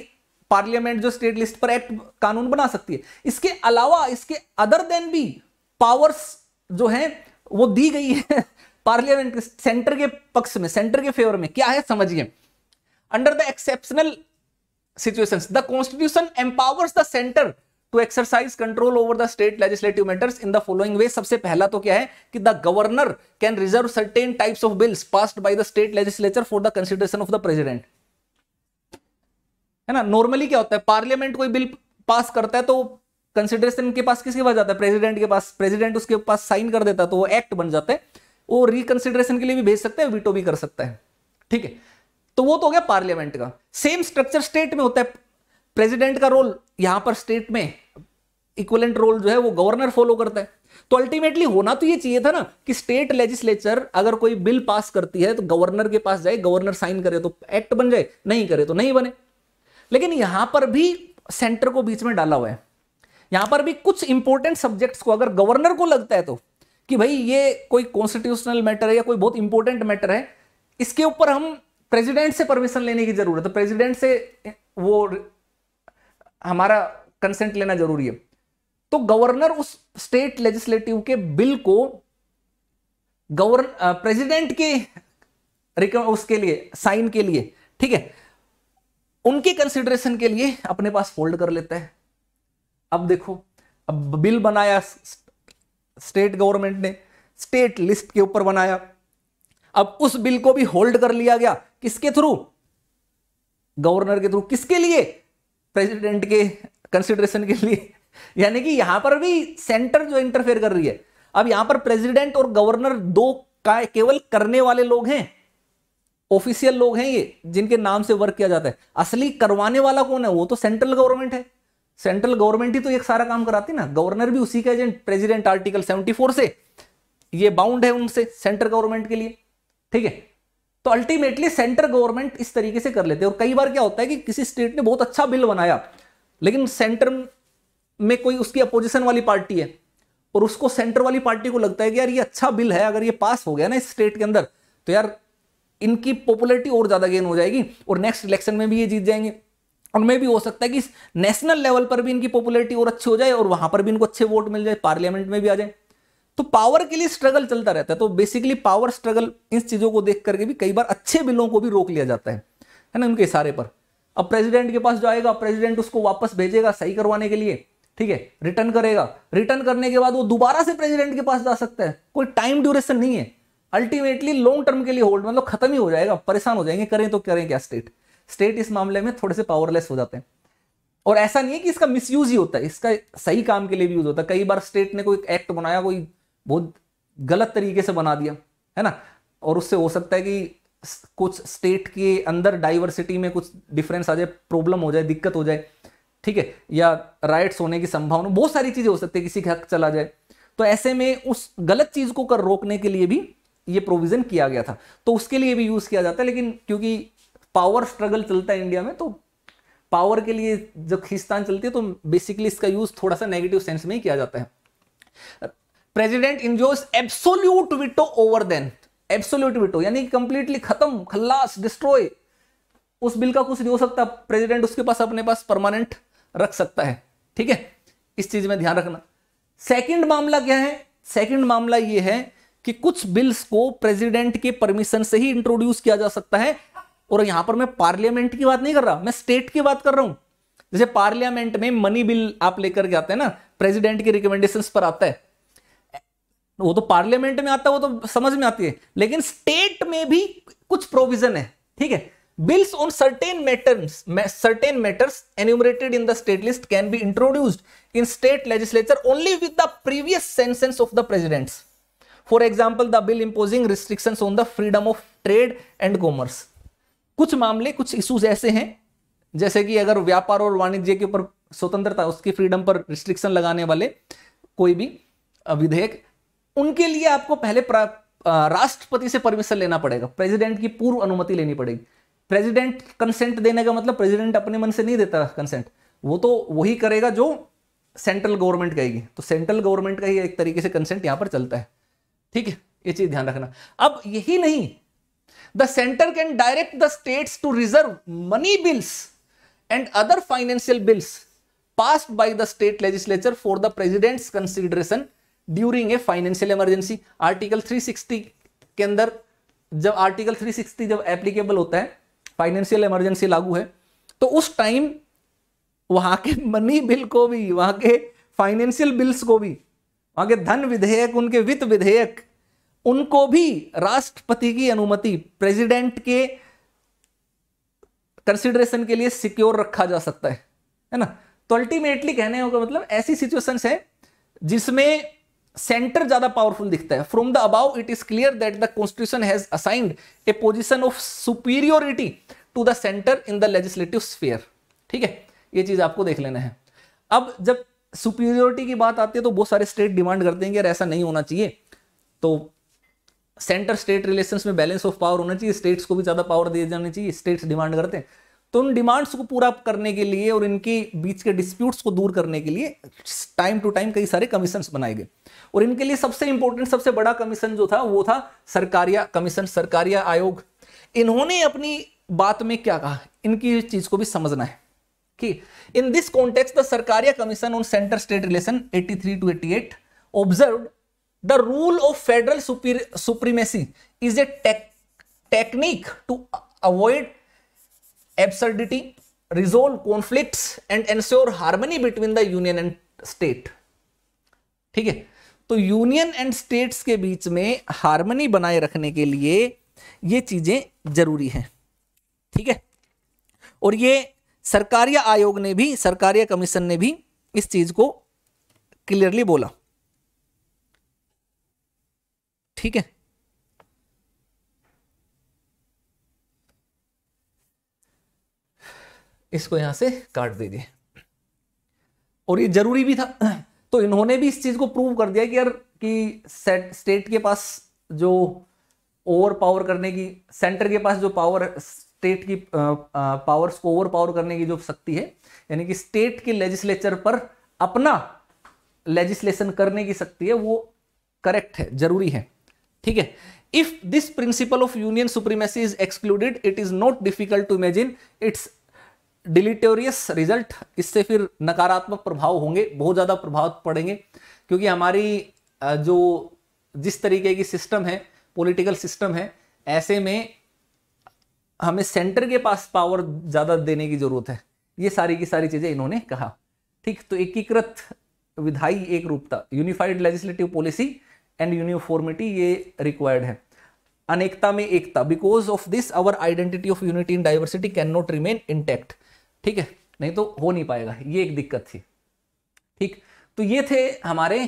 पार्लियामेंट जो स्टेट लिस्ट पर एक्ट कानून बना सकती है इसके अलावा इसके अदर देन भी पावर्स जो हैं वो दी गई है पार्लियामेंट सेंटर के पक्ष में सेंटर के फेवर में क्या है समझिए under the exceptional situations the constitution empowers the center to exercise control over the state legislative matters in the following way सबसे पहला तो क्या है कि the governor can reserve certain types of bills passed by the state legislature for the consideration of the president है ना normally क्या होता है पार्लियामेंट कोई बिल पास करता है तो कंसिडरेशन के पास किसके पास जाता है प्रेसिडेंट के पास प्रेसिडेंट उसके पास साइन कर देता है तो वो एक्ट बन जाता है वो रिकंसिडरेशन के लिए भी भेज सकता है वीटो भी कर सकता है ठीक है तो वो तो हो गया पार्लियामेंट का सेम स्ट्रक्चर स्टेट में होता है प्रेसिडेंट का रोल यहां पर स्टेट में इक्वलेंट रोल जो है वो गवर्नर फॉलो करता है तो अल्टीमेटली होना तो ये चाहिए था ना कि स्टेट लेजिस्लेचर अगर कोई बिल पास करती है तो गवर्नर के पास जाए गवर्नर साइन करे तो एक्ट बन जाए नहीं करे तो नहीं बने लेकिन यहां पर भी सेंटर को बीच में डाला हुआ है यहां पर भी कुछ इंपॉर्टेंट सब्जेक्ट्स को अगर गवर्नर को लगता है तो कि भाई ये कोई कॉन्स्टिट्यूशनल मैटर है या कोई बहुत इंपॉर्टेंट मैटर है इसके ऊपर हम प्रेसिडेंट से परमिशन लेने की जरूरत है प्रेसिडेंट तो से वो हमारा कंसेंट लेना जरूरी है तो गवर्नर उस स्टेट लेजिस्लेटिव के बिल को गवर्न प्रेसिडेंट के उसके लिए साइन के लिए ठीक है उनके कंसिडरेशन के लिए अपने पास फोल्ड कर लेता है अब देखो अब बिल बनाया स्टेट गवर्नमेंट ने स्टेट लिस्ट के ऊपर बनाया अब उस बिल को भी होल्ड कर लिया गया किसके थ्रू गवर्नर के थ्रू किसके लिए प्रेसिडेंट के कंसिडरेशन के लिए यानी कि यहां पर भी सेंटर जो इंटरफेयर कर रही है अब यहां पर प्रेसिडेंट और गवर्नर दो का केवल करने वाले लोग हैं ऑफिशियल लोग हैं ये जिनके नाम से वर्क किया जाता है असली करवाने वाला कौन है वो तो सेंट्रल गवर्नमेंट है सेंट्रल गवर्नमेंट ही तो एक सारा काम कराती ना गवर्नर भी उसी का एजेंट प्रेसिडेंट आर्टिकल 74 से ये बाउंड है उनसे सेंट्रल गवर्नमेंट के लिए ठीक है तो अल्टीमेटली सेंट्रल गवर्नमेंट इस तरीके से कर लेते हैं और कई बार क्या होता है कि किसी स्टेट ने बहुत अच्छा बिल बनाया लेकिन सेंटर में कोई उसकी अपोजिशन वाली पार्टी है और उसको सेंटर वाली पार्टी को लगता है कि यार ये अच्छा बिल है अगर ये पास हो गया ना इस स्टेट के अंदर तो यार इनकी पॉपुलरिटी और ज़्यादा गेन हो जाएगी और नेक्स्ट इलेक्शन में भी ये जीत जाएंगे उनमें भी हो सकता है कि नेशनल लेवल पर भी इनकी पॉपुलैरिटी और अच्छी हो जाए और वहां पर भी इनको अच्छे वोट मिल जाए पार्लियामेंट में भी आ जाए तो पावर के लिए स्ट्रगल चलता रहता है तो बेसिकली पावर स्ट्रगल इन चीज़ों को देख करके भी कई बार अच्छे बिलों को भी रोक लिया जाता है है ना उनके इशारे पर अब प्रेसिडेंट के पास जाएगा प्रेसिडेंट उसको वापस भेजेगा सही करवाने के लिए ठीक है रिटर्न करेगा रिटर्न करने के बाद वो दोबारा से प्रेसिडेंट के पास जा सकता है कोई टाइम ड्यूरेशन नहीं है अल्टीमेटली लॉन्ग टर्म के लिए होल्ड मतलब खत्म ही हो जाएगा परेशान हो जाएंगे करें तो करें क्या स्टेट स्टेट इस मामले में थोड़े से पावरलेस हो जाते हैं और ऐसा नहीं है कि इसका मिस यूज ही होता है इसका सही काम के लिए भी यूज होता है कई बार स्टेट ने कोई एक्ट बनाया कोई बहुत गलत तरीके से बना दिया है ना और उससे हो सकता है कि कुछ स्टेट के अंदर डाइवर्सिटी में कुछ डिफरेंस आ जाए प्रॉब्लम हो जाए दिक्कत हो जाए ठीक है या राइट्स होने की संभावना बहुत सारी चीज़ें हो सकती है किसी का हक चला जाए तो ऐसे में उस गलत चीज़ को कर रोकने के लिए भी ये प्रोविज़न किया गया था तो उसके लिए भी यूज़ किया जाता है लेकिन क्योंकि पावर स्ट्रगल चलता है इंडिया में तो पावर के लिए जब खिस्तान चलती है तो बेसिकली इसका यूज थोड़ा सा नेगेटिव सेंस में ही किया जाता है president enjoys absolute veto over them absolute veto यानी कंप्लीटली खत्म खल्लास डिस्ट्रॉय उस बिल का कुछ नहीं हो सकता प्रेसिडेंट उसके पास अपने पास परमानेंट रख सकता है ठीक है इस चीज में ध्यान रखना सेकंड मामला क्या है सेकंड मामला यह है कि कुछ बिल्स को प्रेसिडेंट के परमिशन से ही इंट्रोड्यूस किया जा सकता है और यहां पर मैं पार्लियामेंट की बात नहीं कर रहा मैं स्टेट की बात कर रहा हूं जैसे पार्लियामेंट में मनी बिल आप लेकर के आते हैं ना प्रेसिडेंट की रिकमेंडेशंस पर आता है वो तो पार्लियामेंट में आता है वो तो समझ में आती है लेकिन स्टेट में भी कुछ प्रोविजन है ठीक है bills on certain matters certain matters enumerated in the state list can be introduced in state legislature only with the previous sanctions of the president's for example the bill imposing restriction on the freedom of trade and commerce कुछ मामले कुछ issues ऐसे हैं जैसे कि अगर व्यापार और वाणिज्य के ऊपर स्वतंत्रता उसकी फ्रीडम पर रिस्ट्रिक्शन लगाने वाले कोई भी विधेयक उनके लिए आपको पहले राष्ट्रपति से परमिशन लेना पड़ेगा प्रेसिडेंट की पूर्व अनुमति लेनी पड़ेगी प्रेसिडेंट कंसेंट देने का मतलब प्रेसिडेंट अपने मन से नहीं देता कंसेंट वो तो वही करेगा जो सेंट्रल गवर्नमेंट कहेगी तो सेंट्रल गवर्नमेंट का ही एक तरीके से कंसेंट यहां पर चलता है ठीक है ये चीज ध्यान रखना अब यही नहीं the centre can direct the state to reserve money bills and other financial bills pass by the state legislature for the president's consideration during a financial emergency article three sixty के अंदर जब आर्टिकल थ्री सिक्सटी जब applicable होता है financial emergency लागू है तो उस टाइम वहां के मनी बिल को भी वहां के फाइनेंशियल बिल्स को भी वहां के धन विधेयक उनके वित्त विधेयक उनको भी राष्ट्रपति की अनुमति प्रेसिडेंट के कंसिडरेशन के लिए सिक्योर रखा जा सकता है है ना तो अल्टीमेटली कहने का मतलब ऐसी सिचुएशन है जिसमें सेंटर ज्यादा पावरफुल दिखता है from the above it is clear that the constitution has assigned a position of superiority to the centre in the legislative sphere ठीक है ये चीज आपको देख लेना है अब जब सुपीरियोरिटी की बात आती है तो बहुत सारे स्टेट डिमांड करते हैं कि ऐसा नहीं होना चाहिए तो सेंटर स्टेट रिलेशंस में बैलेंस ऑफ पावर होना चाहिए स्टेट्स को भी ज़्यादा पावर दिए जाने चाहिए स्टेट्स डिमांड करते हैं तो उन डिमांड्स को पूरा करने के लिए और इनके बीच के डिस्प्यूट्स को दूर करने के लिए टाइम टू टाइम कई सारे कमीशन बनाए गए और इनके लिए सबसे इंपॉर्टेंट सबसे बड़ा कमीशन जो था वो था सरकारिया कमीशन सरकारिया आयोग इन्होंने अपनी बात में क्या कहा इनकी चीज को भी समझना है कि in this context the Sarkaria commission on centre state relation 83 to 88 observed the rule of federal supremacy is a technique to avoid absurdity resolve conflict and ensure harmony between the union and state ठीक है तो union and states के बीच में harmony बनाए रखने के लिए ये चीजें जरूरी हैं ठीक है और ये सरकारी आयोग ने भी सरकारी कमीशन ने भी इस चीज को क्लियरली बोला ठीक है इसको यहां से काट दीजिए और ये जरूरी भी था तो इन्होंने भी इस चीज को प्रूव कर दिया कि यार कि सेट स्टेट के पास जो ओवर पावर करने की सेंटर के पास जो पावर स्टेट की पावर्स को ओवर पावर करने की जो शक्ति है यानी कि स्टेट के लेजिस्लेचर पर अपना लेजिस्लेशन करने की शक्ति है वो करेक्ट है जरूरी है ठीक है if this principle of union supremacy is excluded it is not difficult to imagine its deleterious result इससे फिर नकारात्मक प्रभाव होंगे बहुत ज़्यादा प्रभाव पड़ेंगे क्योंकि हमारी जो जिस तरीके की सिस्टम है पॉलिटिकल सिस्टम है ऐसे में हमें सेंटर के पास पावर ज़्यादा देने की ज़रूरत है ये सारी की सारी चीज़ें इन्होंने कहा ठीक तो एकीकृत विधायी एक रूपता unified legislative policy and uniformity ये रिक्वायर्ड है अनेकता में एकता because of this our identity of unity in diversity can not remain intact ठीक है नहीं तो हो नहीं पाएगा ये एक दिक्कत थी ठीक तो ये थे हमारे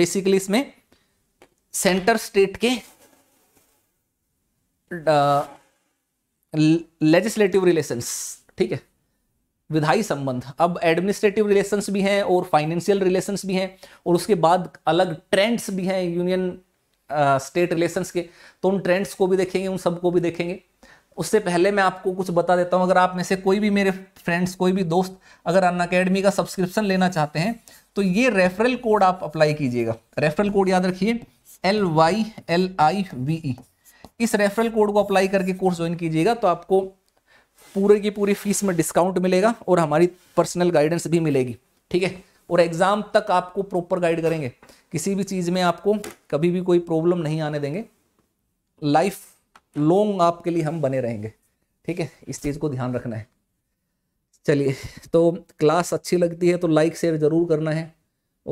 बेसिकली इसमें सेंटर स्टेट के लेजिस्लेटिव रिलेशंस ठीक है विधायी संबंध अब एडमिनिस्ट्रेटिव रिलेशंस भी हैं और फाइनेंशियल रिलेशंस भी हैं और उसके बाद अलग ट्रेंड्स भी हैं यूनियन स्टेट रिलेशंस के तो उन ट्रेंड्स को भी देखेंगे उन सबको भी देखेंगे उससे पहले मैं आपको कुछ बता देता हूँ अगर आप में से कोई भी मेरे फ्रेंड्स कोई भी दोस्त अगर अन अकेडमी का सब्सक्रिप्शन लेना चाहते हैं तो ये रेफरल कोड आप अप्लाई कीजिएगा रेफरल कोड याद रखिए L Y L I V E इस रेफरल कोड को अप्लाई करके कोर्स ज्वाइन कीजिएगा तो आपको पूरे की पूरी फीस में डिस्काउंट मिलेगा और हमारी पर्सनल गाइडेंस भी मिलेगी ठीक है और एग्ज़ाम तक आपको प्रॉपर गाइड करेंगे किसी भी चीज़ में आपको कभी भी कोई प्रॉब्लम नहीं आने देंगे लाइफ लॉन्ग आपके लिए हम बने रहेंगे ठीक है इस चीज़ को ध्यान रखना है चलिए तो क्लास अच्छी लगती है तो लाइक शेयर ज़रूर करना है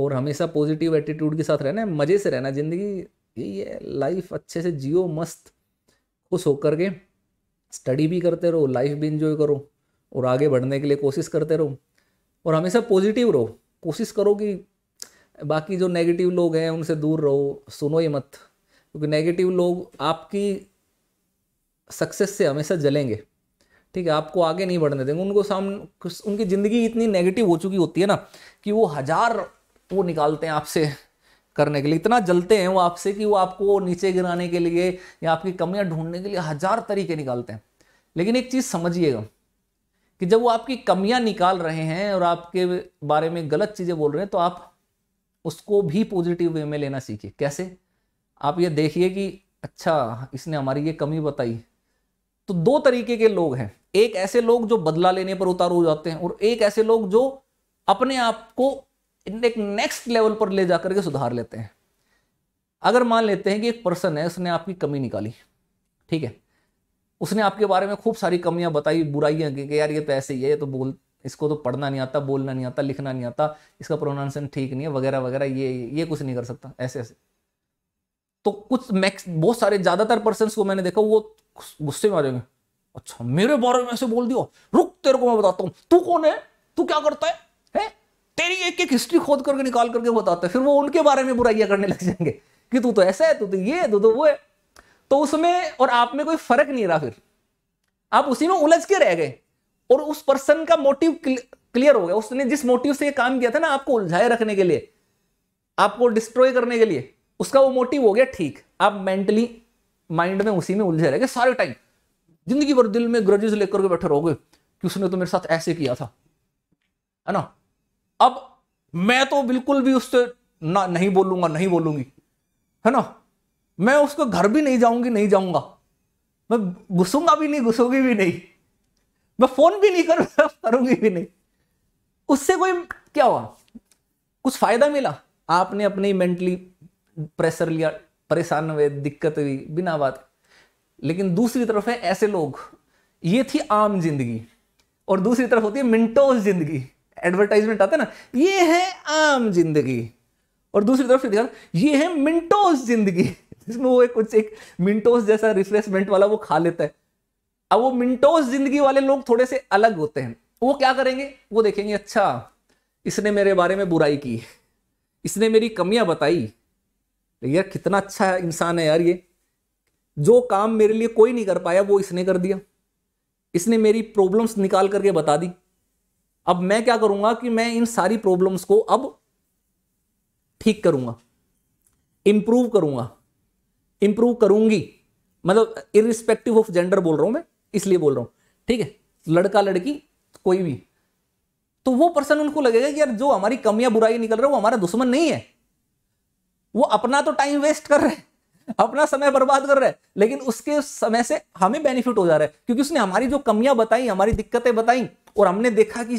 और हमेशा पॉजिटिव एटीट्यूड के साथ रहना है मज़े से रहना ज़िंदगी यही है लाइफ अच्छे से जियो मस्त खुश होकर के स्टडी भी करते रहो लाइफ भी इंजॉय करो और आगे बढ़ने के लिए कोशिश करते रहो और हमेशा पॉजिटिव रहो कोशिश करो कि बाकी जो नेगेटिव लोग हैं उनसे दूर रहो सुनो ही मत क्योंकि नेगेटिव लोग आपकी सक्सेस से हमेशा जलेंगे ठीक है आपको आगे नहीं बढ़ने देंगे उनको सामने उनकी ज़िंदगी इतनी नेगेटिव हो चुकी होती है ना कि वो हज़ार वो निकालते हैं आपसे करने के लिए इतना जलते हैं वो आपसे कि वो आपको नीचे गिराने के लिए या आपकी कमियां ढूंढने के लिए हजार तरीके निकालते हैं लेकिन एक चीज़ समझिएगा कि जब वो आपकी कमियां निकाल रहे हैं और आपके बारे में गलत चीज़ें बोल रहे हैं तो आप उसको भी पॉजिटिव वे में लेना सीखिए कैसे आप ये देखिए कि अच्छा इसने हमारी ये कमी बताई तो दो तरीके के लोग हैं एक ऐसे लोग जो बदला लेने पर उतारू जाते हैं और एक ऐसे लोग जो अपने आप को एक नेक्स्ट लेवल पर ले जाकर के सुधार लेते हैं अगर मान लेते हैं कि एक पर्सन है उसने आपकी कमी निकाली ठीक है उसने आपके बारे में खूब सारी कमियां बताई बुराइयां कि यार ये तो ऐसे ही है ये तो बोल इसको तो पढ़ना नहीं आता बोलना नहीं आता लिखना नहीं आता इसका प्रोनाउंसिएशन ठीक नहीं है वगैरह वगैरह ये ये कुछ नहीं कर सकता ऐसे ऐसे तो कुछ मैक्स बहुत सारे ज़्यादातर पर्सन को मैंने देखा वो गुस्से में आ जाएंगे अच्छा मेरे बारे में ऐसे बोल दियो रुक तेरे को मैं बताता हूँ तू कौन है तू क्या करता है, है? तेरी एक एक हिस्ट्री खोद करके निकाल करके बताते हैं फिर वो उनके बारे में बुराइयाँ करने लग जाएंगे कि तू तो ऐसा है तू तो ये तू तो वो है तो उसमें और आप में कोई फर्क नहीं रहा फिर आप उसी में उलझ के रह गए और उस पर्सन का मोटिव क्लियर हो गया उसने जिस मोटिव से ये काम किया था ना आपको उलझाए रखने के लिए आपको डिस्ट्रॉय करने के लिए उसका वो मोटिव हो गया ठीक आप मेंटली माइंड में उसी में उलझे रह गए सारे टाइम जिंदगी भर दिल में ग्रजेस लेकर के बैठे रहोगे कि उसने तो मेरे साथ ऐसे किया था है ना अब मैं तो बिल्कुल भी उससे ना नहीं बोलूंगा नहीं बोलूंगी है ना मैं उसको घर भी नहीं जाऊंगी नहीं जाऊंगा मैं घुसूंगा भी नहीं घुसूंगी भी नहीं मैं फोन भी नहीं कर करूंगी भी नहीं उससे कोई क्या हुआ कुछ फायदा मिला आपने अपने मेंटली प्रेशर लिया परेशान हुए दिक्कत हुई बिना बात लेकिन दूसरी तरफ है ऐसे लोग ये थी आम जिंदगी और दूसरी तरफ होती है मिंटोज जिंदगी एडवर्टाइजमेंट आता है ना ये है आम जिंदगी और दूसरी तरफ से दिखा ये है मिंटोस जिंदगी जिसमें वो एक कुछ एक मिंटोस जैसा रिफ्रेशमेंट वाला वो खा लेता है अब वो मिंटोस जिंदगी वाले लोग थोड़े से अलग होते हैं वो क्या करेंगे वो देखेंगे अच्छा इसने मेरे बारे में बुराई की इसने मेरी कमियां बताई यार कितना अच्छा इंसान है यार ये जो काम मेरे लिए कोई नहीं कर पाया वो इसने कर दिया इसने मेरी प्रॉब्लम्स निकाल करके बता दी अब मैं क्या करूंगा कि मैं इन सारी प्रॉब्लम्स को अब ठीक करूंगा इंप्रूव करूंगा इंप्रूव करूंगी मतलब इरिस्पेक्टिव ऑफ जेंडर बोल रहा हूं मैं इसलिए बोल रहा हूं ठीक है लड़का लड़की कोई भी तो वो पर्सन उनको लगेगा कि यार जो हमारी कमियां बुराई निकल रहा है वो हमारा दुश्मन नहीं है वो अपना तो टाइम वेस्ट कर रहे हैं अपना समय बर्बाद कर रहे हैं लेकिन उसके समय से हमें बेनिफिट हो जा रहा है क्योंकि उसने हमारी जो कमियां बताई हमारी दिक्कतें बताई और हमने देखा कि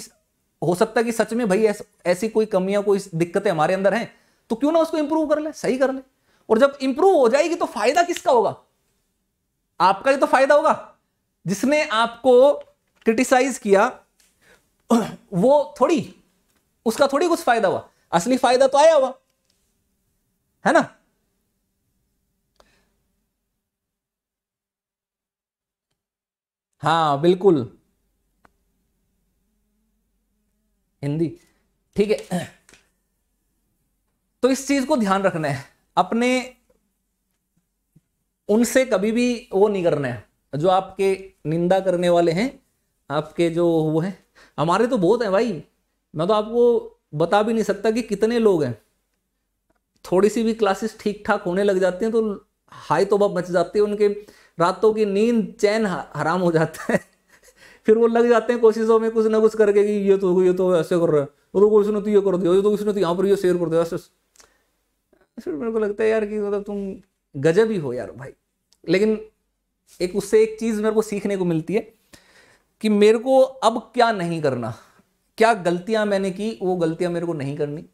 हो सकता है कि सच में भाई ऐस, ऐसी कोई कमियां कोई दिक्कतें हमारे अंदर हैं तो क्यों ना उसको इंप्रूव कर ले सही कर ले और जब इंप्रूव हो जाएगी तो फायदा किसका होगा आपका ही तो फायदा होगा जिसने आपको क्रिटिसाइज किया वो थोड़ी उसका थोड़ी कुछ फायदा हुआ असली फायदा तो आया हुआ है ना हाँ बिल्कुल हिंदी ठीक है तो इस चीज को ध्यान रखना है अपने उनसे कभी भी वो नहीं करना है जो आपके निंदा करने वाले हैं आपके जो वो हैं हमारे तो बहुत हैं भाई मैं तो आपको बता भी नहीं सकता कि कितने लोग हैं थोड़ी सी भी क्लासेस ठीक ठाक होने लग जाती हैं तो हाई तो मच जाती है उनके रातों की नींद चैन हराम हो जाता है फिर वो लग जाते हैं कोशिशों में कुछ ना कुछ करके कि ये तो ये तो ऐसे कर रहे है तो उसने तो ये कर दिया ये तो उसने तो यहाँ पर ये शेयर कर दिया ऐसे फिर मेरे को लगता है यार कि मतलब तुम गजब ही हो यार भाई लेकिन एक उससे एक चीज़ मेरे को सीखने को मिलती है कि मेरे को अब क्या नहीं करना क्या गलतियां मैंने की वो गलतियां मेरे को नहीं करनी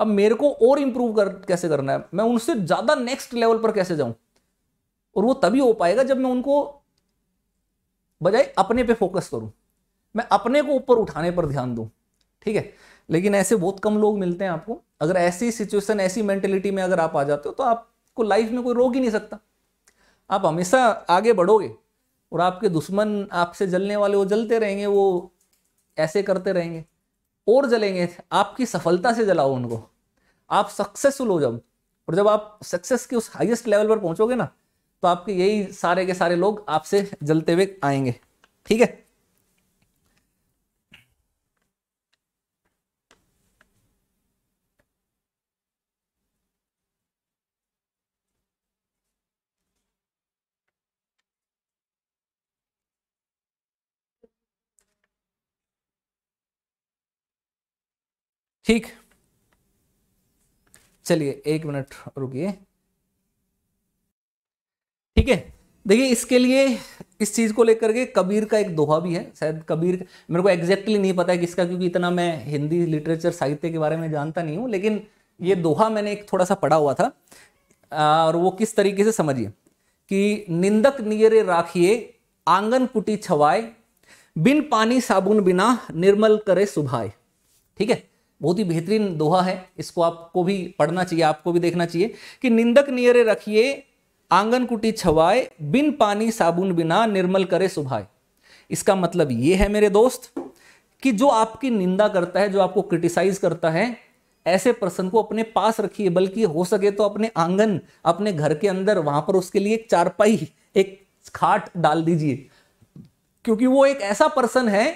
अब मेरे को और इम्प्रूव कर कैसे करना है मैं उनसे ज़्यादा नेक्स्ट लेवल पर कैसे जाऊं और वो तभी हो पाएगा जब मैं उनको बजाय अपने पे फोकस करूं मैं अपने को ऊपर उठाने पर ध्यान दूं ठीक है लेकिन ऐसे बहुत कम लोग मिलते हैं आपको अगर ऐसी सिचुएशन ऐसी मेंटेलिटी में अगर आप आ जाते हो तो आपको लाइफ में कोई रोक ही नहीं सकता आप हमेशा आगे बढ़ोगे और आपके दुश्मन आपसे जलने वाले वो जलते रहेंगे वो ऐसे करते रहेंगे और जलेंगे आपकी सफलता से जलाओ उनको आप सक्सेसफुल हो जब और जब आप सक्सेस के उस हाईएस्ट लेवल पर पहुंचोगे ना तो आपके यही सारे के सारे लोग आपसे जलते हुए आएंगे ठीक है ठीक चलिए एक मिनट रुकिए ठीक है देखिए इसके लिए इस चीज़ को लेकर के कबीर का एक दोहा भी है शायद कबीर मेरे को एग्जैक्टली नहीं पता है किसका क्योंकि इतना मैं हिंदी लिटरेचर साहित्य के बारे में जानता नहीं हूँ लेकिन ये दोहा मैंने एक थोड़ा सा पढ़ा हुआ था और वो किस तरीके से समझिए कि निंदक नियरे राखिए आंगन कुटी छवाए बिन पानी साबुन बिना निर्मल करे सुभाए ठीक है बहुत ही बेहतरीन दोहा है इसको आपको भी पढ़ना चाहिए आपको भी देखना चाहिए कि निंदक नियरे रखिए आंगन कुटी छवाए बिन पानी साबुन बिना निर्मल करे सुभाए इसका मतलब ये है मेरे दोस्त कि जो आपकी निंदा करता है जो आपको क्रिटिसाइज करता है ऐसे पर्सन को अपने पास रखिए बल्कि हो सके तो अपने आंगन अपने घर के अंदर वहां पर उसके लिए एक चारपाई एक खाट डाल दीजिए क्योंकि वो एक ऐसा पर्सन है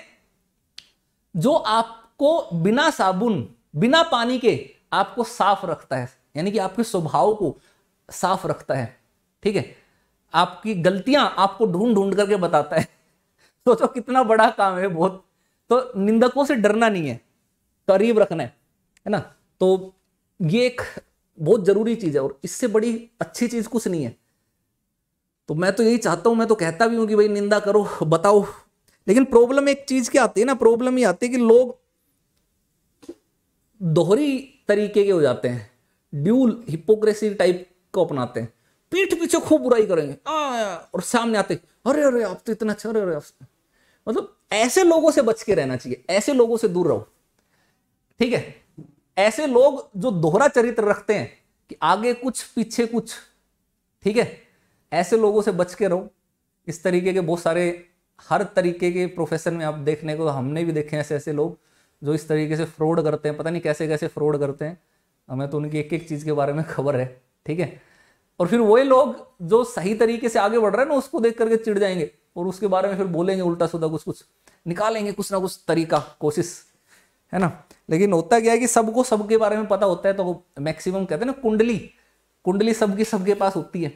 जो आपको बिना साबुन बिना पानी के आपको साफ रखता है यानी कि आपके स्वभाव को साफ रखता है ठीक है आपकी गलतियां आपको ढूंढ ढूंढ करके बताता है सोचो तो कितना बड़ा काम है बहुत तो निंदकों से डरना नहीं है करीब रखना है है ना तो ये एक बहुत जरूरी चीज़ है और इससे बड़ी अच्छी चीज़ कुछ नहीं है तो मैं तो यही चाहता हूं मैं तो कहता भी हूं कि भाई निंदा करो बताओ लेकिन प्रॉब्लम एक चीज़ की आती है ना प्रॉब्लम ये आती है कि लोग दोहरी तरीके के हो जाते हैं ड्यूल हिपोक्रेसी टाइप को अपनाते हैं पीठ पीछे खूब बुराई करेंगे आ, और सामने आते अरे अरे आप तो इतना अच्छा अरे अरे आप मतलब ऐसे लोगों से बच के रहना चाहिए ऐसे लोगों से दूर रहो ठीक है ऐसे लोग जो दोहरा चरित्र रखते हैं कि आगे कुछ पीछे कुछ ठीक है ऐसे लोगों से बच के रहो इस तरीके के बहुत सारे हर तरीके के प्रोफेशन में आप देखने को हमने भी देखे ऐसे ऐसे लोग जो इस तरीके से फ्रॉड करते हैं पता नहीं कैसे कैसे फ्रॉड करते हैं हमें तो उनकी एक एक चीज़ के बारे में खबर है ठीक है और फिर वही लोग जो सही तरीके से आगे बढ़ रहे हैं ना उसको देख करके चिड़ जाएंगे और उसके बारे में फिर बोलेंगे उल्टा सुधा कुछ कुछ निकालेंगे कुछ ना कुछ तरीका कोशिश है ना लेकिन होता क्या है कि सबको सबके बारे में पता होता है तो मैक्सिमम कहते हैं ना कुंडली कुंडली सबकी सबके पास होती है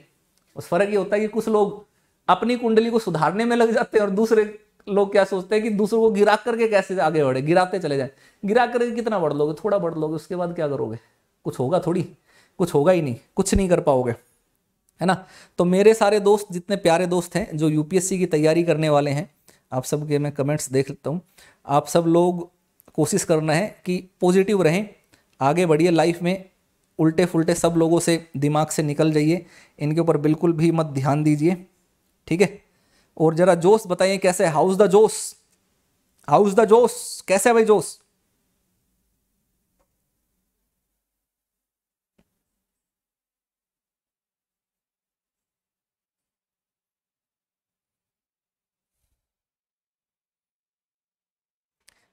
उस फर्क ये होता है कि कुछ लोग अपनी कुंडली को सुधारने में लग जाते हैं और दूसरे लोग क्या सोचते हैं कि दूसरों को गिरा करके कैसे आगे बढ़े गिराते चले जाए गिरा करके कितना बढ़ लोगे थोड़ा बढ़ लोगे उसके बाद क्या करोगे कुछ होगा थोड़ी कुछ होगा ही नहीं कुछ नहीं कर पाओगे है ना तो मेरे सारे दोस्त जितने प्यारे दोस्त हैं जो यूपीएससी की तैयारी करने वाले हैं आप सबके मैं कमेंट्स देख लेता हूँ आप सब लोग कोशिश करना है कि पॉजिटिव रहें आगे बढ़िए लाइफ में उल्टे फुलटे सब लोगों से दिमाग से निकल जाइए इनके ऊपर बिल्कुल भी मत ध्यान दीजिए ठीक है और ज़रा जोश बताइए कैसे हाउस द जोश हाउस द जोश कैसे है भाई जोश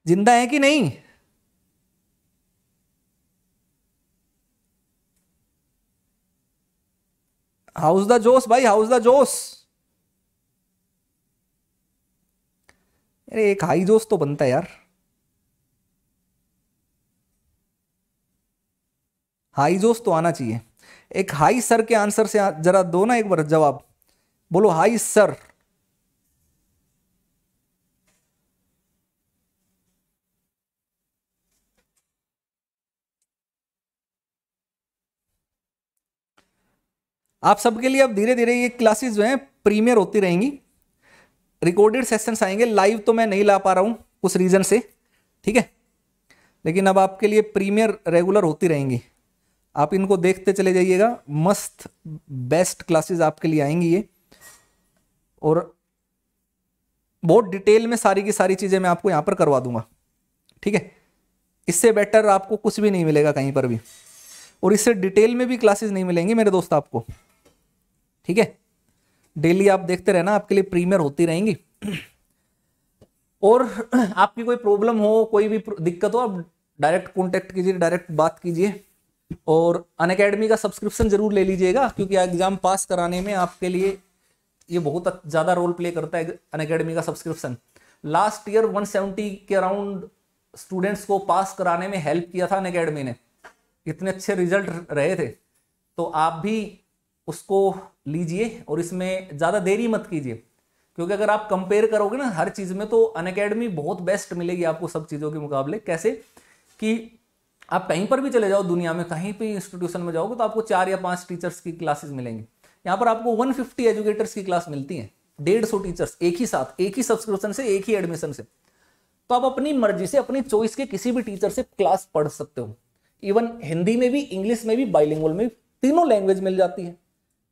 जिंदा है कि नहीं हाउस द जोस भाई हाउस द जोस अरे एक हाई जोस तो बनता है यार हाई जोस तो आना चाहिए एक हाई सर के आंसर से जरा दो ना एक बार जवाब बोलो हाई सर आप सबके लिए अब धीरे धीरे ये क्लासेस जो हैं प्रीमियर होती रहेंगी रिकॉर्डेड सेशंस आएंगे लाइव तो मैं नहीं ला पा रहा हूँ उस रीज़न से ठीक है लेकिन अब आपके लिए प्रीमियर रेगुलर होती रहेंगी आप इनको देखते चले जाइएगा मस्त बेस्ट क्लासेस आपके लिए आएंगी ये और बहुत डिटेल में सारी की सारी चीज़ें मैं आपको यहाँ पर करवा दूंगा ठीक है इससे बेटर आपको कुछ भी नहीं मिलेगा कहीं पर भी और इससे डिटेल में भी क्लासेस नहीं मिलेंगी मेरे दोस्त आपको ठीक है डेली आप देखते रहना आपके लिए प्रीमियर होती रहेंगी और आपकी कोई प्रॉब्लम हो कोई भी दिक्कत हो आप डायरेक्ट कॉन्टेक्ट कीजिए डायरेक्ट बात कीजिए और अन अकेडमी का सब्सक्रिप्शन जरूर ले लीजिएगा क्योंकि एग्जाम पास कराने में आपके लिए ये बहुत ज़्यादा रोल प्ले करता है अन अकेडमी का सब्सक्रिप्शन लास्ट ईयर 170 के अराउंड स्टूडेंट्स को पास कराने में हेल्प किया था अन अकेडमी ने इतने अच्छे रिजल्ट रहे थे तो आप भी उसको लीजिए और इसमें ज़्यादा देरी मत कीजिए क्योंकि अगर आप कंपेयर करोगे ना हर चीज़ में तो अन बहुत बेस्ट मिलेगी आपको सब चीज़ों के मुकाबले कैसे कि आप कहीं पर भी चले जाओ दुनिया में कहीं भी इंस्टीट्यूशन में जाओगे तो आपको चार या पांच टीचर्स की क्लासेस मिलेंगी यहाँ पर आपको 150 एजुकेटर्स की क्लास मिलती है डेढ़ सौ टीचर्स एक ही साथ एक ही सब्सक्रिप्शन से एक ही एडमिशन से तो आप अपनी मर्जी से अपनी चॉइस के किसी भी टीचर से क्लास पढ़ सकते हो इवन हिंदी में भी इंग्लिश में भी बाइलिंगल में भी तीनों लैंग्वेज मिल जाती है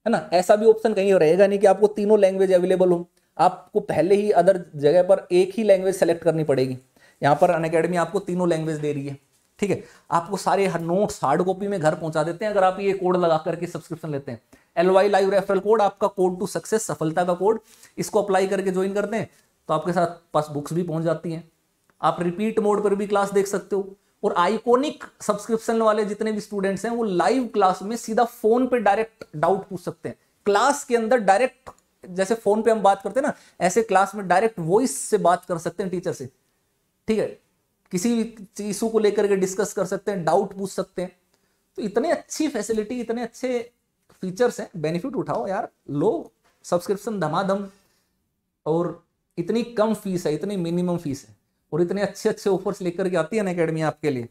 है ना ऐसा भी ऑप्शन कहीं रहेगा नहीं कि आपको तीनों लैंग्वेज अवेलेबल हो आपको पहले ही अदर जगह पर एक ही लैंग्वेज सेलेक्ट करनी पड़ेगी यहाँ पर अन आपको तीनों लैंग्वेज दे रही है ठीक है आपको सारे हर नोट्स हार्ड कॉपी में घर पहुंचा देते हैं अगर आप ये कोड लगा करके सब्सक्रिप्शन लेते हैं L Y live referral code आपका कोड टू सक्सेस सफलता का कोड इसको अप्लाई करके ज्वाइन करते हैं तो आपके साथ पास बुक्स भी पहुंच जाती हैं आप रिपीट मोड पर भी क्लास देख सकते हो और आइकोनिक सब्सक्रिप्शन वाले जितने भी स्टूडेंट्स हैं वो लाइव क्लास में सीधा फोन पे डायरेक्ट डाउट पूछ सकते हैं क्लास के अंदर डायरेक्ट जैसे फोन पे हम बात करते हैं ना ऐसे क्लास में डायरेक्ट वॉइस से बात कर सकते हैं टीचर से ठीक है किसी इशू को लेकर के डिस्कस कर सकते हैं डाउट पूछ सकते हैं तो इतने अच्छी फैसिलिटी इतने अच्छे फीचर्स हैं बेनिफिट उठाओ यार लो सब्सक्रिप्शन धमाधम और इतनी कम फीस है इतनी मिनिमम फीस है और इतने अच्छे अच्छे ऑफर्स लेकर के आती है अनकेडमी आपके लिए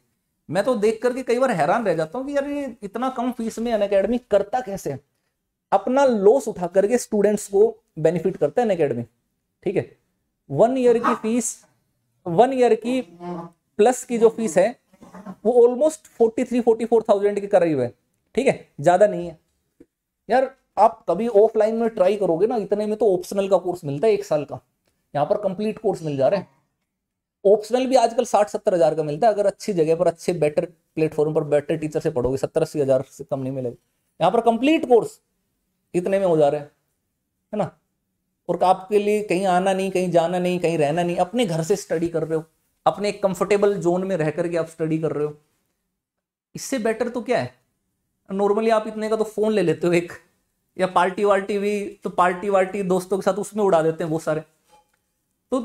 मैं तो देख करके कई बार हैरान रह जाता हूँ कि यार ये इतना कम फीस में अनकेडमी करता कैसे अपना लॉस उठा करके स्टूडेंट्स को बेनिफिट करता है अनकेडमी ठीक है वन ईयर की फीस वन ईयर की प्लस की जो फीस है वो almost forty three forty four thousand की करीब है ठीक है ज्यादा नहीं है यार आप कभी ऑफलाइन में ट्राई करोगे ना इतने में तो ऑप्शनल का कोर्स मिलता है एक साल का यहाँ पर कंप्लीट कोर्स मिल जा रहा है ऑप्शनल भी आजकल साठ सत्तर हजार का मिलता है अगर अच्छी जगह पर अच्छे बेटर प्लेटफॉर्म पर बेटर टीचर से पढ़ोगे सत्तर अस्सी हजार से कम नहीं मिलेगा यहाँ पर कंप्लीट कोर्स इतने में हो जा रहे हैं है ना और आपके लिए कहीं आना नहीं कहीं जाना नहीं कहीं रहना नहीं अपने घर से स्टडी कर रहे हो अपने एक कंफर्टेबल जोन में रह करके आप स्टडी कर रहे हो इससे बेटर तो क्या है नॉर्मली आप इतने का तो फ़ोन ले लेते हो एक या पार्टी वार्टी भी तो पार्टी वार्टी दोस्तों के साथ उसमें उड़ा देते हैं बहुत सारे तो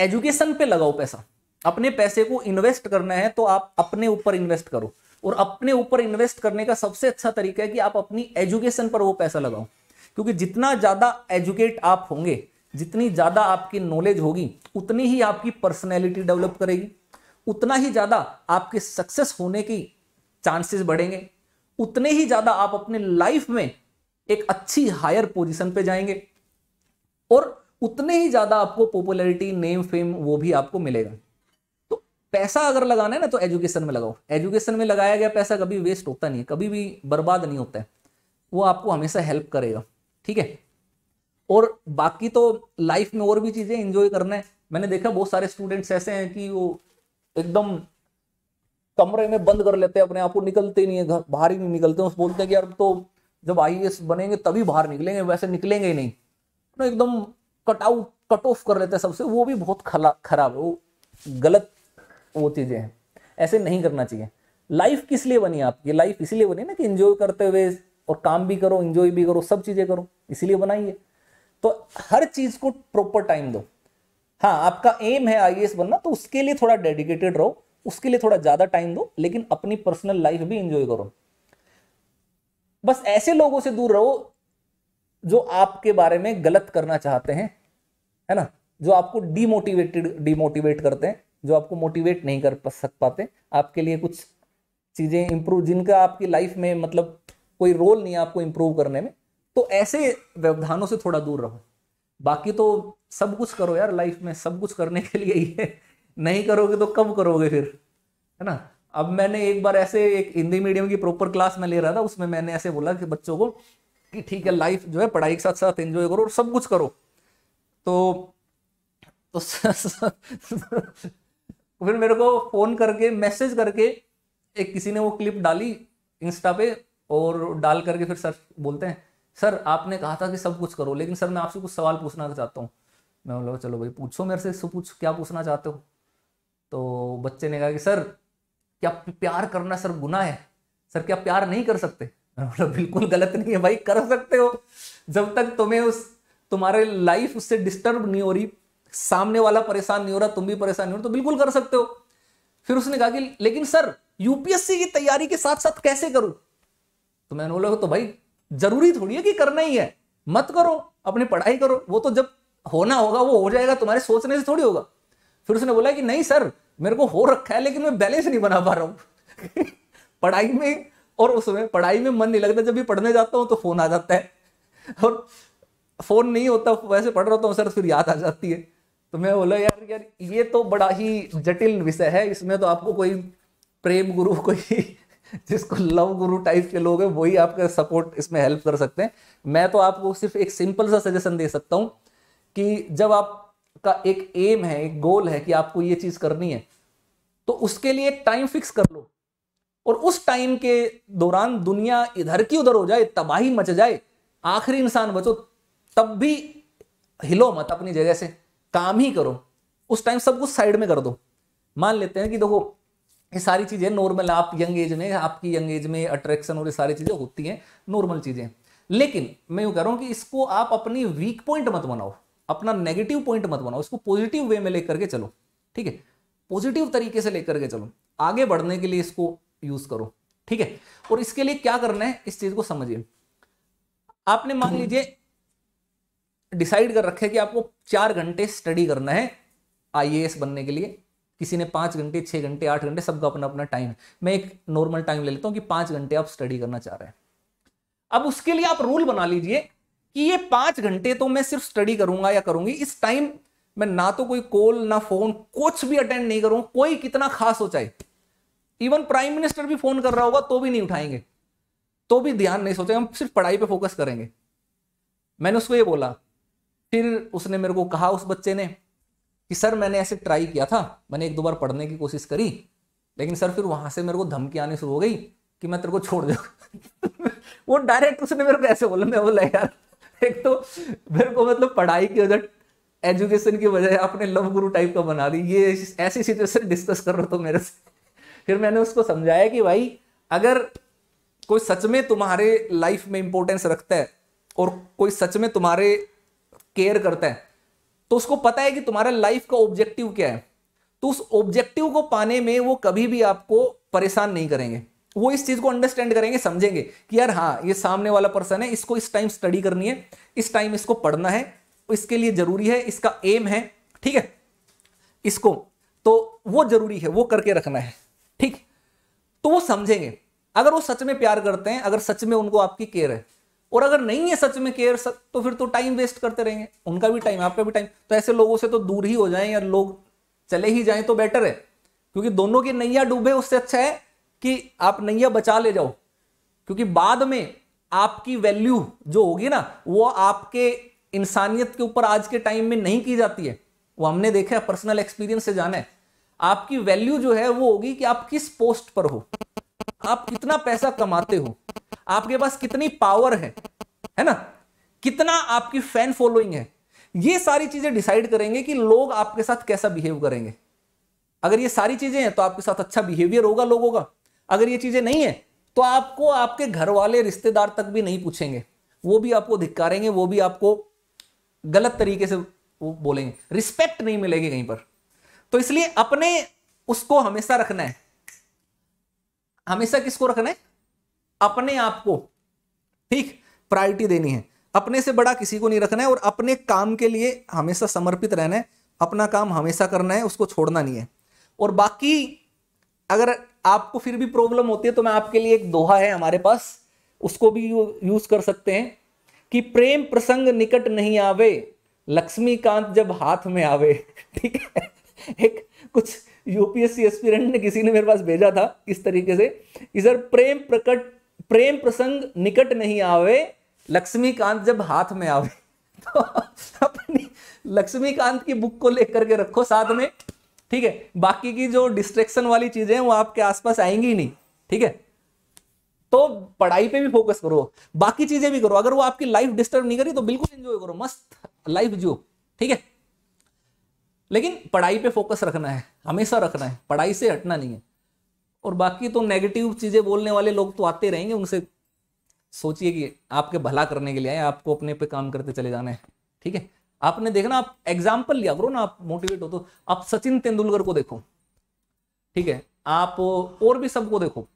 एजुकेशन पे लगाओ पैसा अपने पैसे को इन्वेस्ट करना है तो आप अपने ऊपर इन्वेस्ट करो और अपने ऊपर इन्वेस्ट करने का सबसे अच्छा तरीका है कि आप अपनी एजुकेशन पर वो पैसा लगाओ क्योंकि जितना ज़्यादा एजुकेट आप होंगे जितनी ज़्यादा आपकी नॉलेज होगी उतनी ही आपकी पर्सनैलिटी डेवलप करेगी उतना ही ज़्यादा आपके सक्सेस होने की चांसेस बढ़ेंगे उतने ही ज़्यादा आप अपने लाइफ में एक अच्छी हायर पोजिशन पर जाएंगे और उतने ही ज़्यादा आपको पॉपुलैरिटी नेम फेम वो भी आपको मिलेगा तो पैसा अगर लगाना है ना तो एजुकेशन में लगाओ एजुकेशन में लगाया गया पैसा कभी वेस्ट होता नहीं है कभी भी बर्बाद नहीं होता है वो आपको हमेशा हेल्प करेगा ठीक है और बाकी तो लाइफ में और भी चीज़ें इंजॉय करना है मैंने देखा बहुत सारे स्टूडेंट्स ऐसे हैं कि वो एकदम कमरे में बंद कर लेते हैं अपने आप को निकलते नहीं है घर बाहर ही नहीं निकलते उस बोलते हैं कि यार तो जब आई e बनेंगे तभी बाहर निकलेंगे वैसे निकलेंगे ही नहीं तो एकदम कट आउट कट ऑफ कर लेते हैं सबसे वो भी बहुत खराब है वो गलत वो चीज़ें हैं ऐसे नहीं करना चाहिए लाइफ किस लिए बनी आपकी लाइफ इसीलिए बनी ना कि इंजॉय करते हुए और काम भी करो इंजॉय भी करो सब चीज़ें करो इसीलिए बनाइए तो हर चीज़ को प्रॉपर टाइम दो हाँ आपका एम है आई बनना तो उसके लिए थोड़ा डेडिकेटेड रहो उसके लिए थोड़ा ज़्यादा टाइम दो लेकिन अपनी पर्सनल लाइफ भी इंजॉय करो बस ऐसे लोगों से दूर रहो जो आपके बारे में गलत करना चाहते हैं है ना जो आपको डीमोटिवेटेड डीमोटिवेट करते हैं जो आपको मोटिवेट नहीं कर सक पाते आपके लिए कुछ चीज़ें इंप्रूव जिनका आपकी लाइफ में मतलब कोई रोल नहीं है आपको इंप्रूव करने में तो ऐसे व्यवधानों से थोड़ा दूर रहो बाकी तो सब कुछ करो यार लाइफ में सब कुछ करने के लिए ही है नहीं करोगे तो कब करोगे फिर है ना अब मैंने एक बार ऐसे एक हिंदी मीडियम की प्रॉपर क्लास में ले रहा था उसमें मैंने ऐसे बोला कि बच्चों को कि ठीक है लाइफ जो है पढ़ाई के साथ साथ एंजॉय करो और सब कुछ करो तो, तो, तो फिर मेरे को फ़ोन करके मैसेज करके एक किसी ने वो क्लिप डाली इंस्टा पे और डाल करके फिर सर बोलते हैं सर आपने कहा था कि सब कुछ करो लेकिन सर मैं आपसे कुछ सवाल पूछना चाहता हूँ मैं बोला चलो भाई पूछो मेरे से पूछ क्या पूछना चाहते हो तो बच्चे ने कहा कि सर क्या प्यार करना सर गुना है सर क्या प्यार नहीं कर सकते बोला बिल्कुल गलत नहीं है भाई कर सकते हो जब तक तुम्हें उस तुम्हारे लाइफ उससे डिस्टर्ब नहीं हो रही सामने वाला परेशान नहीं हो रहा तुम भी परेशान नहीं हो तो बिल्कुल कर सकते हो फिर उसने कहा कि लेकिन सर यूपीएससी की तैयारी के साथ साथ कैसे करूं तो मैंने बोला तो भाई जरूरी थोड़ी है कि करना ही है मत करो अपनी पढ़ाई करो वो तो जब होना होगा वो हो जाएगा तुम्हारे सोचने से थोड़ी होगा फिर उसने बोला कि नहीं सर मेरे को हो रखा है लेकिन मैं बैलेंस नहीं बना पा रहा हूं पढ़ाई में और उसमें पढ़ाई में मन नहीं लगता जब भी पढ़ने जाता हूँ तो फ़ोन आ जाता है और फ़ोन नहीं होता वैसे पढ़ रहा होता हूँ सर फिर याद आ जाती है तो मैं बोला यार यार ये तो बड़ा ही जटिल विषय है इसमें तो आपको कोई प्रेम गुरु कोई जिसको लव गुरु टाइप के लोग हैं वही आपका सपोर्ट इसमें हेल्प कर सकते हैं मैं तो आपको सिर्फ एक सिंपल सा सजेशन दे सकता हूँ कि जब आपका एक एम है एक गोल है कि आपको ये चीज़ करनी है तो उसके लिए टाइम फिक्स कर लो और उस टाइम के दौरान दुनिया इधर की उधर हो जाए तबाही मच जाए आखिरी इंसान बचो तब भी हिलो मत अपनी जगह से काम ही करो उस टाइम सब कुछ साइड में कर दो मान लेते हैं कि देखो ये सारी चीज़ें नॉर्मल आप यंग एज में आपकी यंग एज में अट्रैक्शन और ये सारी चीज़ें होती हैं नॉर्मल चीज़ें लेकिन मैं यू कह रहा हूँ कि इसको आप अपनी वीक पॉइंट मत बनाओ अपना नेगेटिव पॉइंट मत बनाओ इसको पॉजिटिव वे में लेकर के चलो ठीक है पॉजिटिव तरीके से लेकर के चलो आगे बढ़ने के लिए इसको यूज करो ठीक है और इसके लिए क्या करना है इस चीज को समझिए आपने मान लीजिए डिसाइड कर रखे कि आपको चार घंटे स्टडी करना है आई बनने के लिए किसी ने पांच घंटे छह घंटे आठ घंटे सबका अपना अपना टाइम है मैं एक नॉर्मल टाइम ले लेता हूं कि पांच घंटे आप स्टडी करना चाह रहे हैं अब उसके लिए आप रूल बना लीजिए कि ये पांच घंटे तो मैं सिर्फ स्टडी करूंगा या करूंगी इस टाइम मैं ना तो कोई कॉल ना फोन कुछ भी अटेंड नहीं करूँगा कोई कितना खास हो चाहे इवन प्राइम मिनिस्टर भी फोन कर रहा होगा तो भी नहीं उठाएंगे तो भी ध्यान नहीं सोचे हम सिर्फ पढ़ाई पे फोकस करेंगे मैंने उसको ये बोला फिर उसने मेरे को कहा उस बच्चे ने कि सर मैंने ऐसे ट्राई किया था मैंने एक दो बार पढ़ने की कोशिश करी लेकिन सर फिर वहां से मेरे को धमकी आनी शुरू हो गई कि मैं तेरे को छोड़ दूँ वो डायरेक्ट उसने मेरे को ऐसे बोला मैं बोला यार एक तो मेरे को मतलब पढ़ाई की वजह एजुकेशन की वजह आपने लव गुरु टाइप का बना दी ये ऐसी सिचुएशन डिस्कस कर रहे हो तो मेरे से फिर मैंने उसको समझाया कि भाई अगर कोई सच में तुम्हारे लाइफ में इंपॉर्टेंस रखता है और कोई सच में तुम्हारे केयर करता है तो उसको पता है कि तुम्हारा लाइफ का ऑब्जेक्टिव क्या है तो उस ऑब्जेक्टिव को पाने में वो कभी भी आपको परेशान नहीं करेंगे वो इस चीज को अंडरस्टैंड करेंगे समझेंगे कि यार हाँ ये सामने वाला पर्सन है इसको इस टाइम स्टडी करनी है इस टाइम इसको पढ़ना है इसके लिए जरूरी है इसका एम है ठीक है इसको तो वो जरूरी है वो करके रखना है ठीक तो वो समझेंगे अगर वो सच में प्यार करते हैं अगर सच में उनको आपकी केयर है और अगर नहीं है सच में केयर तो फिर तो टाइम वेस्ट करते रहेंगे उनका भी टाइम आपका भी टाइम तो ऐसे लोगों से तो दूर ही हो जाए या लोग चले ही जाए तो बेटर है क्योंकि दोनों की नैया डूबे उससे अच्छा है कि आप नैया बचा ले जाओ क्योंकि बाद में आपकी वैल्यू जो होगी ना वो आपके इंसानियत के ऊपर आज के टाइम में नहीं की जाती है वो हमने देखा है पर्सनल एक्सपीरियंस से जाना है आपकी वैल्यू जो है वो होगी कि आप किस पोस्ट पर हो आप कितना पैसा कमाते हो आपके पास कितनी पावर है है ना कितना आपकी फैन फॉलोइंग है ये सारी चीजें डिसाइड करेंगे कि लोग आपके साथ कैसा बिहेव करेंगे अगर ये सारी चीजें हैं तो आपके साथ अच्छा बिहेवियर होगा लोगों का अगर ये चीजें नहीं है तो आपको आपके घर वाले रिश्तेदार तक भी नहीं पूछेंगे वो भी आपको धिक्कारेंगे वो भी आपको गलत तरीके से वो बोलेंगे रिस्पेक्ट नहीं मिलेगी कहीं पर तो इसलिए अपने उसको हमेशा रखना है हमेशा किसको रखना है अपने आप को ठीक प्रायोरिटी देनी है अपने से बड़ा किसी को नहीं रखना है और अपने काम के लिए हमेशा समर्पित रहना है अपना काम हमेशा करना है उसको छोड़ना नहीं है और बाकी अगर आपको फिर भी प्रॉब्लम होती है तो मैं आपके लिए एक दोहा है हमारे पास उसको भी यूज कर सकते हैं कि प्रेम प्रसंग निकट नहीं आवे लक्ष्मीकांत जब हाथ में आवे ठीक है एक कुछ यूपीएससी एस्पिरेंट ने किसी ने मेरे पास भेजा था इस तरीके से कि सर प्रेम प्रकट प्रेम प्रसंग निकट नहीं आवे लक्ष्मीकांत जब हाथ में आवे तो अपनी लक्ष्मीकांत की बुक को लेकर के रखो साथ में ठीक है बाकी की जो डिस्ट्रेक्शन वाली चीजें हैं वो आपके आसपास आएंगी नहीं ठीक है तो पढ़ाई पे भी फोकस करो बाकी चीजें भी करो अगर वो आपकी लाइफ डिस्टर्ब नहीं करी तो बिल्कुल एंजॉय करो मस्त लाइफ जियो ठीक है लेकिन पढ़ाई पे फोकस रखना है हमेशा रखना है पढ़ाई से हटना नहीं है और बाकी तो नेगेटिव चीज़ें बोलने वाले लोग तो आते रहेंगे उनसे सोचिए कि आपके भला करने के लिए आए आपको अपने पे काम करते चले जाना है ठीक है आपने देखना आप एग्जाम्पल लिया करो ना आप मोटिवेट हो तो आप सचिन तेंदुलकर को देखो ठीक है आप और भी सबको देखो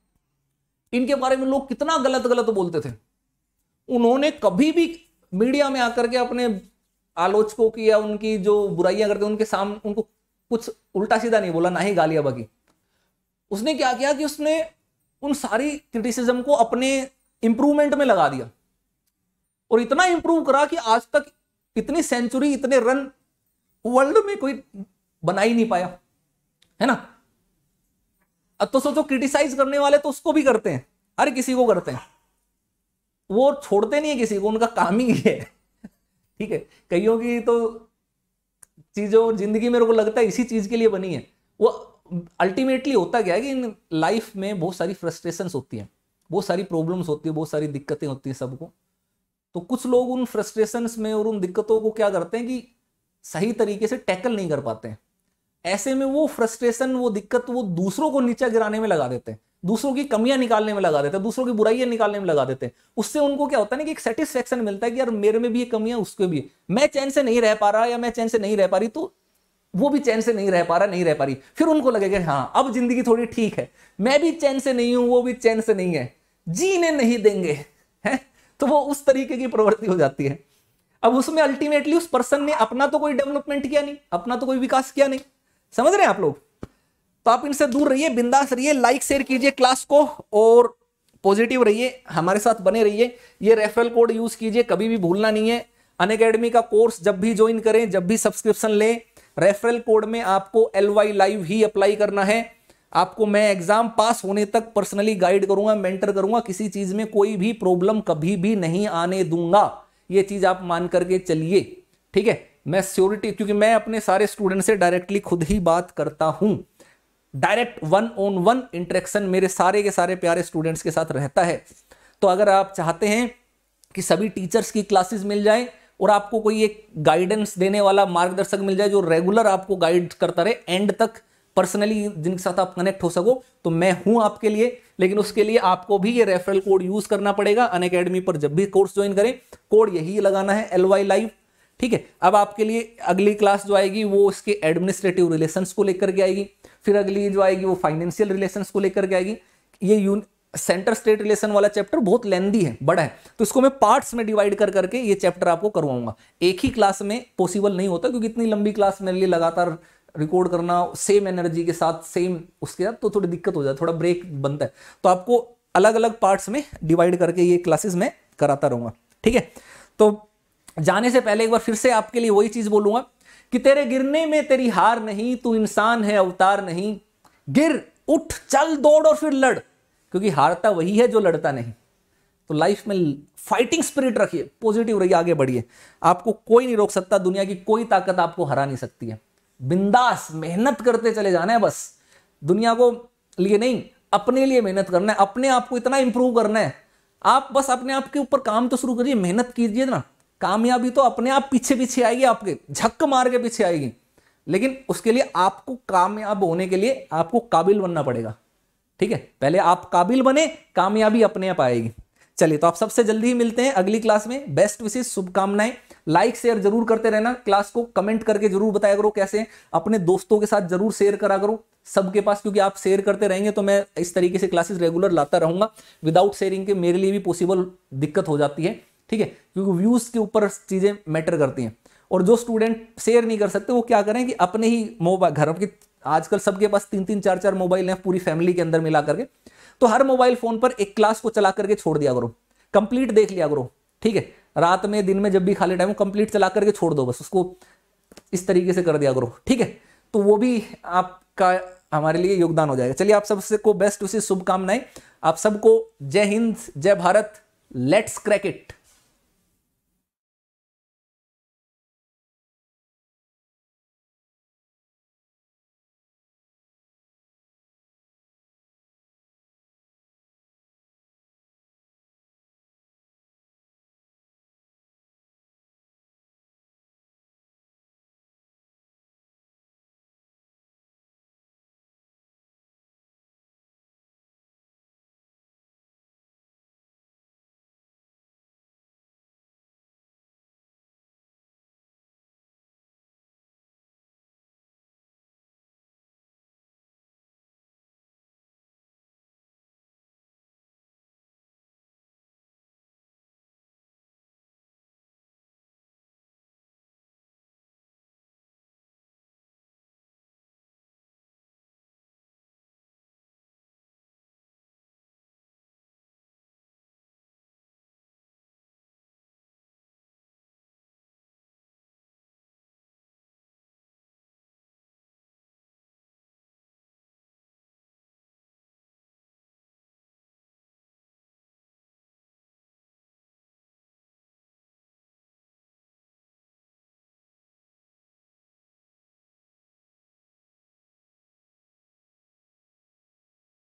इनके बारे में लोग कितना गलत गलत बोलते थे उन्होंने कभी भी मीडिया में आकर के अपने आलोचकों की या उनकी जो बुराइयां करते उनके सामने उनको कुछ उल्टा सीधा नहीं बोला ना ही गालियां बगी उसने क्या किया कि उसने उन सारी क्रिटिसिज्म को अपने इंप्रूवमेंट में लगा दिया और इतना इम्प्रूव करा कि आज तक इतनी सेंचुरी इतने रन वर्ल्ड में कोई बना ही नहीं पाया है ना अब तो सोचो क्रिटिसाइज करने वाले तो उसको भी करते हैं हर किसी को करते हैं वो छोड़ते नहीं है किसी को उनका काम ही है ठीक है कईयों की तो चीज़ों जिंदगी मेरे को लगता है इसी चीज़ के लिए बनी है वो अल्टीमेटली होता क्या है कि इन लाइफ में बहुत सारी फ्रस्ट्रेशंस होती हैं बहुत सारी प्रॉब्लम्स होती है बहुत सारी दिक्कतें होती हैं सबको तो कुछ लोग उन फ्रस्ट्रेशंस में और उन दिक्कतों को क्या करते हैं कि सही तरीके से टैकल नहीं कर पाते हैं ऐसे में वो फ्रस्ट्रेशन वो दिक्कत वो दूसरों को नीचा गिराने में लगा देते हैं दूसरों की कमियां निकालने में लगा देते हैं दूसरों की बुराइयां निकालने में लगा देते हैं उससे उनको क्या होता है ना कि एक सेटिस्फेक्शन मिलता है कि यार मेरे में भी ये कमियां उसके भी मैं चैन से नहीं रह पा रहा या मैं चैन से नहीं रह पा रही तो वो भी चैन से नहीं रह पा रहा नहीं रह पा रही फिर उनको लगेगा हाँ अब जिंदगी थोड़ी ठीक है मैं भी चैन से नहीं हूं वो भी चैन से नहीं है जीने नहीं देंगे है तो वो उस तरीके की प्रवृत्ति हो जाती है अब उसमें अल्टीमेटली उस पर्सन ने अपना तो कोई डेवलपमेंट किया नहीं अपना तो कोई विकास किया नहीं समझ रहे हैं आप लोग तो आप इनसे दूर रहिए बिंदास रहिए लाइक शेयर कीजिए क्लास को और पॉजिटिव रहिए हमारे साथ बने रहिए ये रेफरल कोड यूज कीजिए कभी भी भूलना नहीं है अन अकेडमी का कोर्स जब भी ज्वाइन करें जब भी सब्सक्रिप्शन लें रेफरल कोड में आपको एल वाई लाइव ही अप्लाई करना है आपको मैं एग्जाम पास होने तक पर्सनली गाइड करूंगा मेंटर करूंगा किसी चीज में कोई भी प्रॉब्लम कभी भी नहीं आने दूंगा ये चीज आप मान करके चलिए ठीक है मैं श्योरिटी क्योंकि मैं अपने सारे स्टूडेंट से डायरेक्टली खुद ही बात करता हूं direct one on one interaction मेरे सारे के सारे प्यारे स्टूडेंट्स के साथ रहता है तो अगर आप चाहते हैं कि सभी टीचर्स की क्लासेस मिल जाए और आपको कोई एक गाइडेंस देने वाला मार्गदर्शक मिल जाए जो रेगुलर आपको गाइड करता रहे एंड तक पर्सनली जिनके साथ आप कनेक्ट हो सको तो मैं हूं आपके लिए लेकिन उसके लिए आपको भी ये रेफरल कोड यूज करना पड़ेगा अन पर जब भी कोर्स ज्वाइन करें कोड यही लगाना है एल वाई लाइव ठीक है अब आपके लिए अगली क्लास जो आएगी वो उसके एडमिनिस्ट्रेटिव रिलेशंस को लेकर के आएगी फिर अगली जो आएगी वो फाइनेंशियल रिलेशन को लेकर के आएगी ये सेंटर स्टेट रिलेशन वाला चैप्टर बहुत लेंदी है बड़ा है तो इसको मैं पार्ट्स में डिवाइड कर करके ये चैप्टर आपको करवाऊंगा एक ही क्लास में पॉसिबल नहीं होता क्योंकि इतनी लंबी क्लास मेरे लिए लगातार रिकॉर्ड करना सेम एनर्जी के साथ सेम उसके साथ तो थोड़ी दिक्कत हो जाती है थोड़ा ब्रेक बनता है तो आपको अलग अलग पार्ट्स में डिवाइड करके ये क्लासेस में कराता रहूंगा ठीक है तो जाने से पहले एक बार फिर से आपके लिए वही चीज़ बोलूंगा कि तेरे गिरने में तेरी हार नहीं तू इंसान है अवतार नहीं गिर उठ चल दौड़ और फिर लड़ क्योंकि हारता वही है जो लड़ता नहीं तो लाइफ में फाइटिंग स्पिरिट रखिए पॉजिटिव रहिए आगे बढ़िए आपको कोई नहीं रोक सकता दुनिया की कोई ताकत आपको हरा नहीं सकती है बिंदास मेहनत करते चले जाना है बस दुनिया को लिए नहीं अपने लिए मेहनत करना है अपने आप को इतना इंप्रूव करना है आप बस अपने आप के ऊपर काम तो शुरू करिए मेहनत कीजिए ना कामयाबी तो अपने आप पीछे पीछे आएगी आपके झक मार के पीछे आएगी लेकिन उसके लिए आपको कामयाब होने के लिए आपको काबिल बनना पड़ेगा ठीक है पहले आप काबिल बने कामयाबी अपने आप आएगी चलिए तो आप सबसे जल्दी ही मिलते हैं अगली क्लास में बेस्ट विशेष शुभकामनाएं लाइक शेयर जरूर करते रहना क्लास को कमेंट करके जरूर बताया करो कैसे अपने दोस्तों के साथ जरूर शेयर करा करो सबके पास क्योंकि आप शेयर करते रहेंगे तो मैं इस तरीके से क्लासेस रेगुलर लाता रहूंगा विदाउट शेयरिंग के मेरे लिए भी पॉसिबल दिक्कत हो जाती है ठीक है क्योंकि व्यूज़ के ऊपर चीज़ें मैटर करती हैं और जो स्टूडेंट शेयर नहीं कर सकते वो क्या करें कि अपने ही मोबाइल घर के आजकल सबके पास तीन तीन चार चार मोबाइल हैं पूरी फैमिली के अंदर मिला करके तो हर मोबाइल फ़ोन पर एक क्लास को चला करके छोड़ दिया करो कंप्लीट देख लिया करो ठीक है रात में दिन में जब भी खाली टाइम हो कंप्लीट चला करके छोड़ दो बस उसको इस तरीके से कर दिया करो ठीक है तो वो भी आपका हमारे लिए योगदान हो जाएगा चलिए आप सबसे को बेस्ट उसी शुभकामनाएं आप सबको जय हिंद जय भारत लेट्स क्रैकेट